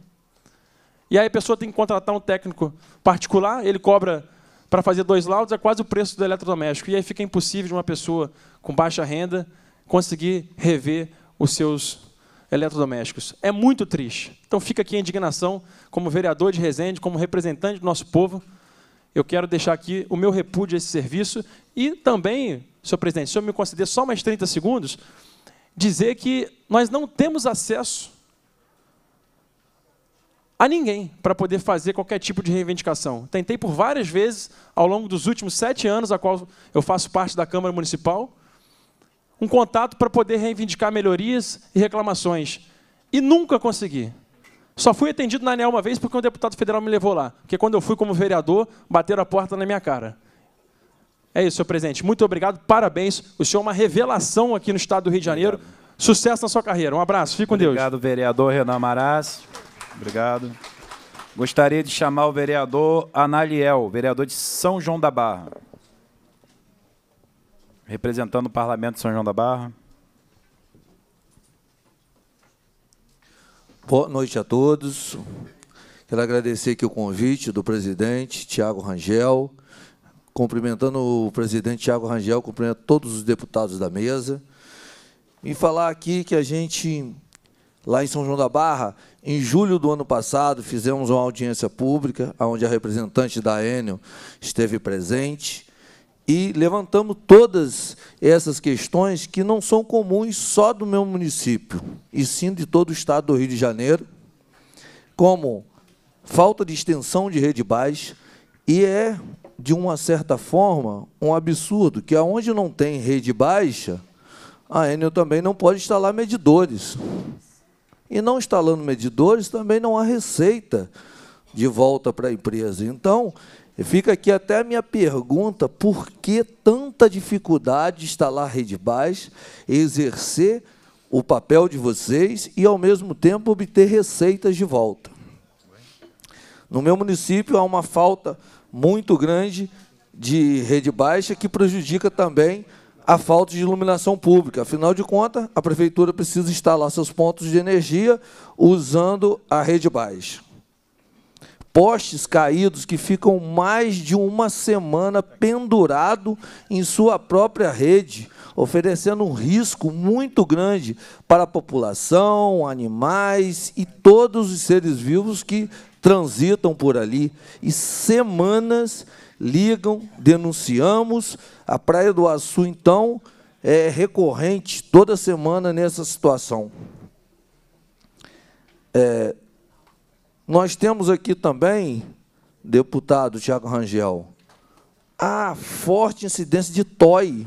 E aí a pessoa tem que contratar um técnico particular, ele cobra para fazer dois laudos, é quase o preço do eletrodoméstico. E aí fica impossível de uma pessoa com baixa renda conseguir rever os seus eletrodomésticos. É muito triste. Então fica aqui a indignação, como vereador de Resende, como representante do nosso povo, eu quero deixar aqui o meu repúdio a esse serviço e também, senhor presidente, se eu me conceder só mais 30 segundos, dizer que nós não temos acesso a ninguém para poder fazer qualquer tipo de reivindicação. Tentei por várias vezes ao longo dos últimos sete anos, a qual eu faço parte da Câmara Municipal, um contato para poder reivindicar melhorias e reclamações. E nunca consegui. Só fui atendido na ANEL uma vez porque um deputado federal me levou lá. Porque quando eu fui como vereador, bateram a porta na minha cara. É isso, senhor presidente. Muito obrigado, parabéns. O senhor é uma revelação aqui no estado do Rio de Janeiro. Obrigado. Sucesso na sua carreira. Um abraço, fique com obrigado, Deus. Obrigado, vereador Renan Maraz. Obrigado. Gostaria de chamar o vereador Analiel, vereador de São João da Barra representando o Parlamento de São João da Barra. Boa noite a todos. Quero agradecer aqui o convite do presidente Tiago Rangel, cumprimentando o presidente Tiago Rangel, cumprimento todos os deputados da mesa, e falar aqui que a gente, lá em São João da Barra, em julho do ano passado, fizemos uma audiência pública, onde a representante da Enel esteve presente, e levantamos todas essas questões que não são comuns só do meu município, e sim de todo o estado do Rio de Janeiro, como falta de extensão de rede baixa, e é, de uma certa forma, um absurdo que aonde não tem rede baixa, a Enel também não pode instalar medidores. E não instalando medidores também não há receita de volta para a empresa. Então, e fica aqui até a minha pergunta: por que tanta dificuldade de instalar a rede baixa, exercer o papel de vocês e, ao mesmo tempo, obter receitas de volta? No meu município há uma falta muito grande de rede baixa que prejudica também a falta de iluminação pública. Afinal de contas, a prefeitura precisa instalar seus pontos de energia usando a rede baixa postes caídos que ficam mais de uma semana pendurado em sua própria rede, oferecendo um risco muito grande para a população, animais e todos os seres vivos que transitam por ali. E semanas ligam, denunciamos. A Praia do Açu, então, é recorrente toda semana nessa situação. É, nós temos aqui também, deputado Tiago Rangel, a forte incidência de TOI,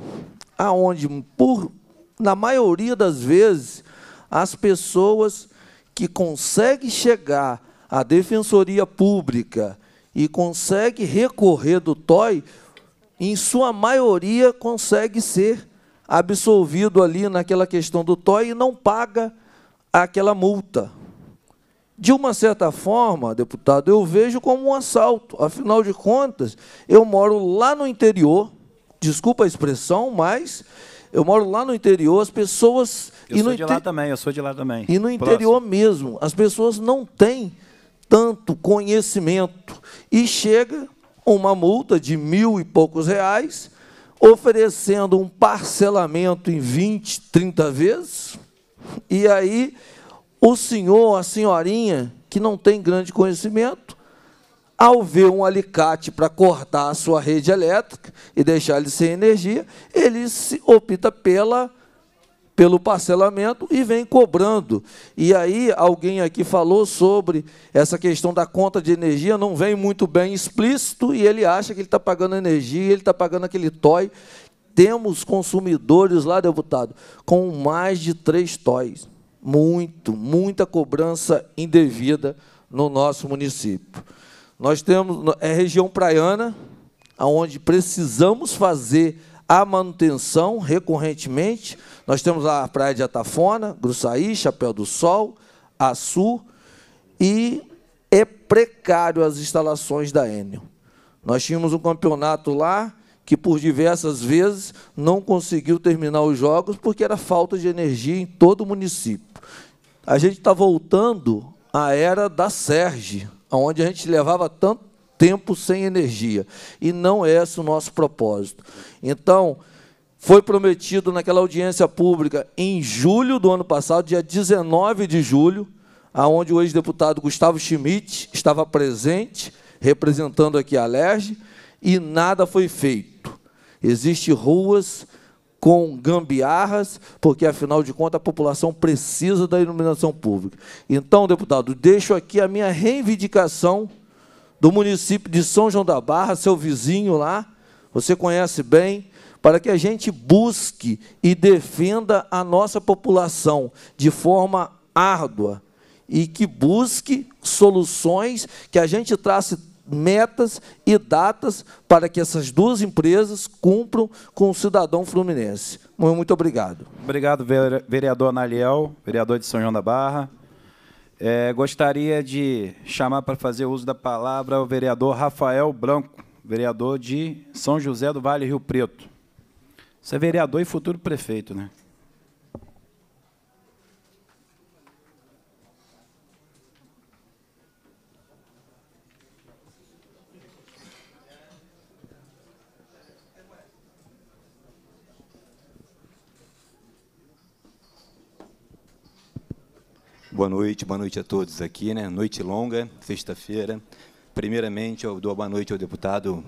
aonde, por, na maioria das vezes, as pessoas que conseguem chegar à defensoria pública e conseguem recorrer do TOI, em sua maioria consegue ser absolvido ali naquela questão do TOI e não paga aquela multa de uma certa forma, deputado, eu vejo como um assalto. Afinal de contas, eu moro lá no interior, desculpa a expressão, mas eu moro lá no interior, as pessoas. Eu sou de lá também, eu sou de lá também. E no interior Próximo. mesmo, as pessoas não têm tanto conhecimento. E chega uma multa de mil e poucos reais, oferecendo um parcelamento em 20, 30 vezes, e aí o senhor, a senhorinha, que não tem grande conhecimento, ao ver um alicate para cortar a sua rede elétrica e deixar ele sem energia, ele se opta pela pelo parcelamento e vem cobrando. E aí alguém aqui falou sobre essa questão da conta de energia, não vem muito bem explícito e ele acha que ele está pagando energia, ele está pagando aquele toy. Temos consumidores lá, deputado, com mais de três toys muito, muita cobrança indevida no nosso município. Nós temos é região praiana, aonde precisamos fazer a manutenção recorrentemente. Nós temos lá a praia de Atafona, Gruçaí, Chapéu do Sol, Açu e é precário as instalações da Enel. Nós tínhamos um campeonato lá que por diversas vezes não conseguiu terminar os jogos porque era falta de energia em todo o município. A gente está voltando à era da Serge, onde a gente levava tanto tempo sem energia. E não é esse o nosso propósito. Então, foi prometido naquela audiência pública em julho do ano passado, dia 19 de julho, aonde o ex-deputado Gustavo Schmidt estava presente, representando aqui a LERJ, e nada foi feito. Existem ruas com gambiarras, porque afinal de contas a população precisa da iluminação pública. Então, deputado, deixo aqui a minha reivindicação do município de São João da Barra, seu vizinho lá, você conhece bem, para que a gente busque e defenda a nossa população de forma árdua e que busque soluções que a gente trace metas e datas para que essas duas empresas cumpram com o cidadão fluminense. Muito obrigado. Obrigado, vereador Analiel, vereador de São João da Barra. É, gostaria de chamar para fazer uso da palavra o vereador Rafael Branco, vereador de São José do Vale Rio Preto. Você é vereador e futuro prefeito, né? Boa noite, boa noite a todos aqui, né? Noite longa, sexta-feira. Primeiramente, eu dou boa noite ao deputado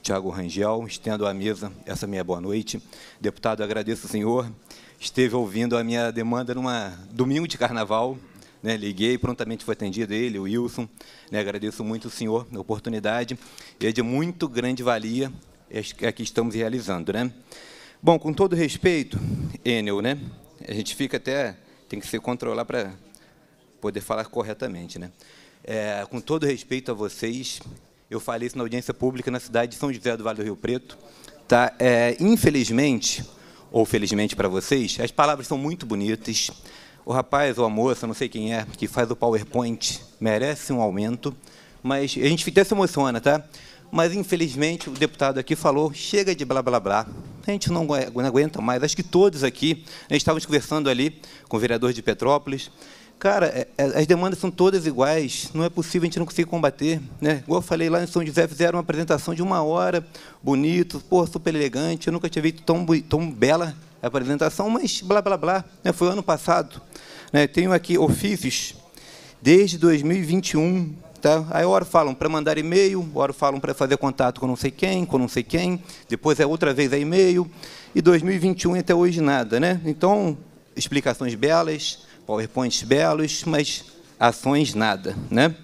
Tiago Rangel, estendo à mesa essa minha boa noite. Deputado, agradeço o senhor. Esteve ouvindo a minha demanda numa domingo de carnaval, né? Liguei, prontamente foi atendido ele, o Wilson. Né? Agradeço muito o senhor a oportunidade. É de muito grande valia é que estamos realizando, né? Bom, com todo respeito, Enel, né? A gente fica até tem que se controlar para poder falar corretamente. Né? É, com todo respeito a vocês, eu falei isso na audiência pública na cidade de São José do Vale do Rio Preto. Tá? É, infelizmente, ou felizmente para vocês, as palavras são muito bonitas. O rapaz ou a moça, não sei quem é, que faz o PowerPoint, merece um aumento. Mas a gente até se emociona, tá? mas infelizmente o deputado aqui falou, chega de blá blá blá. A gente não aguenta mais. Acho que todos aqui, a gente estávamos conversando ali com o vereador de Petrópolis, Cara, é, é, as demandas são todas iguais, não é possível a gente não conseguir combater. Né? Igual eu falei lá em São José, fizeram uma apresentação de uma hora, bonito, porra, super elegante. Eu nunca tinha visto tão, tão bela a apresentação, mas blá, blá, blá. Né? Foi ano passado. Né? Tenho aqui ofícios desde 2021. Tá? Aí, hora falam para mandar e-mail, hora falam para fazer contato com não sei quem, com não sei quem, depois é outra vez é e-mail, e 2021 até hoje nada. Né? Então, explicações belas, PowerPoints belos, mas ações nada. Né?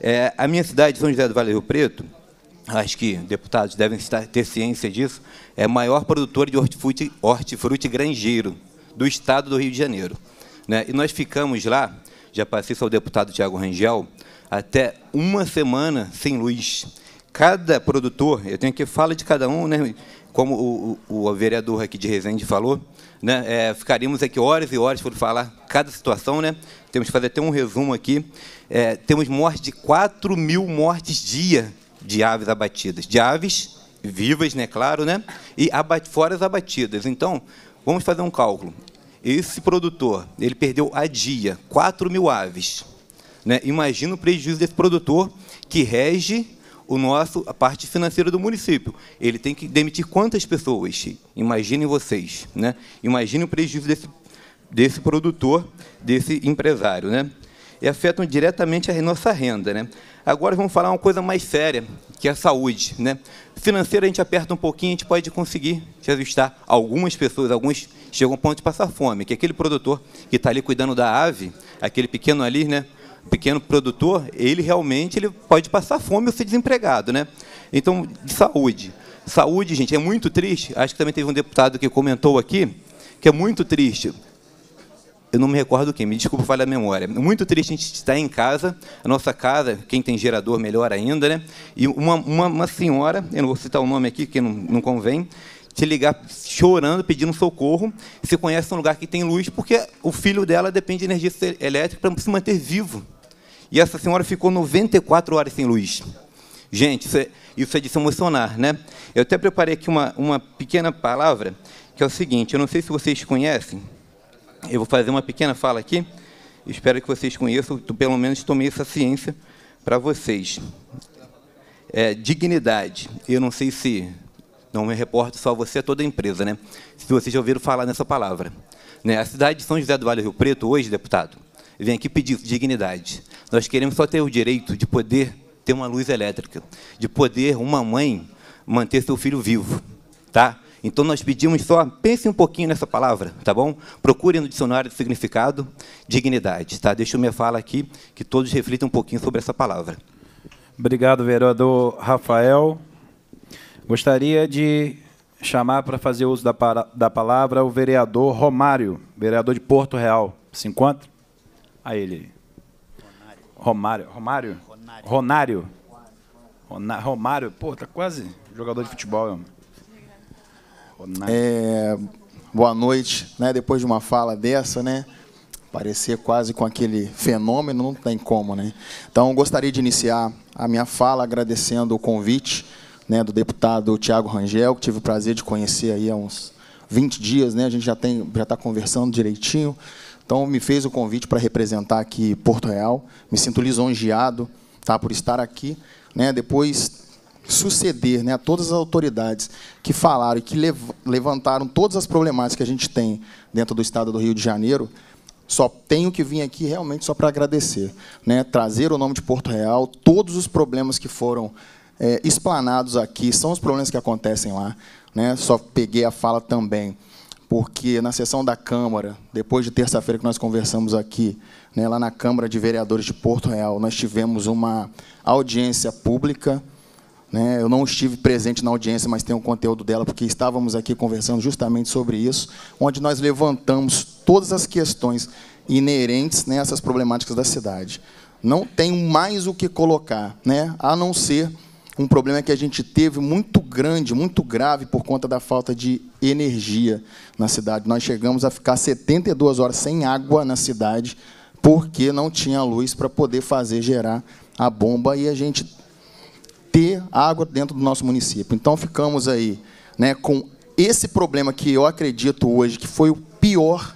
É, a minha cidade, São José do Vale do Rio Preto, acho que deputados devem ter ciência disso, é a maior produtora de hortifruti, hortifruti grangeiro do estado do Rio de Janeiro. Né? E nós ficamos lá, já passei isso ao deputado Tiago Rangel, até uma semana sem luz. Cada produtor, eu tenho que falar de cada um, né? como o, o, o vereador aqui de Resende falou, né? É, ficaríamos aqui horas e horas por falar cada situação, né? Temos que fazer até um resumo aqui. É, temos morte de 4 mil mortes dia de aves abatidas. De aves vivas, né? Claro, né? E abat fora as abatidas. Então, vamos fazer um cálculo. Esse produtor, ele perdeu a dia 4 mil aves. Né? Imagina o prejuízo desse produtor que rege o nosso, a parte financeira do município. Ele tem que demitir quantas pessoas? Imaginem vocês. Né? Imaginem o prejuízo desse, desse produtor, desse empresário. Né? E afetam diretamente a nossa renda. Né? Agora vamos falar uma coisa mais séria, que é a saúde. Né? Financeira a gente aperta um pouquinho, a gente pode conseguir se ajustar. Algumas pessoas, alguns chegam ao ponto de passar fome, que é aquele produtor que está ali cuidando da ave, aquele pequeno ali, né? pequeno produtor, ele realmente ele pode passar fome ou ser desempregado. Né? Então, de saúde. Saúde, gente, é muito triste. Acho que também teve um deputado que comentou aqui, que é muito triste. Eu não me recordo quem, me desculpa falha a memória. É muito triste a gente estar em casa, a nossa casa, quem tem gerador melhor ainda, né? E uma, uma, uma senhora, eu não vou citar o nome aqui, que não, não convém, te ligar chorando, pedindo socorro. se conhece um lugar que tem luz, porque o filho dela depende de energia elétrica para se manter vivo. E essa senhora ficou 94 horas sem luz. Gente, isso é, isso é de se emocionar, né? Eu até preparei aqui uma, uma pequena palavra, que é o seguinte, eu não sei se vocês conhecem, eu vou fazer uma pequena fala aqui, espero que vocês conheçam, pelo menos tomei essa ciência para vocês. É, dignidade. Eu não sei se, não me reporto só você, toda a empresa, né? Se vocês já ouviram falar nessa palavra. Né? A cidade de São José do Vale do Rio Preto, hoje, deputado, vem aqui pedir dignidade. Nós queremos só ter o direito de poder ter uma luz elétrica, de poder uma mãe manter seu filho vivo, tá? Então nós pedimos só, pense um pouquinho nessa palavra, tá bom? Procure no dicionário de significado dignidade, tá? Deixa eu minha fala aqui, que todos reflitam um pouquinho sobre essa palavra. Obrigado, vereador Rafael. Gostaria de chamar para fazer uso da, da palavra o vereador Romário, vereador de Porto Real. Se encontra? a ele. Romário. Romário? Ronário. Ronário. Romário. Pô, tá quase jogador de futebol. É, boa noite. Né? Depois de uma fala dessa, né? Parecer quase com aquele fenômeno, não tem como, né? Então, gostaria de iniciar a minha fala agradecendo o convite né, do deputado Tiago Rangel, que tive o prazer de conhecer aí há uns 20 dias, né? A gente já tem, já está conversando direitinho. Então, me fez o convite para representar aqui Porto Real. Me sinto lisonjeado tá, por estar aqui. Né? Depois, suceder né, a todas as autoridades que falaram e que lev levantaram todas as problemáticas que a gente tem dentro do estado do Rio de Janeiro, só tenho que vir aqui realmente só para agradecer, né? trazer o nome de Porto Real, todos os problemas que foram é, explanados aqui são os problemas que acontecem lá. Né? Só peguei a fala também porque na sessão da Câmara, depois de terça-feira que nós conversamos aqui, né, lá na Câmara de Vereadores de Porto Real, nós tivemos uma audiência pública. Né, eu não estive presente na audiência, mas tem o conteúdo dela, porque estávamos aqui conversando justamente sobre isso, onde nós levantamos todas as questões inerentes nessas né, problemáticas da cidade. Não tenho mais o que colocar, né, a não ser um problema que a gente teve muito grande, muito grave, por conta da falta de energia na cidade. Nós chegamos a ficar 72 horas sem água na cidade, porque não tinha luz para poder fazer gerar a bomba e a gente ter água dentro do nosso município. Então ficamos aí né, com esse problema que eu acredito hoje que foi o pior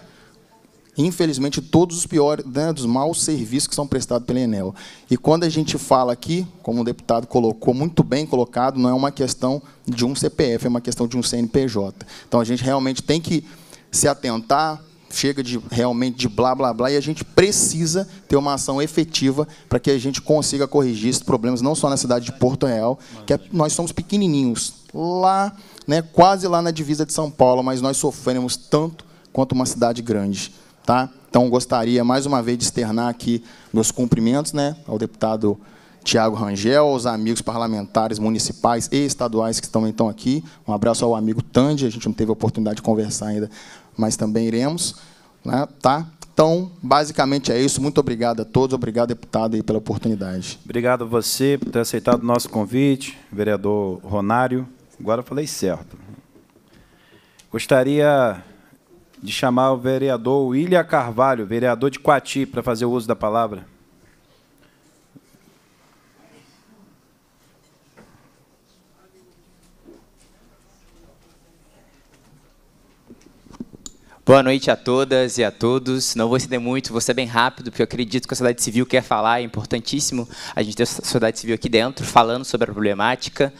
infelizmente, todos os piores, né, dos maus serviços que são prestados pela Enel. E quando a gente fala aqui, como o deputado colocou, muito bem colocado, não é uma questão de um CPF, é uma questão de um CNPJ. Então, a gente realmente tem que se atentar, chega de realmente de blá, blá, blá, e a gente precisa ter uma ação efetiva para que a gente consiga corrigir esses problemas, não só na cidade de Porto Real, que é, nós somos pequenininhos, lá, né, quase lá na divisa de São Paulo, mas nós sofremos tanto quanto uma cidade grande. Tá? Então, gostaria mais uma vez de externar aqui meus cumprimentos né, ao deputado Tiago Rangel, aos amigos parlamentares municipais e estaduais que também estão aqui. Um abraço ao amigo Tandy, a gente não teve a oportunidade de conversar ainda, mas também iremos. Né, tá? Então, basicamente é isso. Muito obrigado a todos. Obrigado, deputado, aí, pela oportunidade. Obrigado a você por ter aceitado o nosso convite, vereador Ronário. Agora falei certo. Gostaria de chamar o vereador William Carvalho, vereador de Coati, para fazer o uso da palavra. Boa noite a todas e a todos. Não vou ceder muito, vou ser bem rápido, porque eu acredito que a sociedade civil quer falar, é importantíssimo a gente ter a sociedade civil aqui dentro, falando sobre a problemática.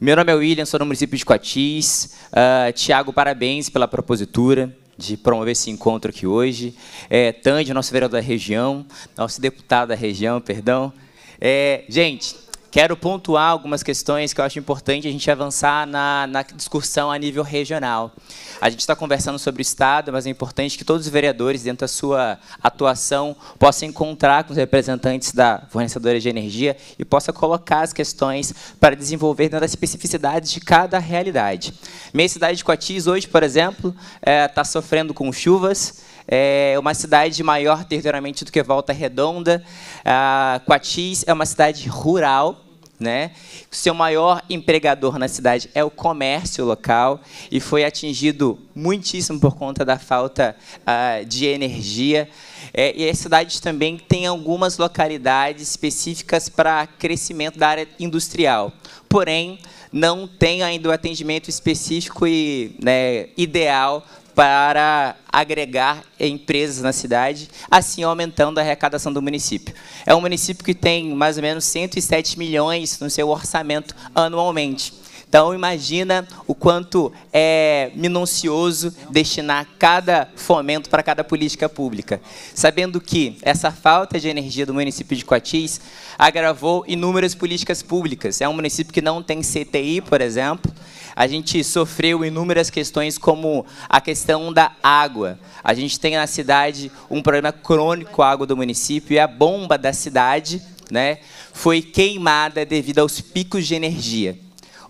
Meu nome é William, sou do município de Coatis. Uh, ah, Tiago, parabéns pela propositura de promover esse encontro aqui hoje. É, Tandy, nosso vereador da região, nosso deputado da região, perdão. É, gente, Quero pontuar algumas questões que eu acho importante a gente avançar na, na discussão a nível regional. A gente está conversando sobre o Estado, mas é importante que todos os vereadores, dentro da sua atuação, possam encontrar com os representantes da fornecedora de energia e possa colocar as questões para desenvolver dentro das especificidades de cada realidade. Minha cidade de Coatis, hoje, por exemplo, está eh, é, sofrendo com chuvas, é uma cidade maior territorialmente do que Volta Redonda. Ah, Quatis é uma cidade rural. Né? Seu maior empregador na cidade é o comércio local e foi atingido muitíssimo por conta da falta ah, de energia. É, e a cidade também tem algumas localidades específicas para crescimento da área industrial. Porém, não tem ainda o atendimento específico e né, ideal para agregar empresas na cidade, assim aumentando a arrecadação do município. É um município que tem mais ou menos 107 milhões no seu orçamento anualmente. Então, imagina o quanto é minucioso destinar cada fomento para cada política pública. Sabendo que essa falta de energia do município de Coatis agravou inúmeras políticas públicas. É um município que não tem CTI, por exemplo, a gente sofreu inúmeras questões, como a questão da água. A gente tem na cidade um problema crônico com a água do município e a bomba da cidade né, foi queimada devido aos picos de energia.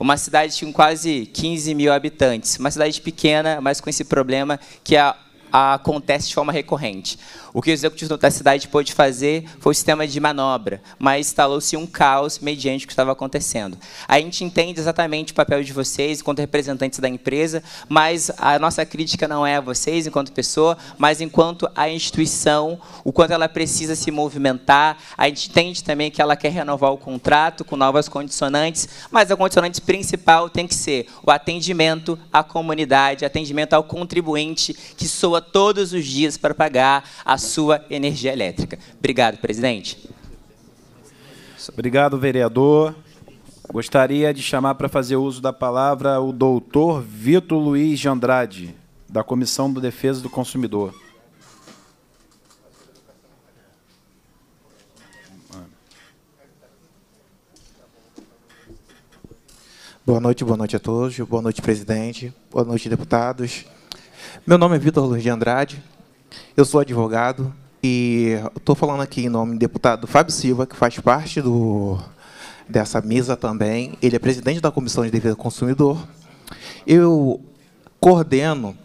Uma cidade com quase 15 mil habitantes, uma cidade pequena, mas com esse problema que a acontece de forma recorrente. O que o executivo da cidade pôde fazer foi o sistema de manobra, mas instalou-se um caos mediante o que estava acontecendo. A gente entende exatamente o papel de vocês enquanto representantes da empresa, mas a nossa crítica não é a vocês enquanto pessoa, mas enquanto a instituição, o quanto ela precisa se movimentar. A gente entende também que ela quer renovar o contrato com novas condicionantes, mas a condicionante principal tem que ser o atendimento à comunidade, atendimento ao contribuinte, que soa todos os dias para pagar a sua energia elétrica. Obrigado, presidente. Obrigado, vereador. Gostaria de chamar para fazer uso da palavra o doutor Vitor Luiz de Andrade, da Comissão de Defesa do Consumidor. Boa noite, boa noite a todos. Boa noite, presidente. Boa noite, deputados. Meu nome é Vitor Luiz de Andrade, eu sou advogado e estou falando aqui em nome do deputado Fábio Silva, que faz parte do, dessa mesa também. Ele é presidente da Comissão de Defesa do Consumidor. Eu coordeno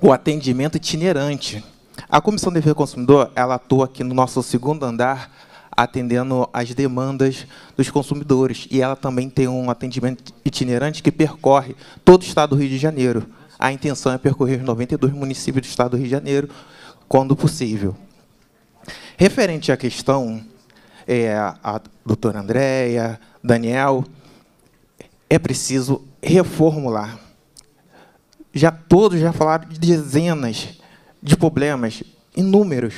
o atendimento itinerante. A Comissão de Defesa do Consumidor ela atua aqui no nosso segundo andar, atendendo as demandas dos consumidores. E ela também tem um atendimento itinerante que percorre todo o estado do Rio de Janeiro. A intenção é percorrer os 92 municípios do estado do Rio de Janeiro, quando possível. Referente à questão, é, a doutora Andréia, Daniel, é preciso reformular. Já todos já falaram de dezenas de problemas, inúmeros.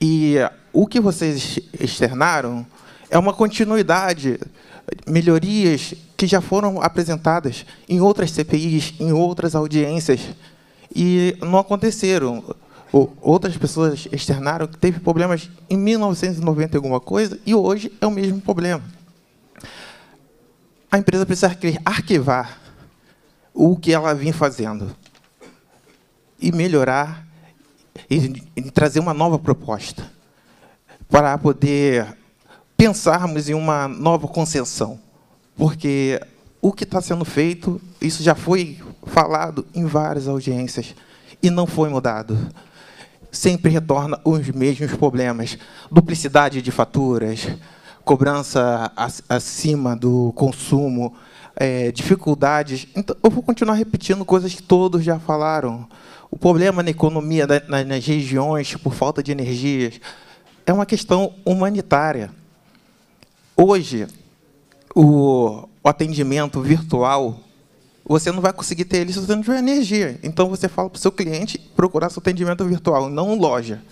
E o que vocês externaram é uma continuidade melhorias que já foram apresentadas em outras CPIs, em outras audiências, e não aconteceram. Outras pessoas externaram que teve problemas em 1990 alguma coisa, e hoje é o mesmo problema. A empresa precisa arquivar o que ela vinha fazendo e melhorar e, e trazer uma nova proposta para poder pensarmos em uma nova concessão, porque o que está sendo feito, isso já foi falado em várias audiências e não foi mudado. Sempre retorna os mesmos problemas, duplicidade de faturas, cobrança acima do consumo, é, dificuldades. Então, eu vou continuar repetindo coisas que todos já falaram. O problema na economia, nas regiões, por falta de energias, é uma questão humanitária. Hoje, o, o atendimento virtual, você não vai conseguir ter ele se você não tiver energia. Então, você fala para o seu cliente procurar seu atendimento virtual, não loja.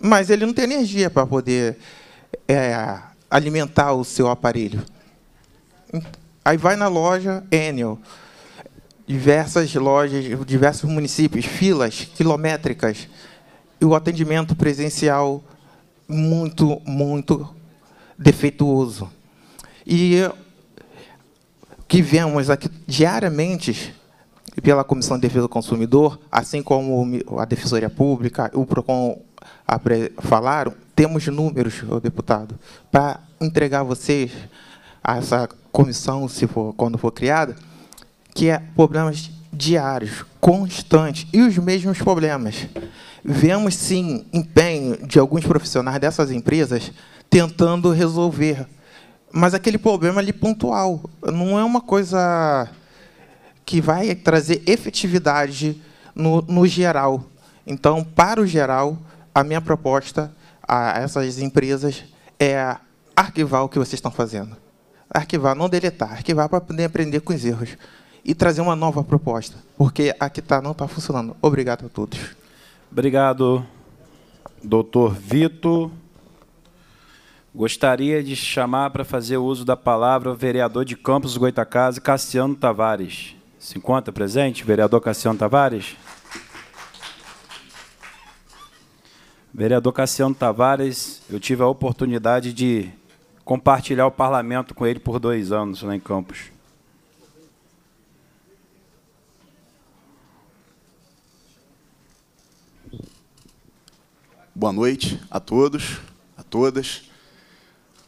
Mas ele não tem energia para poder é, alimentar o seu aparelho. Aí vai na loja Enel, diversas lojas, diversos municípios, filas quilométricas, e o atendimento presencial muito, muito defeituoso. E que vemos aqui diariamente pela Comissão de Defesa do Consumidor, assim como a Defensoria Pública, o PROCON falaram, temos números, deputado, para entregar a vocês a essa comissão, se for, quando for criada, que é problemas diários, constantes, e os mesmos problemas. Vemos, sim, empenho de alguns profissionais dessas empresas tentando resolver. Mas aquele problema ali pontual, não é uma coisa que vai trazer efetividade no, no geral. Então, para o geral, a minha proposta a essas empresas é arquivar o que vocês estão fazendo. Arquivar, não deletar, arquivar para poder aprender com os erros e trazer uma nova proposta, porque a que está não está funcionando. Obrigado a todos. Obrigado, doutor Vitor. Gostaria de chamar para fazer uso da palavra o vereador de Campos Goitacazes, Cassiano Tavares. Se encontra presente, vereador Cassiano Tavares? Vereador Cassiano Tavares, eu tive a oportunidade de compartilhar o parlamento com ele por dois anos lá em Campos. Boa noite a todos, a todas.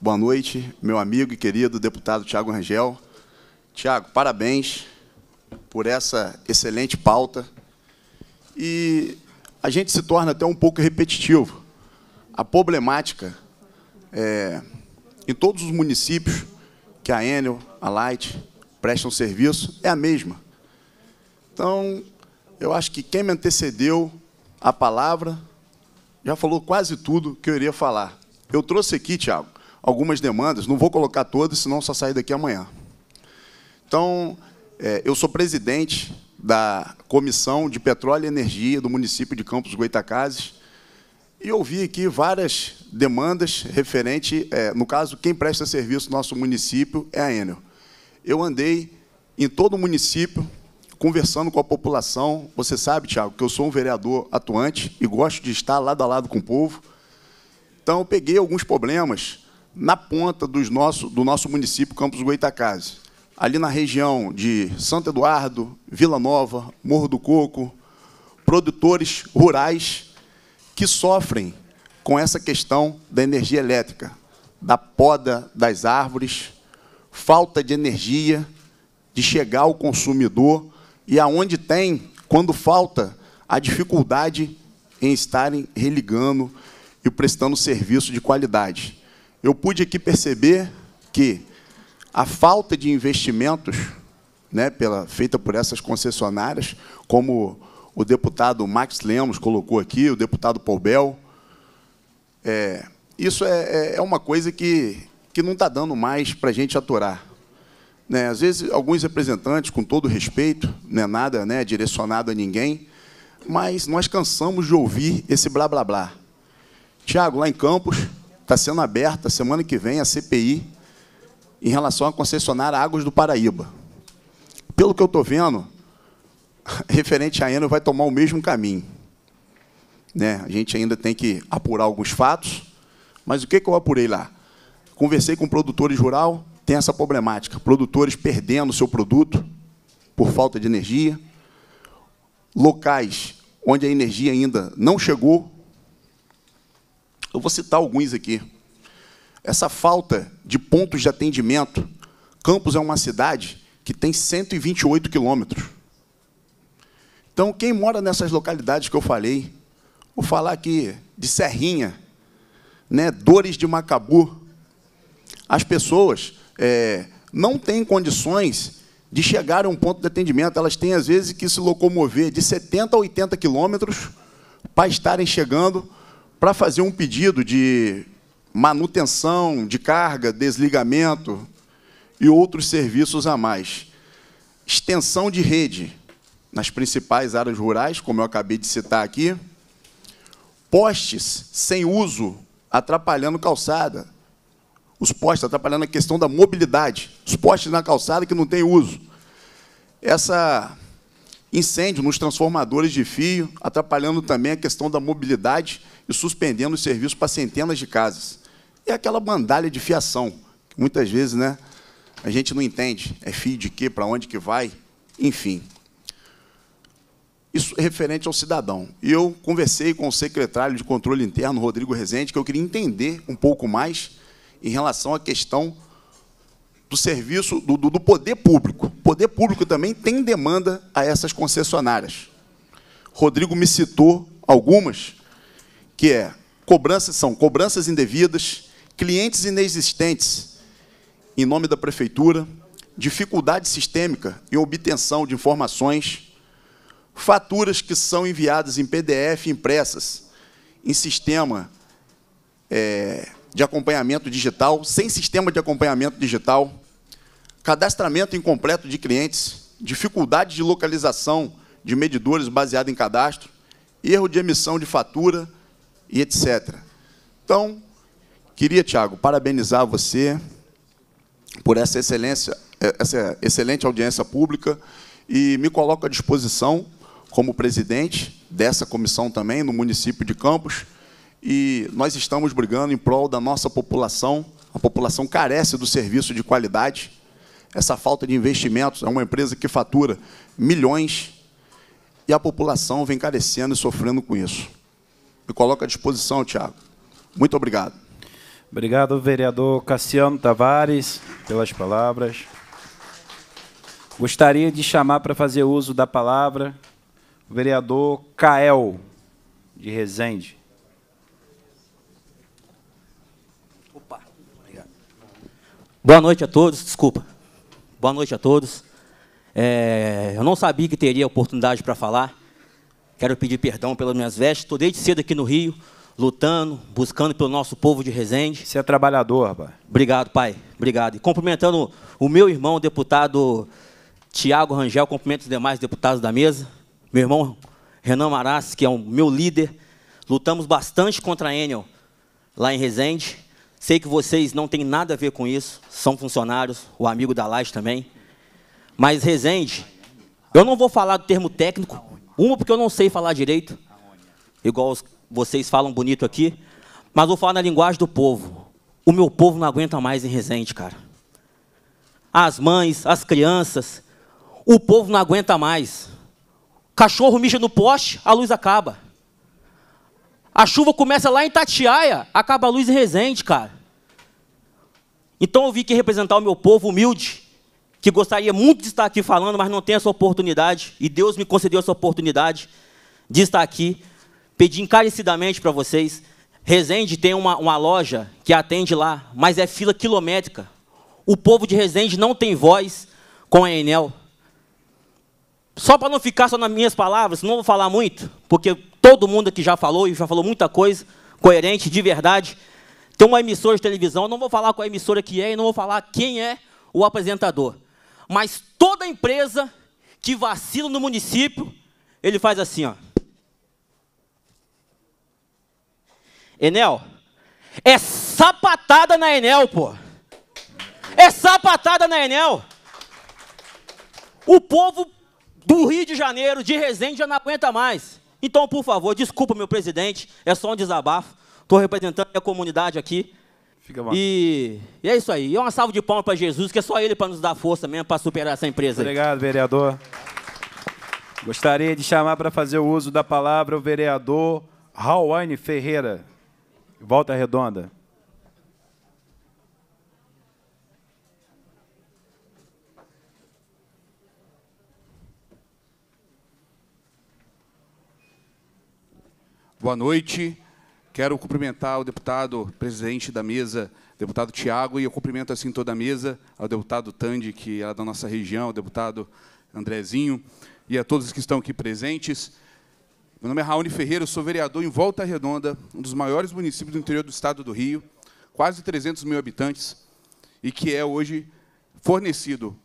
Boa noite, meu amigo e querido deputado Tiago Rangel. Tiago, parabéns por essa excelente pauta. E a gente se torna até um pouco repetitivo. A problemática é, em todos os municípios que a Enel, a Light prestam serviço é a mesma. Então, eu acho que quem me antecedeu a palavra já falou quase tudo que eu iria falar. Eu trouxe aqui, Tiago, algumas demandas, não vou colocar todas, senão só sair daqui amanhã. Então, é, eu sou presidente da Comissão de Petróleo e Energia do município de Campos Goitacazes e ouvi aqui várias demandas referente, é, no caso, quem presta serviço no nosso município é a Enel. Eu andei em todo o município conversando com a população. Você sabe, Tiago, que eu sou um vereador atuante e gosto de estar lado a lado com o povo. Então, eu peguei alguns problemas na ponta dos nosso, do nosso município, Campos Goitacazes. Ali na região de Santo Eduardo, Vila Nova, Morro do Coco, produtores rurais que sofrem com essa questão da energia elétrica, da poda das árvores, falta de energia, de chegar ao consumidor e aonde tem, quando falta, a dificuldade em estarem religando e prestando serviço de qualidade eu pude aqui perceber que a falta de investimentos né, pela, feita por essas concessionárias, como o deputado Max Lemos colocou aqui, o deputado Paul Bell, é, isso é, é, é uma coisa que, que não está dando mais para a gente aturar. Né, às vezes, alguns representantes, com todo respeito, não é nada né, direcionado a ninguém, mas nós cansamos de ouvir esse blá blá blá. Tiago, lá em Campos, Está sendo aberta semana que vem a CPI em relação à concessionária Águas do Paraíba. Pelo que eu estou vendo, <laughs> referente a Eno vai tomar o mesmo caminho. Né? A gente ainda tem que apurar alguns fatos, mas o que, que eu apurei lá? Conversei com produtores rural, tem essa problemática, produtores perdendo seu produto por falta de energia, locais onde a energia ainda não chegou, eu vou citar alguns aqui. Essa falta de pontos de atendimento. Campos é uma cidade que tem 128 quilômetros. Então, quem mora nessas localidades que eu falei, vou falar aqui de Serrinha, né, Dores de Macabu, as pessoas é, não têm condições de chegar a um ponto de atendimento. Elas têm, às vezes, que se locomover de 70 a 80 quilômetros para estarem chegando para fazer um pedido de manutenção de carga, desligamento e outros serviços a mais. Extensão de rede nas principais áreas rurais, como eu acabei de citar aqui. Postes sem uso, atrapalhando calçada. Os postes atrapalhando a questão da mobilidade. Os postes na calçada que não têm uso. Essa incêndio nos transformadores de fio, atrapalhando também a questão da mobilidade e suspendendo os serviços para centenas de casas. E é aquela bandalha de fiação, que muitas vezes né, a gente não entende. É fio de quê? Para onde que vai? Enfim. Isso é referente ao cidadão. E eu conversei com o secretário de Controle Interno, Rodrigo Rezende, que eu queria entender um pouco mais em relação à questão do serviço, do, do, poder público. O poder público também tem demanda a essas concessionárias. Rodrigo me citou algumas, que é cobranças são cobranças indevidas, clientes inexistentes em nome da prefeitura, dificuldade sistêmica em obtenção de informações, faturas que são enviadas em PDF impressas em sistema é, de acompanhamento digital, sem sistema de acompanhamento digital, cadastramento incompleto de clientes, dificuldade de localização de medidores baseado em cadastro, erro de emissão de fatura e etc. Então, queria, Tiago, parabenizar você por essa excelência, eh, essa excelente audiência pública e me coloco à disposição como presidente dessa comissão também no município de Campos e nós estamos brigando em prol da nossa população. A população carece do serviço de qualidade. Essa falta de investimentos é uma empresa que fatura milhões e a população vem carecendo e sofrendo com isso. Me coloco à disposição, Tiago. Muito obrigado. Obrigado, vereador Cassiano Tavares, pelas palavras. Gostaria de chamar para fazer uso da palavra o vereador Cael, de Resende. Opa, obrigado. Boa noite a todos, desculpa. Boa noite a todos. É, eu não sabia que teria oportunidade para falar, Quero pedir perdão pelas minhas vestes. Estou desde cedo aqui no Rio, lutando, buscando pelo nosso povo de Resende. Você é trabalhador, rapaz. Obrigado, pai. Obrigado. E cumprimentando o meu irmão, o deputado Tiago Rangel, cumprimento os demais deputados da mesa. Meu irmão Renan Maras, que é o meu líder. Lutamos bastante contra a Enel lá em Resende. Sei que vocês não têm nada a ver com isso, são funcionários, o amigo da Laje também. Mas Resende, eu não vou falar do termo técnico, uma porque eu não sei falar direito, igual vocês falam bonito aqui, mas vou falar na linguagem do povo. O meu povo não aguenta mais em Resende, cara. As mães, as crianças, o povo não aguenta mais. Cachorro mija no poste, a luz acaba. A chuva começa lá em Tatiaia, acaba a luz em Resende, cara. Então eu vim aqui representar o meu povo humilde, que gostaria muito de estar aqui falando, mas não tem essa oportunidade, e Deus me concedeu essa oportunidade de estar aqui. Pedi encarecidamente para vocês. Resende tem uma, uma loja que atende lá, mas é fila quilométrica. O povo de Resende não tem voz com a Enel. Só para não ficar só nas minhas palavras, não vou falar muito, porque todo mundo aqui já falou e já falou muita coisa coerente, de verdade. Tem uma emissora de televisão, não vou falar qual emissora que é e não vou falar quem é o apresentador. Mas toda empresa que vacila no município, ele faz assim, ó. Enel, é sapatada na Enel, pô. É sapatada na Enel. O povo do Rio de Janeiro, de Resende, já não aguenta mais. Então, por favor, desculpa, meu presidente, é só um desabafo. Estou representando a minha comunidade aqui. Fica bom. E, e é isso aí. E uma salva de palmas para Jesus, que é só ele para nos dar força mesmo para superar essa empresa. Obrigado, aí. vereador. Gostaria de chamar para fazer o uso da palavra o vereador Rauline Ferreira. Volta Redonda. Boa noite. Quero cumprimentar o deputado presidente da mesa, deputado Tiago, e eu cumprimento assim toda a mesa, ao deputado Tandi, que é da nossa região, ao deputado Andrezinho, e a todos que estão aqui presentes. Meu nome é Raoni Ferreira, sou vereador em Volta Redonda, um dos maiores municípios do interior do estado do Rio, quase 300 mil habitantes, e que é hoje fornecido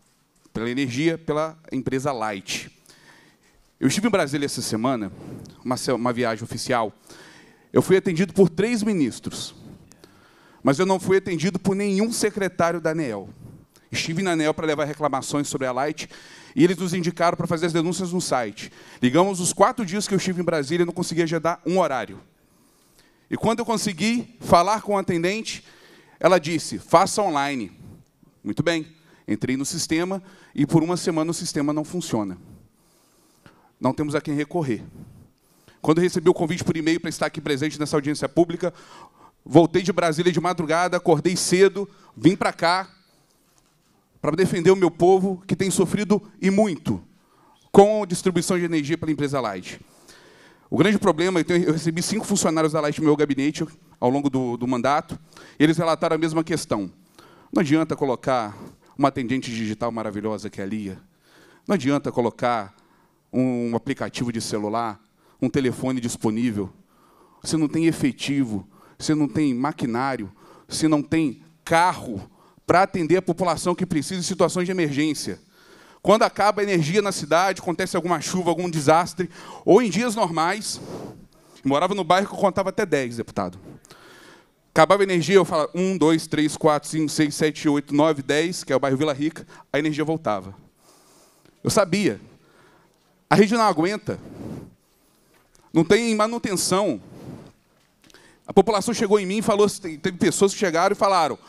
pela energia pela empresa Light. Eu estive em Brasília essa semana, uma, uma viagem oficial, eu fui atendido por três ministros, mas eu não fui atendido por nenhum secretário da ANEEL. Estive na ANEEL para levar reclamações sobre a Light e eles nos indicaram para fazer as denúncias no site. Ligamos os quatro dias que eu estive em Brasília e não conseguia agendar um horário. E quando eu consegui falar com o atendente, ela disse: faça online. Muito bem. Entrei no sistema e por uma semana o sistema não funciona. Não temos a quem recorrer. Quando recebi o convite por e-mail para estar aqui presente nessa audiência pública, voltei de Brasília de madrugada, acordei cedo, vim para cá para defender o meu povo que tem sofrido e muito com distribuição de energia pela empresa Light. O grande problema, eu, eu recebi cinco funcionários da Light no meu gabinete ao longo do, do mandato, eles relataram a mesma questão. Não adianta colocar uma atendente digital maravilhosa que é a Lia. Não adianta colocar um aplicativo de celular um telefone disponível, você não tem efetivo, você não tem maquinário, você não tem carro para atender a população que precisa em situações de emergência. Quando acaba a energia na cidade, acontece alguma chuva, algum desastre, ou em dias normais, morava no bairro que eu contava até 10, deputado. Acabava a energia, eu falava 1, 2, 3, 4, 5, 6, 7, 8, 9, 10, que é o bairro Vila Rica, a energia voltava. Eu sabia. A rede não aguenta não tem manutenção. A população chegou em mim e falou, teve pessoas que chegaram e falaram,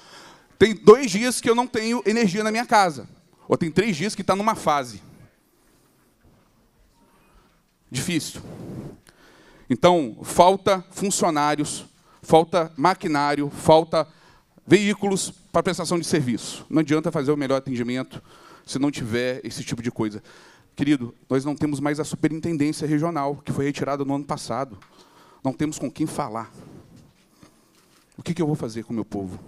tem dois dias que eu não tenho energia na minha casa, ou tem três dias que está numa fase. Difícil. Então, falta funcionários, falta maquinário, falta veículos para prestação de serviço. Não adianta fazer o melhor atendimento se não tiver esse tipo de coisa. Querido, nós não temos mais a superintendência regional, que foi retirada no ano passado. Não temos com quem falar. O que, que eu vou fazer com o meu povo?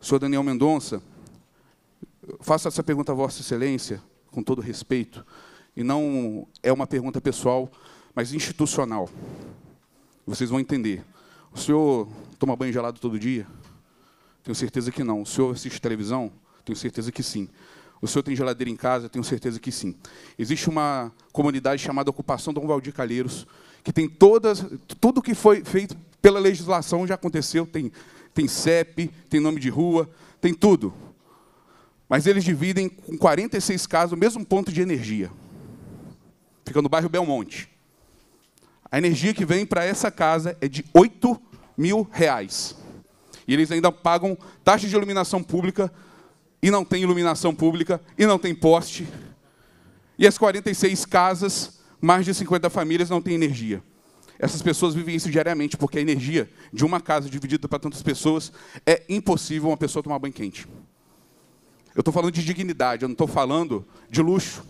Senhor Daniel Mendonça, faço essa pergunta a Vossa Excelência, com todo respeito, e não é uma pergunta pessoal, mas institucional. Vocês vão entender. O senhor toma banho gelado todo dia? Tenho certeza que não. O senhor assiste televisão? Tenho certeza que sim. O senhor tem geladeira em casa? Tenho certeza que sim. Existe uma comunidade chamada Ocupação Dom Valdir Calheiros, que tem todas, tudo que foi feito pela legislação já aconteceu. Tem, tem CEP, tem nome de rua, tem tudo. Mas eles dividem com 46 casas o mesmo ponto de energia. Fica no bairro Belmonte. A energia que vem para essa casa é de 8 mil reais. E eles ainda pagam taxa de iluminação pública e não tem iluminação pública, e não tem poste. E as 46 casas, mais de 50 famílias não têm energia. Essas pessoas vivem isso diariamente, porque a energia de uma casa dividida para tantas pessoas é impossível uma pessoa tomar banho quente. Eu estou falando de dignidade, eu não estou falando de luxo.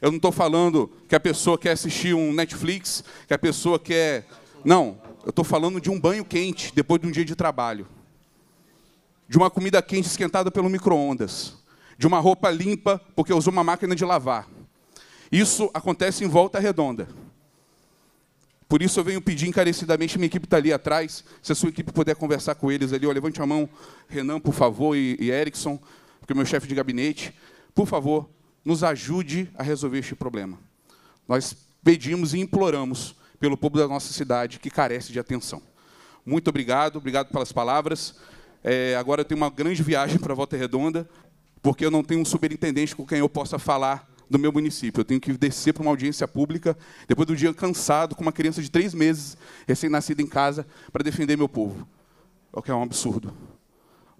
Eu não estou falando que a pessoa quer assistir um Netflix, que a pessoa quer. Não, eu estou falando de um banho quente depois de um dia de trabalho de uma comida quente esquentada pelo micro-ondas, de uma roupa limpa porque usou uma máquina de lavar. Isso acontece em volta redonda. Por isso eu venho pedir encarecidamente, minha equipe está ali atrás, se a sua equipe puder conversar com eles ali, ó, levante a mão, Renan, por favor, e, e Erickson, porque é o meu chefe de gabinete, por favor, nos ajude a resolver este problema. Nós pedimos e imploramos pelo povo da nossa cidade que carece de atenção. Muito obrigado, obrigado pelas palavras. É, agora eu tenho uma grande viagem para Volta Redonda, porque eu não tenho um superintendente com quem eu possa falar do meu município. Eu tenho que descer para uma audiência pública, depois do dia cansado, com uma criança de três meses, recém-nascida em casa, para defender meu povo. O que é um absurdo.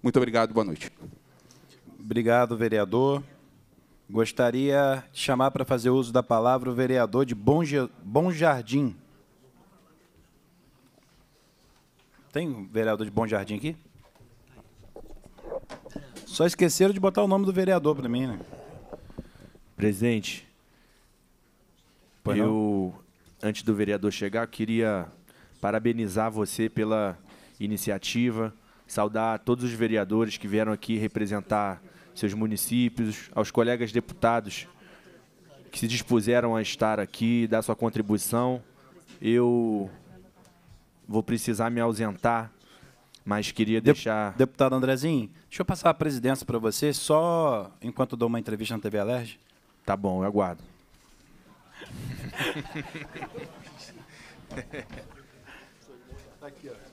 Muito obrigado, boa noite. Obrigado, vereador. Gostaria de chamar para fazer uso da palavra o vereador de Bom, Je Bom Jardim. Tem um vereador de Bom Jardim aqui? Só esqueceram de botar o nome do vereador para mim, né? Presidente, eu, antes do vereador chegar, queria parabenizar você pela iniciativa, saudar todos os vereadores que vieram aqui representar seus municípios, aos colegas deputados que se dispuseram a estar aqui, dar sua contribuição. Eu vou precisar me ausentar mas queria deixar. Deputado Andrezinho, deixa eu passar a presidência para você, só enquanto dou uma entrevista na TV Alerj. Tá bom, eu aguardo. <laughs> Tá aqui, ó.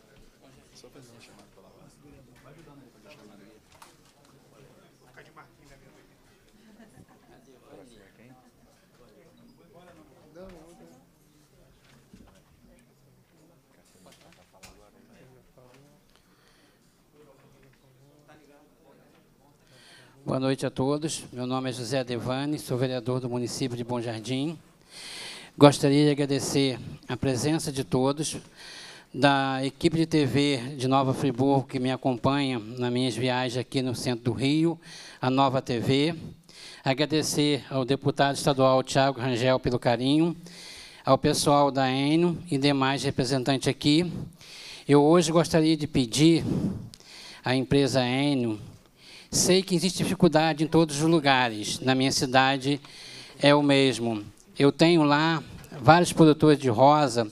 Boa noite a todos. Meu nome é José Devane, sou vereador do município de Bom Jardim. Gostaria de agradecer a presença de todos, da equipe de TV de Nova Friburgo que me acompanha nas minhas viagens aqui no centro do Rio, a Nova TV. Agradecer ao deputado estadual Tiago Rangel pelo carinho, ao pessoal da Eno e demais representantes aqui. Eu hoje gostaria de pedir à empresa Enio Sei que existe dificuldade em todos os lugares. Na minha cidade é o mesmo. Eu tenho lá vários produtores de rosa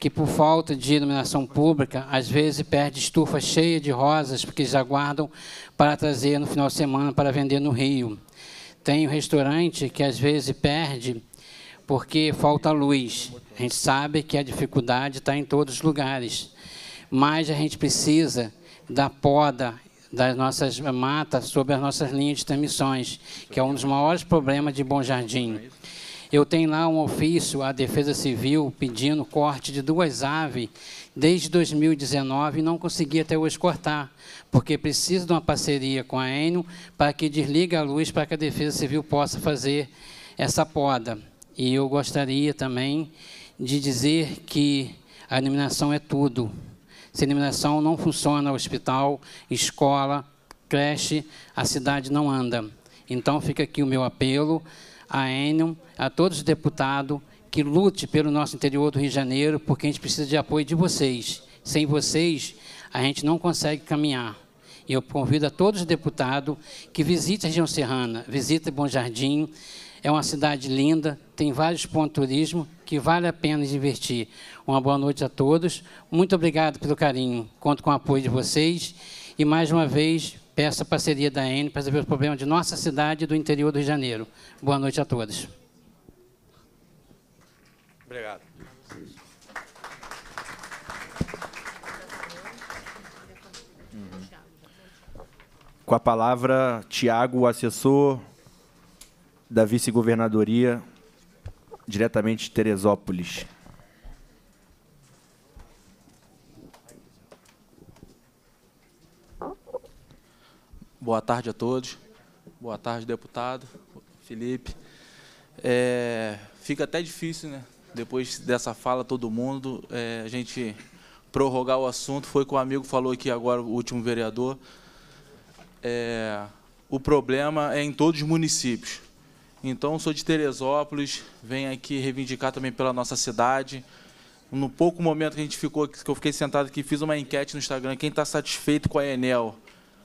que, por falta de iluminação pública, às vezes perde estufa cheia de rosas porque já guardam para trazer no final de semana para vender no Rio. Tem um restaurante que às vezes perde porque falta luz. A gente sabe que a dificuldade está em todos os lugares, mas a gente precisa da poda das nossas matas sobre as nossas linhas de transmissões, que é um dos maiores problemas de Bom Jardim. Eu tenho lá um ofício à Defesa Civil pedindo corte de duas aves desde 2019 e não consegui até hoje cortar, porque preciso de uma parceria com a Enio para que desligue a luz para que a Defesa Civil possa fazer essa poda. E eu gostaria também de dizer que a iluminação é tudo. Sem iluminação não funciona hospital, escola, creche, a cidade não anda. Então fica aqui o meu apelo a Enel, a todos os deputados que lute pelo nosso interior do Rio de Janeiro, porque a gente precisa de apoio de vocês. Sem vocês, a gente não consegue caminhar. E eu convido a todos os deputados que visitem a região serrana, visitem Bom Jardim, é uma cidade linda, tem vários pontos de turismo que vale a pena divertir. Uma boa noite a todos. Muito obrigado pelo carinho. Conto com o apoio de vocês. E, mais uma vez, peço a parceria da En para resolver o problema de nossa cidade e do interior do Rio de Janeiro. Boa noite a todos. Obrigado. Com a palavra, Tiago, assessor da vice-governadoria, diretamente de Teresópolis. Boa tarde a todos. Boa tarde, deputado Felipe. É, fica até difícil, né? Depois dessa fala, todo mundo, é, a gente prorrogar o assunto. Foi que o amigo falou aqui agora, o último vereador. É, o problema é em todos os municípios. Então, sou de Teresópolis, venho aqui reivindicar também pela nossa cidade. No pouco momento que a gente ficou, que eu fiquei sentado aqui, fiz uma enquete no Instagram. Quem está satisfeito com a Enel?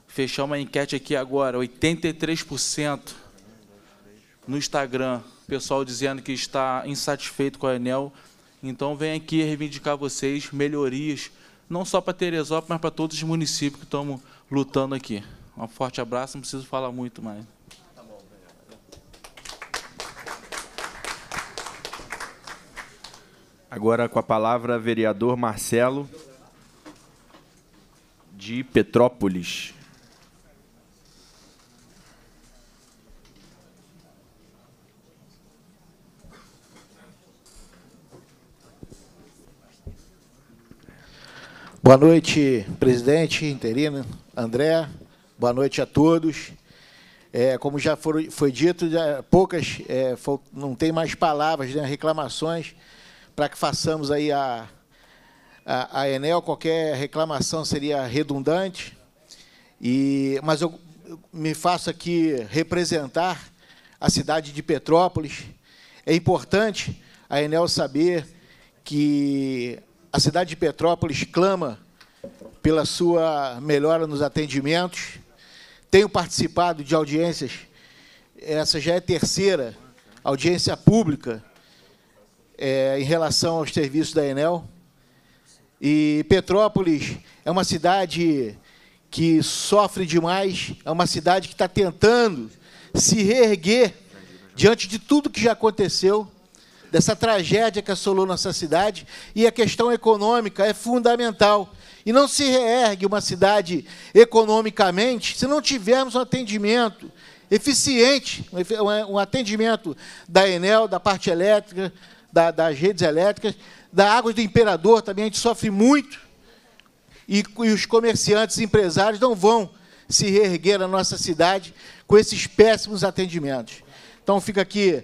Fechar uma enquete aqui agora, 83% no Instagram, pessoal dizendo que está insatisfeito com a Enel. Então, venho aqui reivindicar vocês melhorias, não só para Teresópolis, mas para todos os municípios que estamos lutando aqui. Um forte abraço, não preciso falar muito mais. Agora com a palavra, vereador Marcelo de Petrópolis. Boa noite, presidente interino André. Boa noite a todos. É, como já foi, foi dito, já, poucas, é, não tem mais palavras, né, reclamações para que façamos aí a, a, a, Enel, qualquer reclamação seria redundante, e, mas eu me faço aqui representar a cidade de Petrópolis. É importante a Enel saber que a cidade de Petrópolis clama pela sua melhora nos atendimentos. Tenho participado de audiências, essa já é a terceira audiência pública é, em relação aos serviços da Enel. E Petrópolis é uma cidade que sofre demais, é uma cidade que está tentando se reerguer diante de tudo que já aconteceu, dessa tragédia que assolou nossa cidade, e a questão econômica é fundamental. E não se reergue uma cidade economicamente se não tivermos um atendimento eficiente, um atendimento da Enel, da parte elétrica, da, das redes elétricas, da água do Imperador também, a gente sofre muito. E, e os comerciantes, empresários não vão se reerguer na nossa cidade com esses péssimos atendimentos. Então fica aqui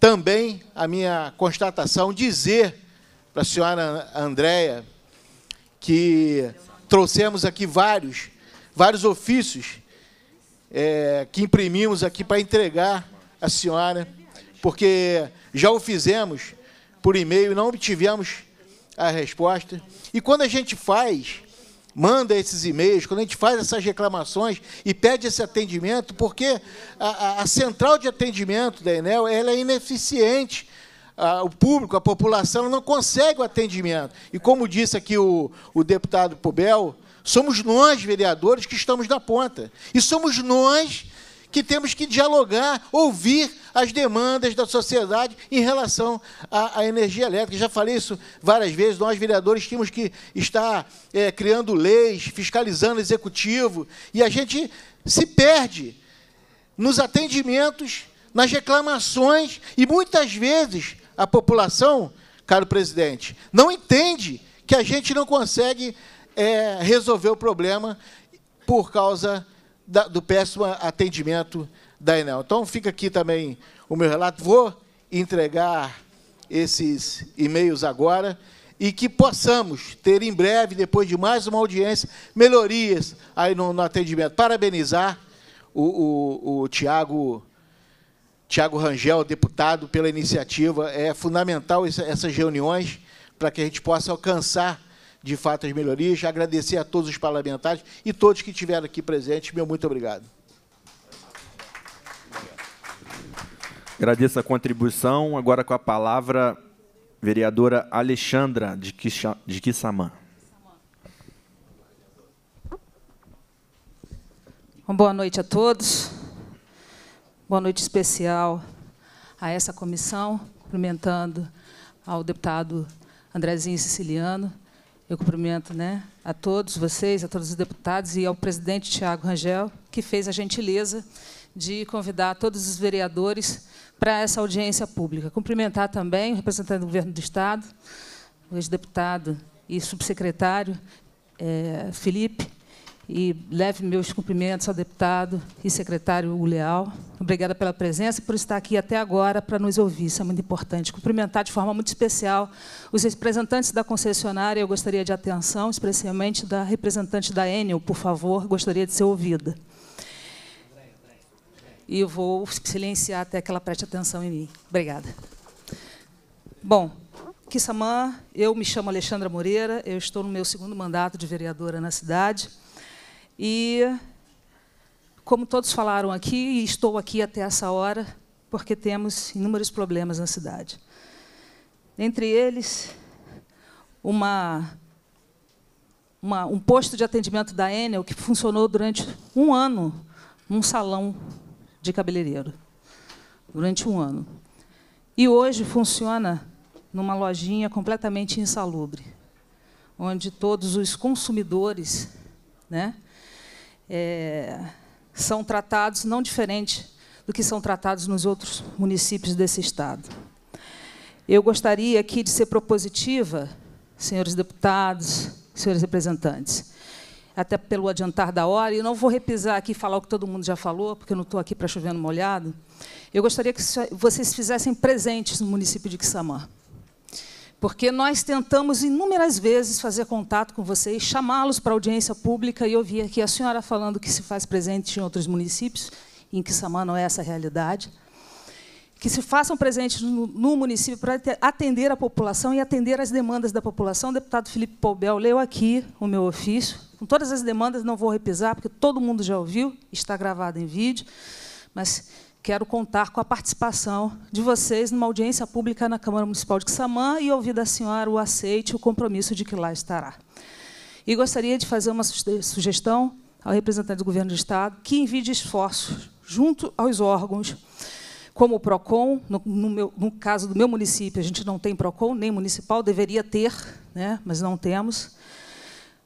também a minha constatação, dizer para a senhora Andréia que trouxemos aqui vários, vários ofícios é, que imprimimos aqui para entregar à senhora, porque já o fizemos por e-mail e não obtivemos a resposta. E quando a gente faz, manda esses e-mails, quando a gente faz essas reclamações e pede esse atendimento, porque a, a, a central de atendimento da Enel ela é ineficiente. o público, a população, não consegue o atendimento. E como disse aqui o, o deputado Pubel, somos nós, vereadores, que estamos na ponta. E somos nós que temos que dialogar, ouvir as demandas da sociedade em relação à, à energia elétrica. Já falei isso várias vezes, nós vereadores tínhamos que estar é, criando leis, fiscalizando o executivo, e a gente se perde nos atendimentos, nas reclamações, e muitas vezes a população, caro presidente, não entende que a gente não consegue é, resolver o problema por causa da, do péssimo atendimento da Enel. Então fica aqui também o meu relato. Vou entregar esses e-mails agora e que possamos ter em breve, depois de mais uma audiência, melhorias aí no, no atendimento. Parabenizar o, o, o Tiago. Tiago Rangel, deputado, pela iniciativa. É fundamental essas reuniões para que a gente possa alcançar de fato as melhorias. Agradecer a todos os parlamentares e todos que estiveram aqui presentes. Meu muito obrigado. Agradeço a contribuição. Agora com a palavra, vereadora Alexandra de Kissamã. boa noite a todos. Boa noite especial a essa comissão, cumprimentando ao deputado Andrezinho Siciliano, eu cumprimento né, a todos vocês, a todos os deputados e ao presidente Tiago Rangel, que fez a gentileza de convidar todos os vereadores para essa audiência pública. Cumprimentar também o representante do Governo do Estado, o ex-deputado e subsecretário é, Felipe, e leve meus cumprimentos ao deputado e secretário Hugo Leal. Obrigada pela presença e por estar aqui até agora para nos ouvir, isso é muito importante. Cumprimentar de forma muito especial os representantes da concessionária, eu gostaria de atenção, especialmente da representante da Enel, por favor, gostaria de ser ouvida. E eu vou silenciar até que ela preste atenção em mim. Obrigada. Bom, Kissamã, eu me chamo Alexandra Moreira, eu estou no meu segundo mandato de vereadora na cidade. E, como todos falaram aqui, e estou aqui até essa hora, porque temos inúmeros problemas na cidade. Entre eles, uma, uma, um posto de atendimento da Enel que funcionou durante um ano num salão de cabeleireiro. Durante um ano. E hoje funciona numa lojinha completamente insalubre, onde todos os consumidores né, é, são tratados não diferente do que são tratados nos outros municípios desse estado. Eu gostaria aqui de ser propositiva, senhores deputados, senhores representantes, até pelo adiantar da hora, e não vou repisar aqui e falar o que todo mundo já falou, porque eu não estou aqui para chover no molhado. Eu gostaria que vocês fizessem presentes no município de Quissamã. Porque nós tentamos inúmeras vezes fazer contato com vocês, chamá-los para audiência pública e ouvir aqui a senhora falando que se faz presente em outros municípios, em que Samã não é essa a realidade. Que se façam presentes no, no município para atender a população e atender as demandas da população. O deputado Felipe Poubel leu aqui o meu ofício, com todas as demandas, não vou repisar, porque todo mundo já ouviu, está gravado em vídeo. Mas quero contar com a participação de vocês numa audiência pública na Câmara Municipal de Quixamã e ouvir da senhora o aceite e o compromisso de que lá estará. E gostaria de fazer uma sugestão ao representante do Governo do Estado que envie esforços junto aos órgãos, como o PROCON, no, no, meu, no caso do meu município, a gente não tem PROCON, nem municipal, deveria ter, né, mas não temos,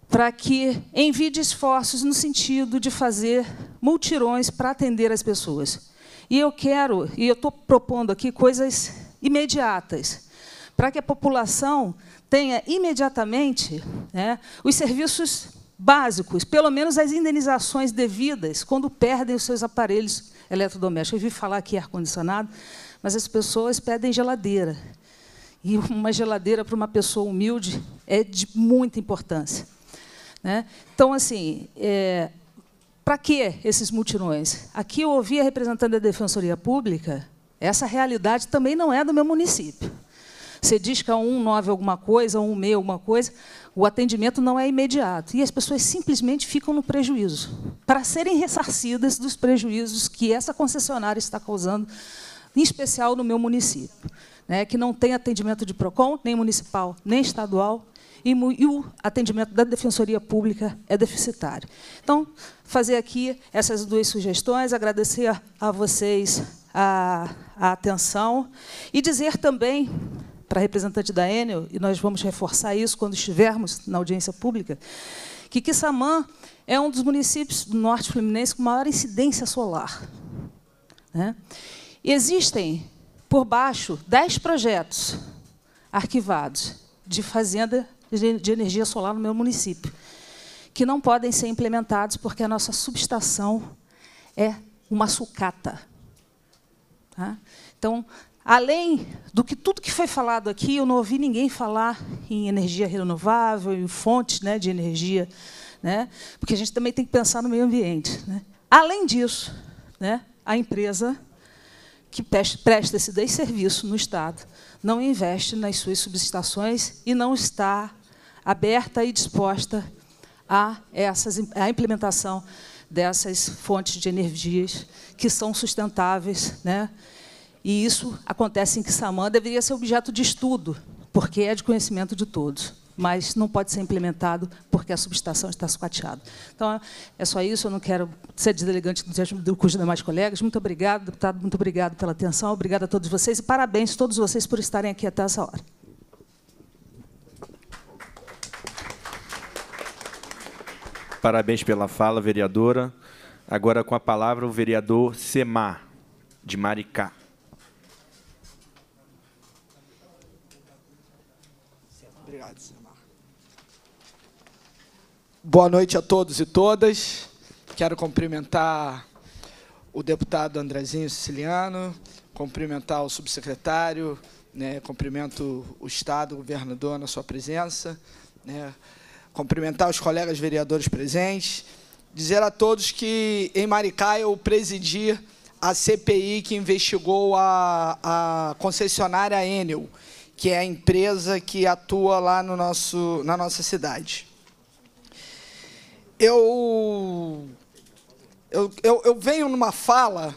para que envie esforços no sentido de fazer multirões para atender as pessoas. E eu quero, e eu estou propondo aqui coisas imediatas, para que a população tenha imediatamente né, os serviços básicos, pelo menos as indenizações devidas quando perdem os seus aparelhos eletrodomésticos. Eu vi falar aqui é ar-condicionado, mas as pessoas pedem geladeira. E uma geladeira para uma pessoa humilde é de muita importância. Né? Então, assim, é, para que esses mutirões? Aqui eu ouvi a representante da Defensoria Pública, essa realidade também não é do meu município. Você diz que é um nove alguma coisa, um meio alguma coisa, o atendimento não é imediato. E as pessoas simplesmente ficam no prejuízo, para serem ressarcidas dos prejuízos que essa concessionária está causando, em especial no meu município, né, que não tem atendimento de PROCON, nem municipal, nem estadual, e, e o atendimento da Defensoria Pública é deficitário. Então, fazer aqui essas duas sugestões, agradecer a vocês a, a atenção e dizer também para a representante da Enel, e nós vamos reforçar isso quando estivermos na audiência pública, que Quissamã é um dos municípios do norte fluminense com maior incidência solar. Né? Existem, por baixo, dez projetos arquivados de fazenda de energia solar no meu município que não podem ser implementados porque a nossa subestação é uma sucata. Tá? Então, além do que tudo que foi falado aqui, eu não ouvi ninguém falar em energia renovável, em fontes né, de energia, né, porque a gente também tem que pensar no meio ambiente. Né? Além disso, né, a empresa que presta esse desserviço no Estado não investe nas suas subestações e não está aberta e disposta a, essas, a implementação dessas fontes de energias que são sustentáveis. Né? E isso acontece em Kissamã, deveria ser objeto de estudo, porque é de conhecimento de todos, mas não pode ser implementado porque a subestação está sucateada. Então, é só isso, eu não quero ser deselegante do curso de demais colegas. Muito obrigado, deputado, muito obrigado pela atenção, obrigado a todos vocês e parabéns a todos vocês por estarem aqui até essa hora. Parabéns pela fala, vereadora. Agora com a palavra o vereador Semar, de Maricá. Obrigado, Semar. Boa noite a todos e todas. Quero cumprimentar o deputado Andrezinho Siciliano, cumprimentar o subsecretário, né, cumprimento o Estado, o governador, na sua presença. Né, cumprimentar os colegas vereadores presentes, dizer a todos que em Maricá eu presidi a CPI que investigou a, a concessionária Enel, que é a empresa que atua lá no nosso, na nossa cidade. Eu, eu, eu, eu venho numa fala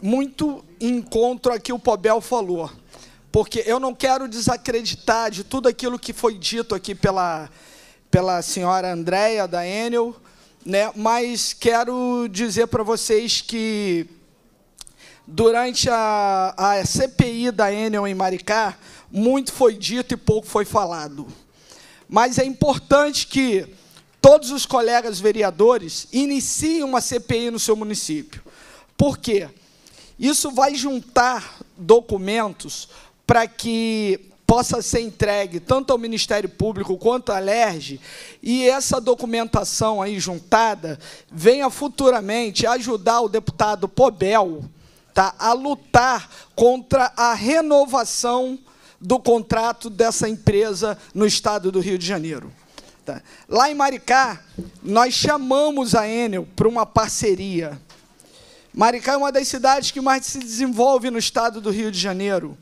muito encontro a que o Pobel falou, porque eu não quero desacreditar de tudo aquilo que foi dito aqui pela, pela senhora Andréia, da Enel, né? mas quero dizer para vocês que durante a, a CPI da Enel em Maricá, muito foi dito e pouco foi falado. Mas é importante que todos os colegas vereadores iniciem uma CPI no seu município. Por quê? Isso vai juntar documentos para que possa ser entregue tanto ao Ministério Público quanto à LERJ, e essa documentação aí juntada venha futuramente ajudar o deputado Pobel tá, a lutar contra a renovação do contrato dessa empresa no estado do Rio de Janeiro. Tá. Lá em Maricá, nós chamamos a Enel para uma parceria. Maricá é uma das cidades que mais se desenvolve no estado do Rio de Janeiro.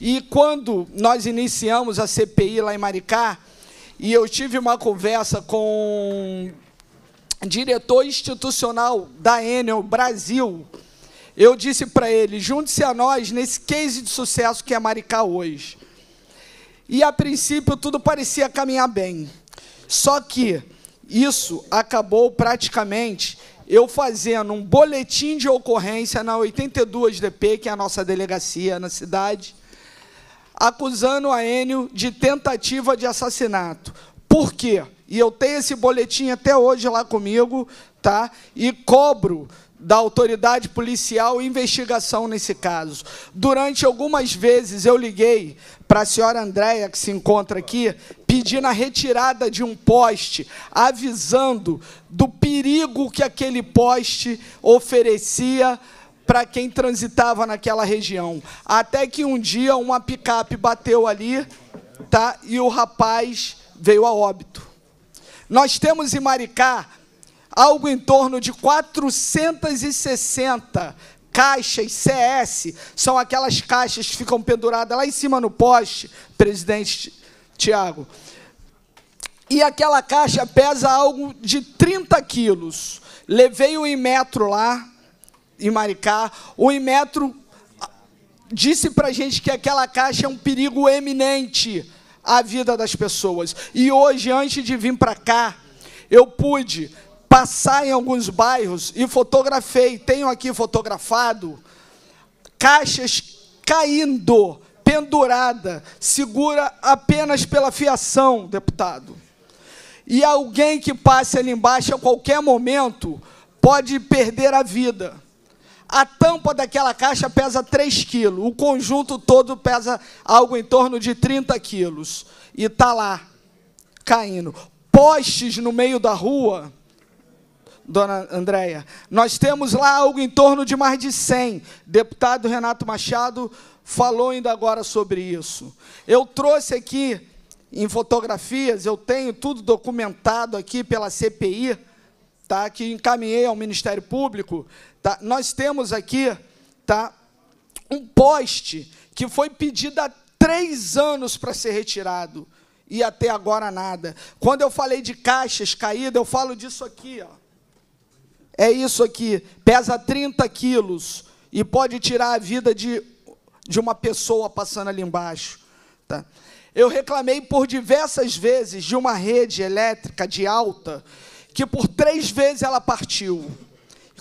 E quando nós iniciamos a CPI lá em Maricá, e eu tive uma conversa com o diretor institucional da Enel Brasil, eu disse para ele: junte-se a nós nesse case de sucesso que é Maricá hoje. E a princípio tudo parecia caminhar bem. Só que isso acabou praticamente eu fazendo um boletim de ocorrência na 82 DP, que é a nossa delegacia na cidade, acusando a Enio de tentativa de assassinato. Por quê? E eu tenho esse boletim até hoje lá comigo, tá? E cobro da autoridade policial investigação nesse caso. Durante algumas vezes eu liguei para a senhora Andréia, que se encontra aqui, pedindo a retirada de um poste, avisando do perigo que aquele poste oferecia para quem transitava naquela região. Até que um dia uma picape bateu ali, tá? E o rapaz veio a óbito. Nós temos em Maricá algo em torno de 460 caixas CS, são aquelas caixas que ficam penduradas lá em cima no poste, presidente Tiago. E aquela caixa pesa algo de 30 quilos. Levei o um metro lá, em Maricá. O Inmetro disse para a gente que aquela caixa é um perigo eminente à vida das pessoas. E hoje, antes de vir para cá, eu pude passar em alguns bairros e fotografei, tenho aqui fotografado, caixas caindo, pendurada, segura apenas pela fiação, deputado. E alguém que passe ali embaixo a qualquer momento pode perder a vida. A tampa daquela caixa pesa 3 quilos. O conjunto todo pesa algo em torno de 30 quilos. E está lá, caindo. Postes no meio da rua, dona Andréia. Nós temos lá algo em torno de mais de 100. Deputado Renato Machado falou ainda agora sobre isso. Eu trouxe aqui em fotografias, eu tenho tudo documentado aqui pela CPI, tá, que encaminhei ao Ministério Público, Tá? Nós temos aqui tá, um poste que foi pedido há três anos para ser retirado. E até agora nada. Quando eu falei de caixas caídas, eu falo disso aqui. Ó. É isso aqui. Pesa 30 quilos e pode tirar a vida de, de uma pessoa passando ali embaixo. Tá? Eu reclamei por diversas vezes de uma rede elétrica de alta que por três vezes ela partiu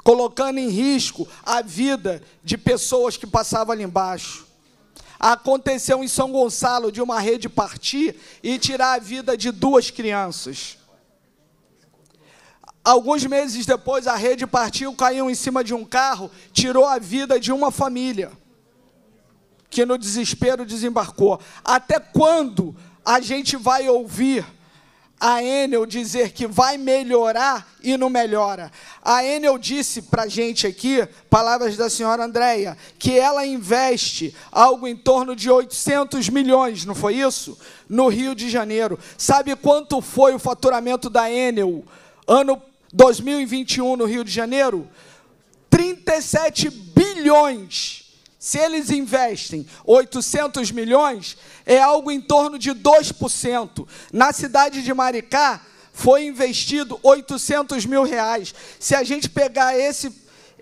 colocando em risco a vida de pessoas que passavam ali embaixo. Aconteceu em São Gonçalo de uma rede partir e tirar a vida de duas crianças. Alguns meses depois, a rede partiu, caiu em cima de um carro, tirou a vida de uma família que no desespero desembarcou. Até quando a gente vai ouvir a Enel dizer que vai melhorar e não melhora. A Enel disse para a gente aqui, palavras da senhora Andréia, que ela investe algo em torno de 800 milhões, não foi isso? No Rio de Janeiro. Sabe quanto foi o faturamento da Enel ano 2021 no Rio de Janeiro? 37 bilhões se eles investem 800 milhões, é algo em torno de 2%. Na cidade de Maricá, foi investido 800 mil reais. Se a gente pegar esse,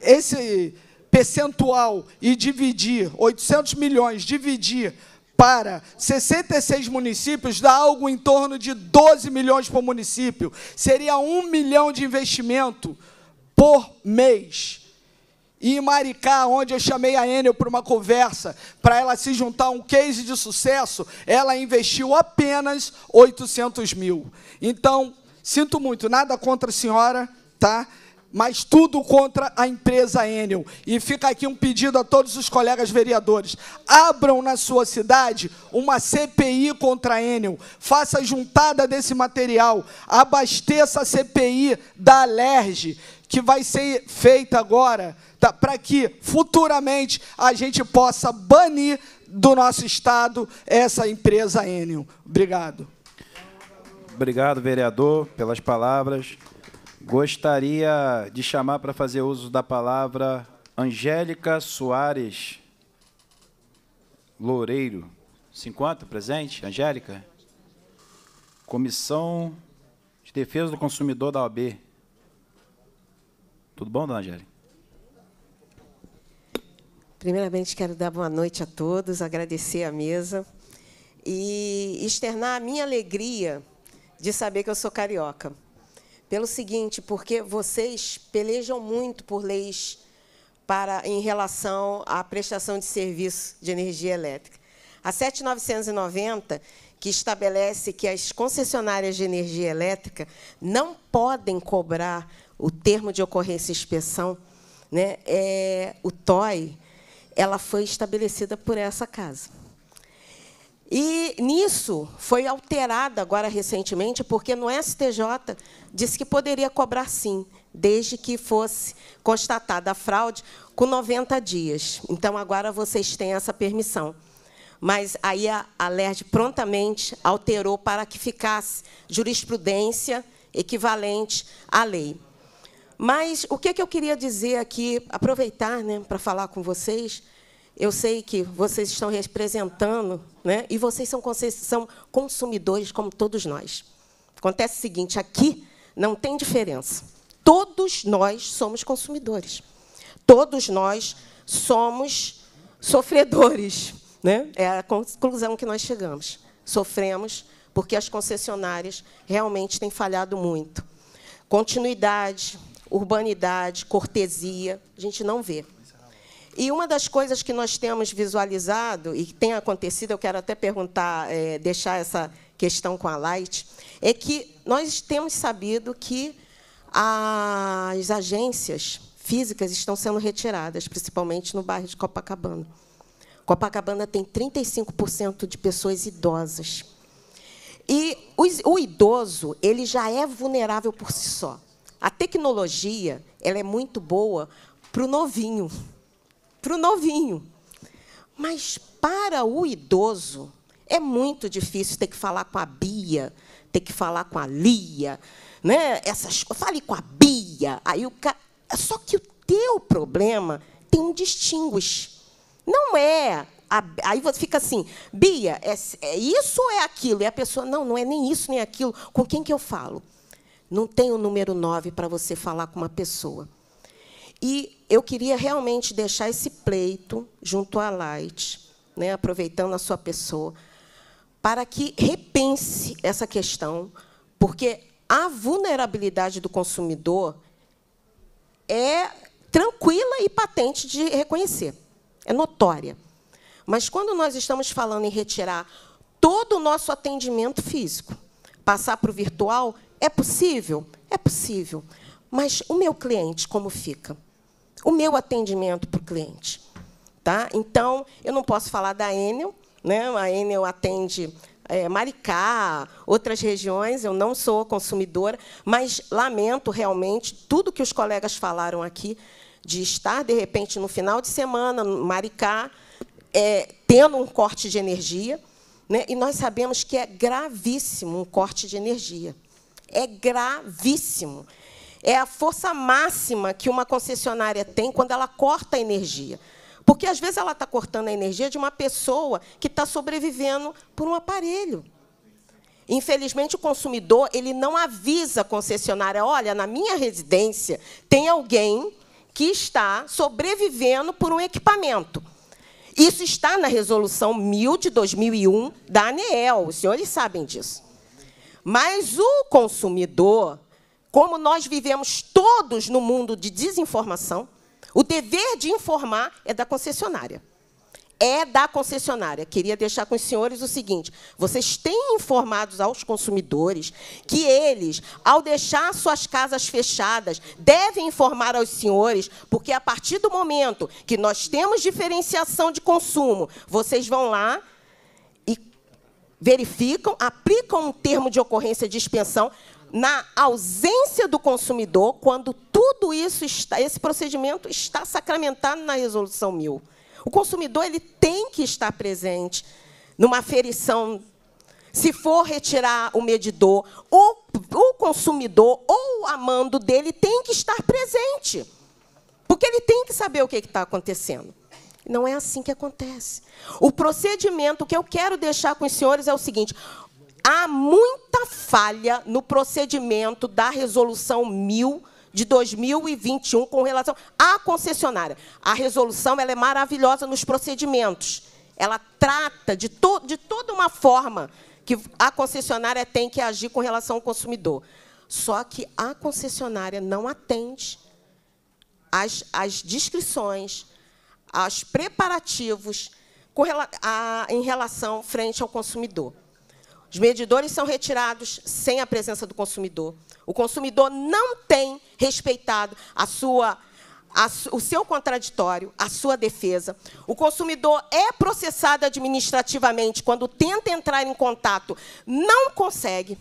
esse percentual e dividir, 800 milhões, dividir para 66 municípios, dá algo em torno de 12 milhões por município. Seria 1 milhão de investimento por mês. E em Maricá, onde eu chamei a Enel para uma conversa, para ela se juntar a um case de sucesso, ela investiu apenas 800 mil. Então, sinto muito, nada contra a senhora, tá? mas tudo contra a empresa Enel. E fica aqui um pedido a todos os colegas vereadores: abram na sua cidade uma CPI contra a Enel, faça juntada desse material, abasteça a CPI da Alerj, que vai ser feita agora, tá? para que futuramente a gente possa banir do nosso estado essa empresa Enel. Obrigado. Obrigado, vereador, pelas palavras. Gostaria de chamar para fazer uso da palavra Angélica Soares Loureiro. Se encontra presente, Angélica? Comissão de Defesa do Consumidor da OAB. Tudo bom, dona Angélica? Primeiramente, quero dar boa noite a todos, agradecer a mesa e externar a minha alegria de saber que eu sou carioca. Pelo seguinte, porque vocês pelejam muito por leis para em relação à prestação de serviço de energia elétrica. A 7990, que estabelece que as concessionárias de energia elétrica não podem cobrar o termo de ocorrência e inspeção, né, é, o TOI, ela foi estabelecida por essa casa. E nisso foi alterada agora recentemente, porque no STJ disse que poderia cobrar sim, desde que fosse constatada a fraude com 90 dias. Então agora vocês têm essa permissão. Mas aí a, a LERD prontamente alterou para que ficasse jurisprudência equivalente à lei. Mas o que, é que eu queria dizer aqui, aproveitar né, para falar com vocês, eu sei que vocês estão representando, né, e vocês são, são consumidores como todos nós. Acontece o seguinte, aqui não tem diferença. Todos nós somos consumidores. Todos nós somos sofredores. Né? É a conclusão que nós chegamos. Sofremos porque as concessionárias realmente têm falhado muito. Continuidade, urbanidade, cortesia, a gente não vê. E uma das coisas que nós temos visualizado e que tem acontecido, eu quero até perguntar, é, deixar essa questão com a Light, é que nós temos sabido que as agências físicas estão sendo retiradas, principalmente no bairro de Copacabana. Copacabana tem 35% de pessoas idosas. E o idoso, ele já é vulnerável por si só a tecnologia ela é muito boa para o novinho, para o novinho. Mas para o idoso é muito difícil ter que falar com a Bia, ter que falar com a Lia, né? Essas, fale com a Bia. Aí o ca... só que o teu problema tem um distinguish. Não é a, aí você fica assim, Bia, é, é, isso ou é aquilo? E a pessoa, não, não é nem isso nem aquilo. Com quem que eu falo? Não tem o número 9 para você falar com uma pessoa. E eu queria realmente deixar esse pleito junto à Light, né, aproveitando a sua pessoa, para que repense essa questão, porque a vulnerabilidade do consumidor é tranquila e patente de reconhecer, é notória. Mas quando nós estamos falando em retirar todo o nosso atendimento físico, passar para o virtual, é possível? É possível. Mas o meu cliente, como fica? O meu atendimento para o cliente. Tá? Então, eu não posso falar da Enel. Né? A Enel atende é, Maricá, outras regiões, eu não sou consumidora, mas lamento realmente tudo que os colegas falaram aqui, de estar, de repente, no final de semana, no Maricá, é, tendo um corte de energia. Né? E nós sabemos que é gravíssimo um corte de energia é gravíssimo. É a força máxima que uma concessionária tem quando ela corta a energia. Porque às vezes ela está cortando a energia de uma pessoa que está sobrevivendo por um aparelho. Infelizmente, o consumidor ele não avisa a concessionária: olha, na minha residência tem alguém que está sobrevivendo por um equipamento. Isso está na resolução 1000 de 2001 da ANEEL, os senhores sabem disso. Mas o consumidor, como nós vivemos todos no mundo de desinformação, o dever de informar é da concessionária. É da concessionária. Queria deixar com os senhores o seguinte: vocês têm informados aos consumidores que eles, ao deixar suas casas fechadas, devem informar aos senhores, porque a partir do momento que nós temos diferenciação de consumo, vocês vão lá verificam, aplicam um termo de ocorrência de expensão na ausência do consumidor, quando tudo isso está, esse procedimento está sacramentado na resolução 1000. O consumidor ele tem que estar presente numa aferição se for retirar o medidor, ou o consumidor ou a mando dele tem que estar presente. Porque ele tem que saber o que está acontecendo. Não é assim que acontece. O procedimento que eu quero deixar com os senhores é o seguinte: há muita falha no procedimento da resolução 1000 de 2021 com relação à concessionária. A resolução ela é maravilhosa nos procedimentos. Ela trata de, to de toda uma forma que a concessionária tem que agir com relação ao consumidor. Só que a concessionária não atende às, às descrições, aos preparativos em relação frente ao consumidor. Os medidores são retirados sem a presença do consumidor. O consumidor não tem respeitado a sua, a, o seu contraditório, a sua defesa. O consumidor é processado administrativamente quando tenta entrar em contato, não consegue,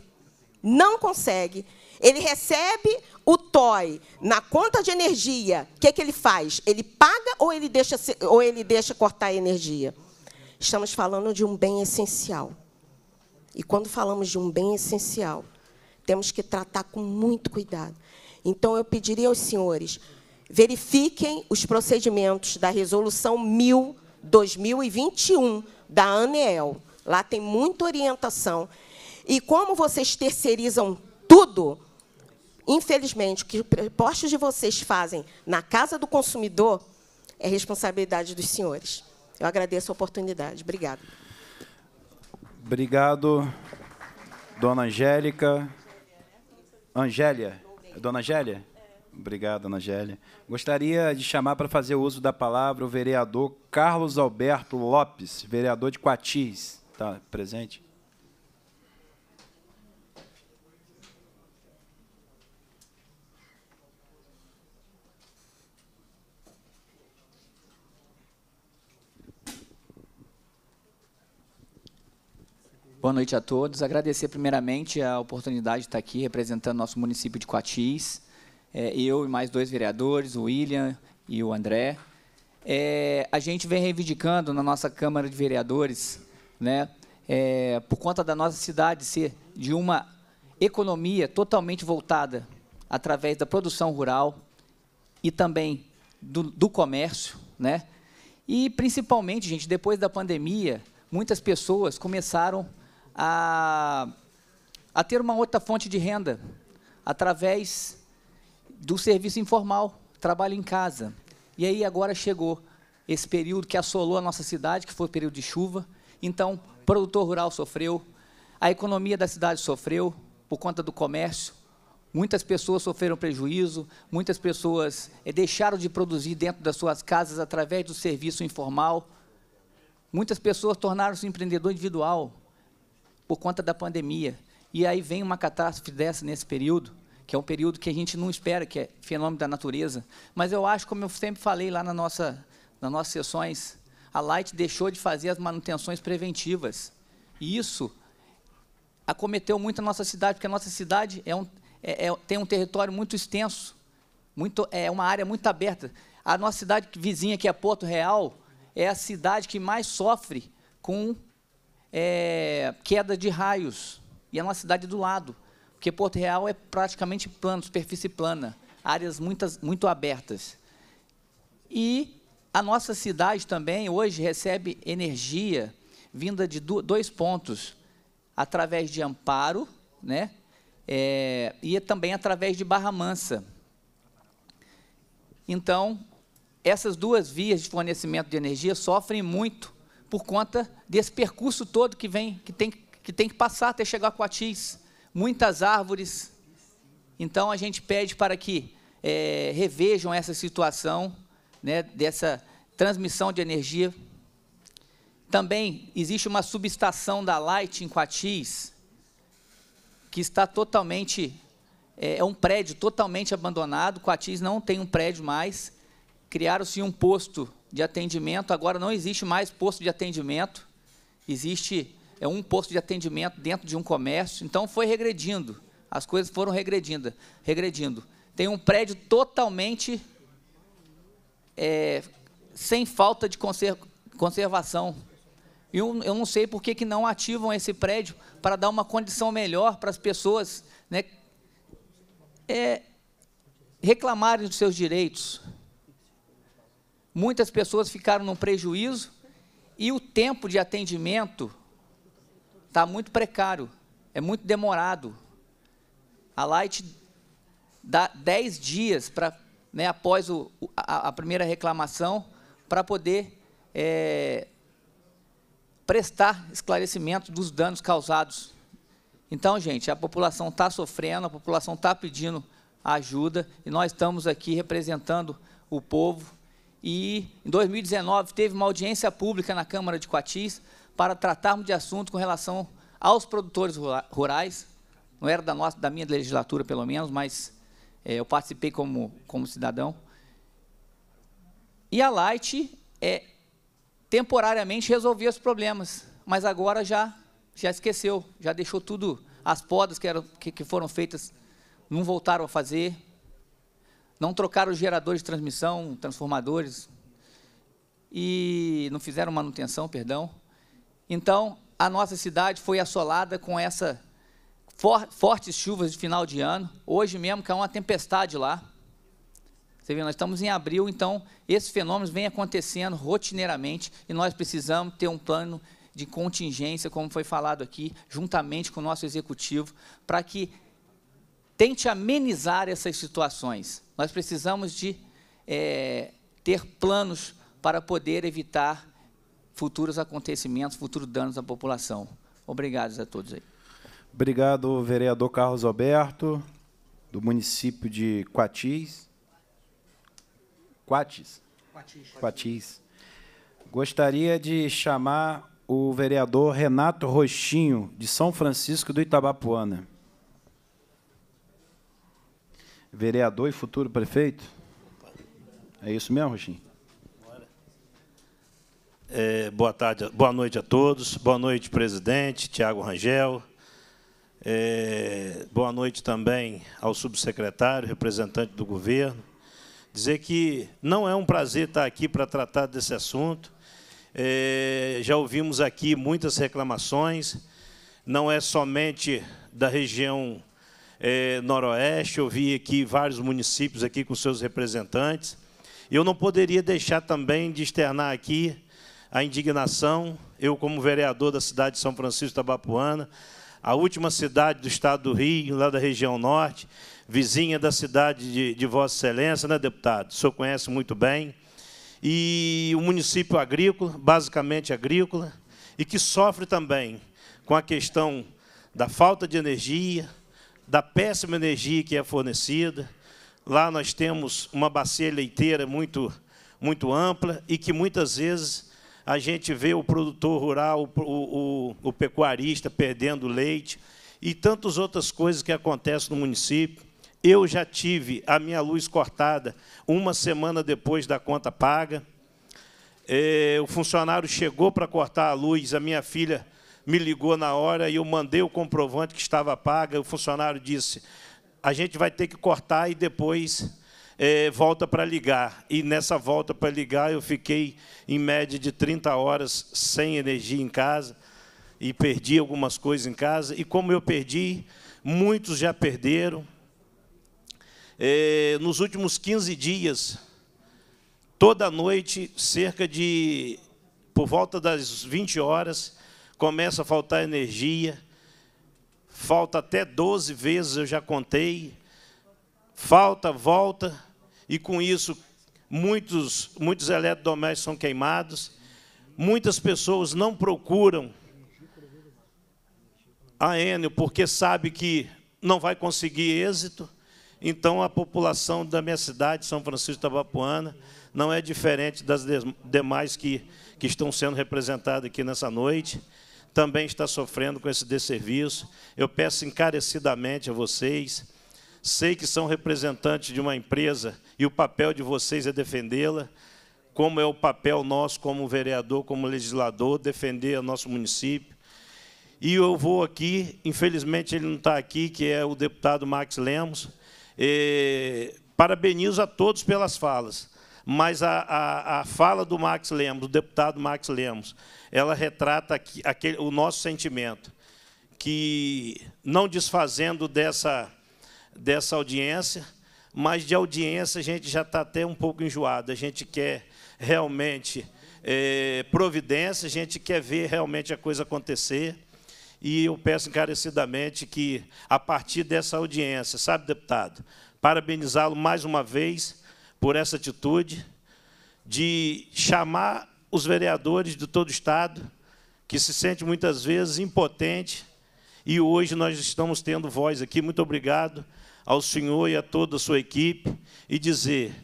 não consegue. Ele recebe o TOI na conta de energia. O que, é que ele faz? Ele paga ou ele, deixa, ou ele deixa cortar a energia? Estamos falando de um bem essencial. E quando falamos de um bem essencial, temos que tratar com muito cuidado. Então, eu pediria aos senhores, verifiquem os procedimentos da Resolução 1000, 2021, da ANEEL. Lá tem muita orientação. E como vocês terceirizam tudo, Infelizmente, o que propostas de vocês fazem na casa do consumidor é responsabilidade dos senhores. Eu agradeço a oportunidade. Obrigado. Obrigado, dona Angélica. Angélia? É dona Angélia? Obrigado, Ana Gélia. Gostaria de chamar para fazer uso da palavra o vereador Carlos Alberto Lopes, vereador de Quatis. Está presente? Boa noite a todos. Agradecer primeiramente a oportunidade de estar aqui representando nosso município de Coatis. É, eu e mais dois vereadores, o William e o André. É, a gente vem reivindicando na nossa Câmara de Vereadores, né, é, por conta da nossa cidade ser de uma economia totalmente voltada através da produção rural e também do, do comércio, né? E principalmente, gente, depois da pandemia, muitas pessoas começaram a a, a ter uma outra fonte de renda através do serviço informal, trabalho em casa. E aí agora chegou esse período que assolou a nossa cidade, que foi o período de chuva. Então, o produtor rural sofreu, a economia da cidade sofreu por conta do comércio. Muitas pessoas sofreram prejuízo, muitas pessoas eh, deixaram de produzir dentro das suas casas através do serviço informal. Muitas pessoas tornaram-se empreendedor individual, por conta da pandemia. E aí vem uma catástrofe dessa nesse período, que é um período que a gente não espera, que é fenômeno da natureza. Mas eu acho, como eu sempre falei lá na nossa, nas nossas sessões, a Light deixou de fazer as manutenções preventivas. E isso acometeu muito a nossa cidade, porque a nossa cidade é um, é, é, tem um território muito extenso, muito, é uma área muito aberta. A nossa cidade vizinha, que é Porto Real, é a cidade que mais sofre com é, queda de raios. E é na cidade do lado, porque Porto Real é praticamente plano, superfície plana, áreas muitas, muito abertas. E a nossa cidade também hoje recebe energia vinda de dois pontos, através de Amparo, né? É, e é também através de Barra Mansa. Então, essas duas vias de fornecimento de energia sofrem muito por conta desse percurso todo que vem, que tem que, tem que passar até chegar a Coatis. Muitas árvores. Então a gente pede para que é, revejam essa situação, né, dessa transmissão de energia. Também existe uma subestação da Light em Quatis, que está totalmente, é, é um prédio totalmente abandonado, Quatis não tem um prédio mais, criaram-se um posto de atendimento, agora não existe mais posto de atendimento, existe é um posto de atendimento dentro de um comércio, então foi regredindo, as coisas foram regredindo, regredindo. Tem um prédio totalmente é, sem falta de conser conservação. E eu, eu, não sei por que, que não ativam esse prédio para dar uma condição melhor para as pessoas né, é, reclamarem dos seus direitos. Muitas pessoas ficaram num prejuízo e o tempo de atendimento está muito precário, é muito demorado. A Light dá 10 dias para, né, após o, a, a, primeira reclamação para poder é, prestar esclarecimento dos danos causados. Então, gente, a população está sofrendo, a população está pedindo ajuda e nós estamos aqui representando o povo e em 2019 teve uma audiência pública na Câmara de Coatis para tratarmos de assunto com relação aos produtores rurais. Não era da nossa, da minha legislatura pelo menos, mas é, eu participei como, como cidadão. E a Light é, temporariamente resolvia os problemas, mas agora já já esqueceu, já deixou tudo, as podas que, eram, que, que foram feitas não voltaram a fazer, não trocaram os geradores de transmissão, transformadores, e não fizeram manutenção, perdão. Então, a nossa cidade foi assolada com essas for fortes chuvas de final de ano. Hoje mesmo caiu uma tempestade lá. Você vê, nós estamos em abril, então esses fenômenos vêm acontecendo rotineiramente e nós precisamos ter um plano de contingência, como foi falado aqui, juntamente com o nosso executivo, para que tente amenizar essas situações. Nós precisamos de é, ter planos para poder evitar futuros acontecimentos, futuros danos à população. Obrigado a todos aí. Obrigado, vereador Carlos Alberto, do município de Quatis. Quatis? Quatis. Gostaria de chamar o vereador Renato Roxinho, de São Francisco do Itabapuana vereador e futuro prefeito? É isso mesmo, Roxinho? É, boa tarde, boa noite a todos. Boa noite, presidente Tiago Rangel. É, boa noite também ao subsecretário, representante do governo. Dizer que não é um prazer estar aqui para tratar desse assunto. É, já ouvimos aqui muitas reclamações, não é somente da região é, Noroeste, eu vi aqui vários municípios aqui com seus representantes. Eu não poderia deixar também de externar aqui a indignação, eu como vereador da cidade de São Francisco Tabapuana, a última cidade do estado do Rio, lá da região norte, vizinha da cidade de, de Vossa Excelência, né, deputado? O senhor conhece muito bem. E o um município agrícola, basicamente agrícola, e que sofre também com a questão da falta de energia, da péssima energia que é fornecida. Lá nós temos uma bacia leiteira muito, muito ampla e que muitas vezes a gente vê o produtor rural, o, o, o pecuarista perdendo leite e tantas outras coisas que acontecem no município. Eu já tive a minha luz cortada uma semana depois da conta paga. É, o funcionário chegou para cortar a luz, a minha filha me ligou na hora e eu mandei o comprovante que estava paga. O funcionário disse: a gente vai ter que cortar e depois é, volta para ligar. E nessa volta para ligar, eu fiquei em média de 30 horas sem energia em casa e perdi algumas coisas em casa. E como eu perdi, muitos já perderam. É, nos últimos 15 dias, toda noite, cerca de por volta das 20 horas, começa a faltar energia, falta até 12 vezes, eu já contei, falta, volta, e com isso muitos, muitos eletrodomésticos são queimados, muitas pessoas não procuram a Enel porque sabe que não vai conseguir êxito, então a população da minha cidade, São Francisco Tabapuana, não é diferente das demais que, que estão sendo representadas aqui nessa noite também está sofrendo com esse desserviço. Eu peço encarecidamente a vocês. Sei que são representantes de uma empresa e o papel de vocês é defendê-la, como é o papel nosso como vereador, como legislador, defender o nosso município. E eu vou aqui, infelizmente ele não está aqui, que é o deputado Max Lemos. E eh, parabenizo a todos pelas falas mas a, a, a, fala do Max Lemos, do deputado Max Lemos, ela retrata aqui, aquele, o nosso sentimento, que não desfazendo dessa, dessa audiência, mas de audiência a gente já está até um pouco enjoado, a gente quer realmente é, providência, a gente quer ver realmente a coisa acontecer, e eu peço encarecidamente que, a partir dessa audiência, sabe, deputado, parabenizá-lo mais uma vez por essa atitude de chamar os vereadores de todo o Estado, que se sente muitas vezes impotente, e hoje nós estamos tendo voz aqui. Muito obrigado ao senhor e a toda a sua equipe, e dizer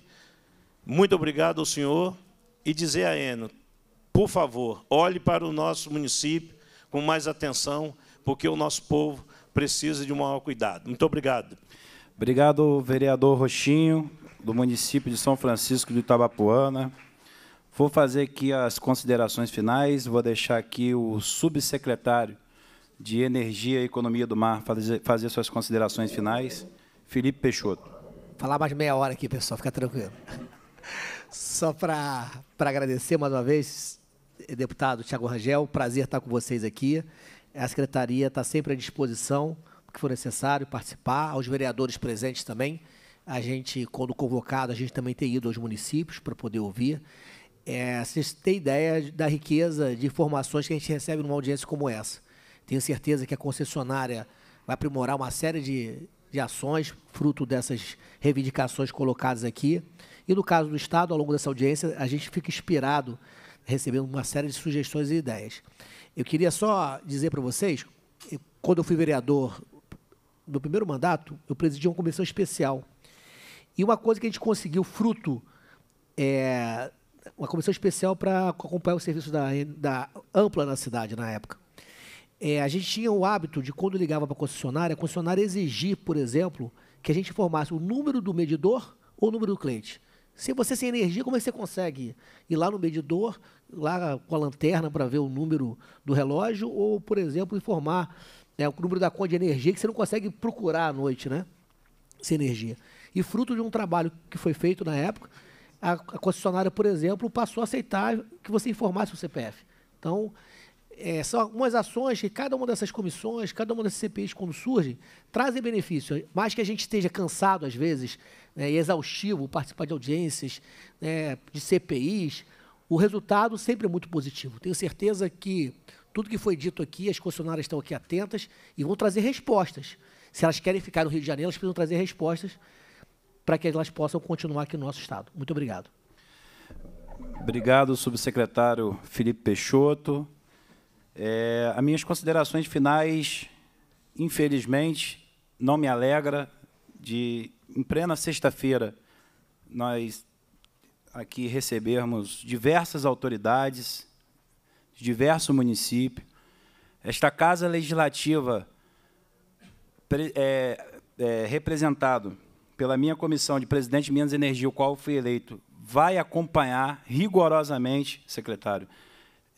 muito obrigado ao senhor, e dizer a Eno, por favor, olhe para o nosso município com mais atenção, porque o nosso povo precisa de maior cuidado. Muito obrigado. Obrigado, vereador Roxinho do município de São Francisco de Itabapuana. Vou fazer aqui as considerações finais, vou deixar aqui o subsecretário de Energia e Economia do Mar fazer, suas considerações finais, Felipe Peixoto. Falar mais meia hora aqui, pessoal, fica tranquilo. Só para agradecer mais uma vez, deputado Tiago Rangel, prazer estar com vocês aqui. A secretaria está sempre à disposição, o que for necessário, participar, aos vereadores presentes também. A gente, quando convocado, a gente também tem ido aos municípios para poder ouvir. É, vocês têm ideia da riqueza de informações que a gente recebe numa audiência como essa. Tenho certeza que a concessionária vai aprimorar uma série de, de ações, fruto dessas reivindicações colocadas aqui. E no caso do Estado, ao longo dessa audiência, a gente fica inspirado recebendo uma série de sugestões e ideias. Eu queria só dizer para vocês, quando eu fui vereador, no primeiro mandato, eu presidi uma comissão especial e uma coisa que a gente conseguiu fruto é uma comissão especial para acompanhar o serviço da, da Ampla na cidade na época. É, a gente tinha o hábito de, quando ligava para a concessionária, a concessionária exigir, por exemplo, que a gente informasse o número do medidor ou o número do cliente. Se você sem energia, como é que você consegue ir lá no medidor, lá com a lanterna para ver o número do relógio, ou, por exemplo, informar né, o número da conta de energia que você não consegue procurar à noite, né? Sem energia. E fruto de um trabalho que foi feito na época, a, a concessionária, por exemplo, passou a aceitar que você informasse o CPF. Então, é, são algumas ações que cada uma dessas comissões, cada uma dessas CPIs quando surgem, trazem benefícios. Mais que a gente esteja cansado, às vezes, né, e exaustivo, participar de audiências, né, de CPIs, o resultado sempre é muito positivo. Tenho certeza que tudo que foi dito aqui, as concessionárias estão aqui atentas e vão trazer respostas. Se elas querem ficar no Rio de Janeiro, elas precisam trazer respostas para que elas possam continuar aqui no nosso Estado. Muito obrigado. Obrigado, subsecretário Felipe Peixoto. É, as minhas considerações finais, infelizmente, não me alegra de, em plena sexta-feira, nós aqui recebermos diversas autoridades, diversos municípios. Esta Casa Legislativa, é, é, representado pela minha comissão de presidente de Minas Energia, o qual fui eleito, vai acompanhar rigorosamente, secretário,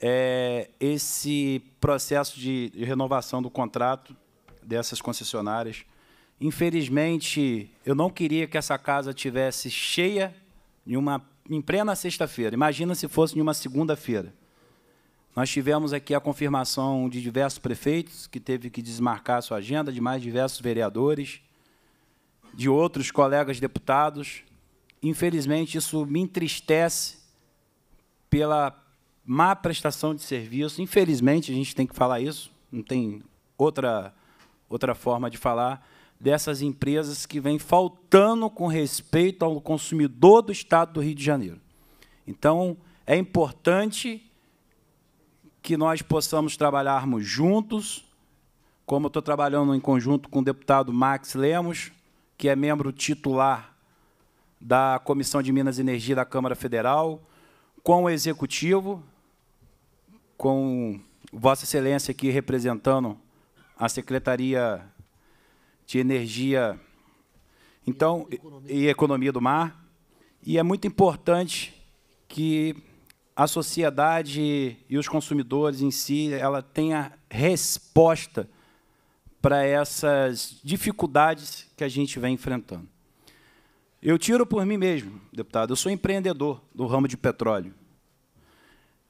é, esse processo de, renovação do contrato dessas concessionárias. Infelizmente, eu não queria que essa casa tivesse cheia em, uma, em plena sexta-feira. Imagina se fosse em uma segunda-feira. Nós tivemos aqui a confirmação de diversos prefeitos que teve que desmarcar sua agenda, de mais diversos vereadores de outros colegas deputados. Infelizmente, isso me entristece pela má prestação de serviço. Infelizmente, a gente tem que falar isso, não tem outra, outra forma de falar, dessas empresas que vêm faltando com respeito ao consumidor do Estado do Rio de Janeiro. Então, é importante que nós possamos trabalharmos juntos, como estou trabalhando em conjunto com o deputado Max Lemos, que é membro titular da Comissão de Minas e Energia da Câmara Federal, com o Executivo, com Vossa Excelência aqui representando a Secretaria de Energia então, e economia. e economia do mar. E é muito importante que a sociedade e os consumidores em si ela tenha resposta para essas dificuldades que a gente vem enfrentando. Eu tiro por mim mesmo, deputado. Eu sou empreendedor do ramo de petróleo.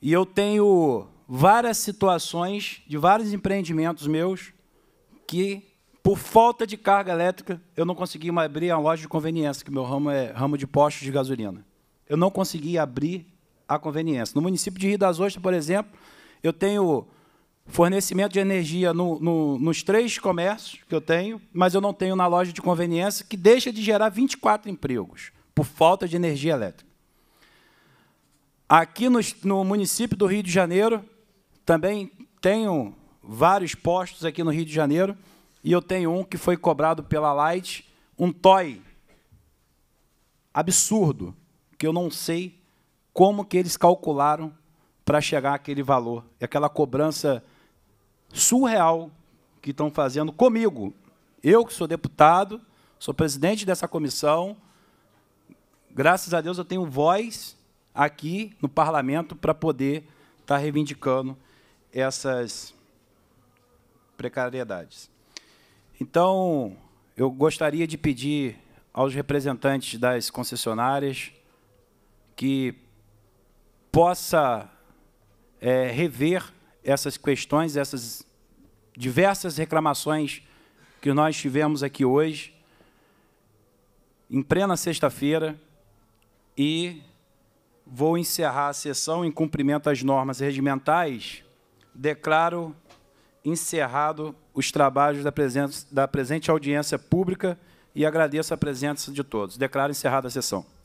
E eu tenho várias situações de vários empreendimentos meus que, por falta de carga elétrica, eu não consegui abrir a loja de conveniência, que meu ramo é ramo de postos de gasolina. Eu não consegui abrir a conveniência. No município de Rio das Ostras, por exemplo, eu tenho fornecimento de energia no, no, nos três comércios que eu tenho, mas eu não tenho na loja de conveniência, que deixa de gerar 24 empregos por falta de energia elétrica. Aqui no, no município do Rio de Janeiro, também tenho vários postos aqui no Rio de Janeiro, e eu tenho um que foi cobrado pela Light, um toy absurdo, que eu não sei como que eles calcularam para chegar àquele valor. E aquela cobrança surreal que estão fazendo comigo. Eu, que sou deputado, sou presidente dessa comissão, graças a Deus eu tenho voz aqui no parlamento para poder estar tá reivindicando essas precariedades. Então, eu gostaria de pedir aos representantes das concessionárias que possa é, rever essas questões, essas diversas reclamações que nós tivemos aqui hoje, em plena sexta-feira, e vou encerrar a sessão em cumprimento às normas regimentais. Declaro encerrado os trabalhos da, presente, da presente audiência pública e agradeço a presença de todos. Declaro encerrada a sessão.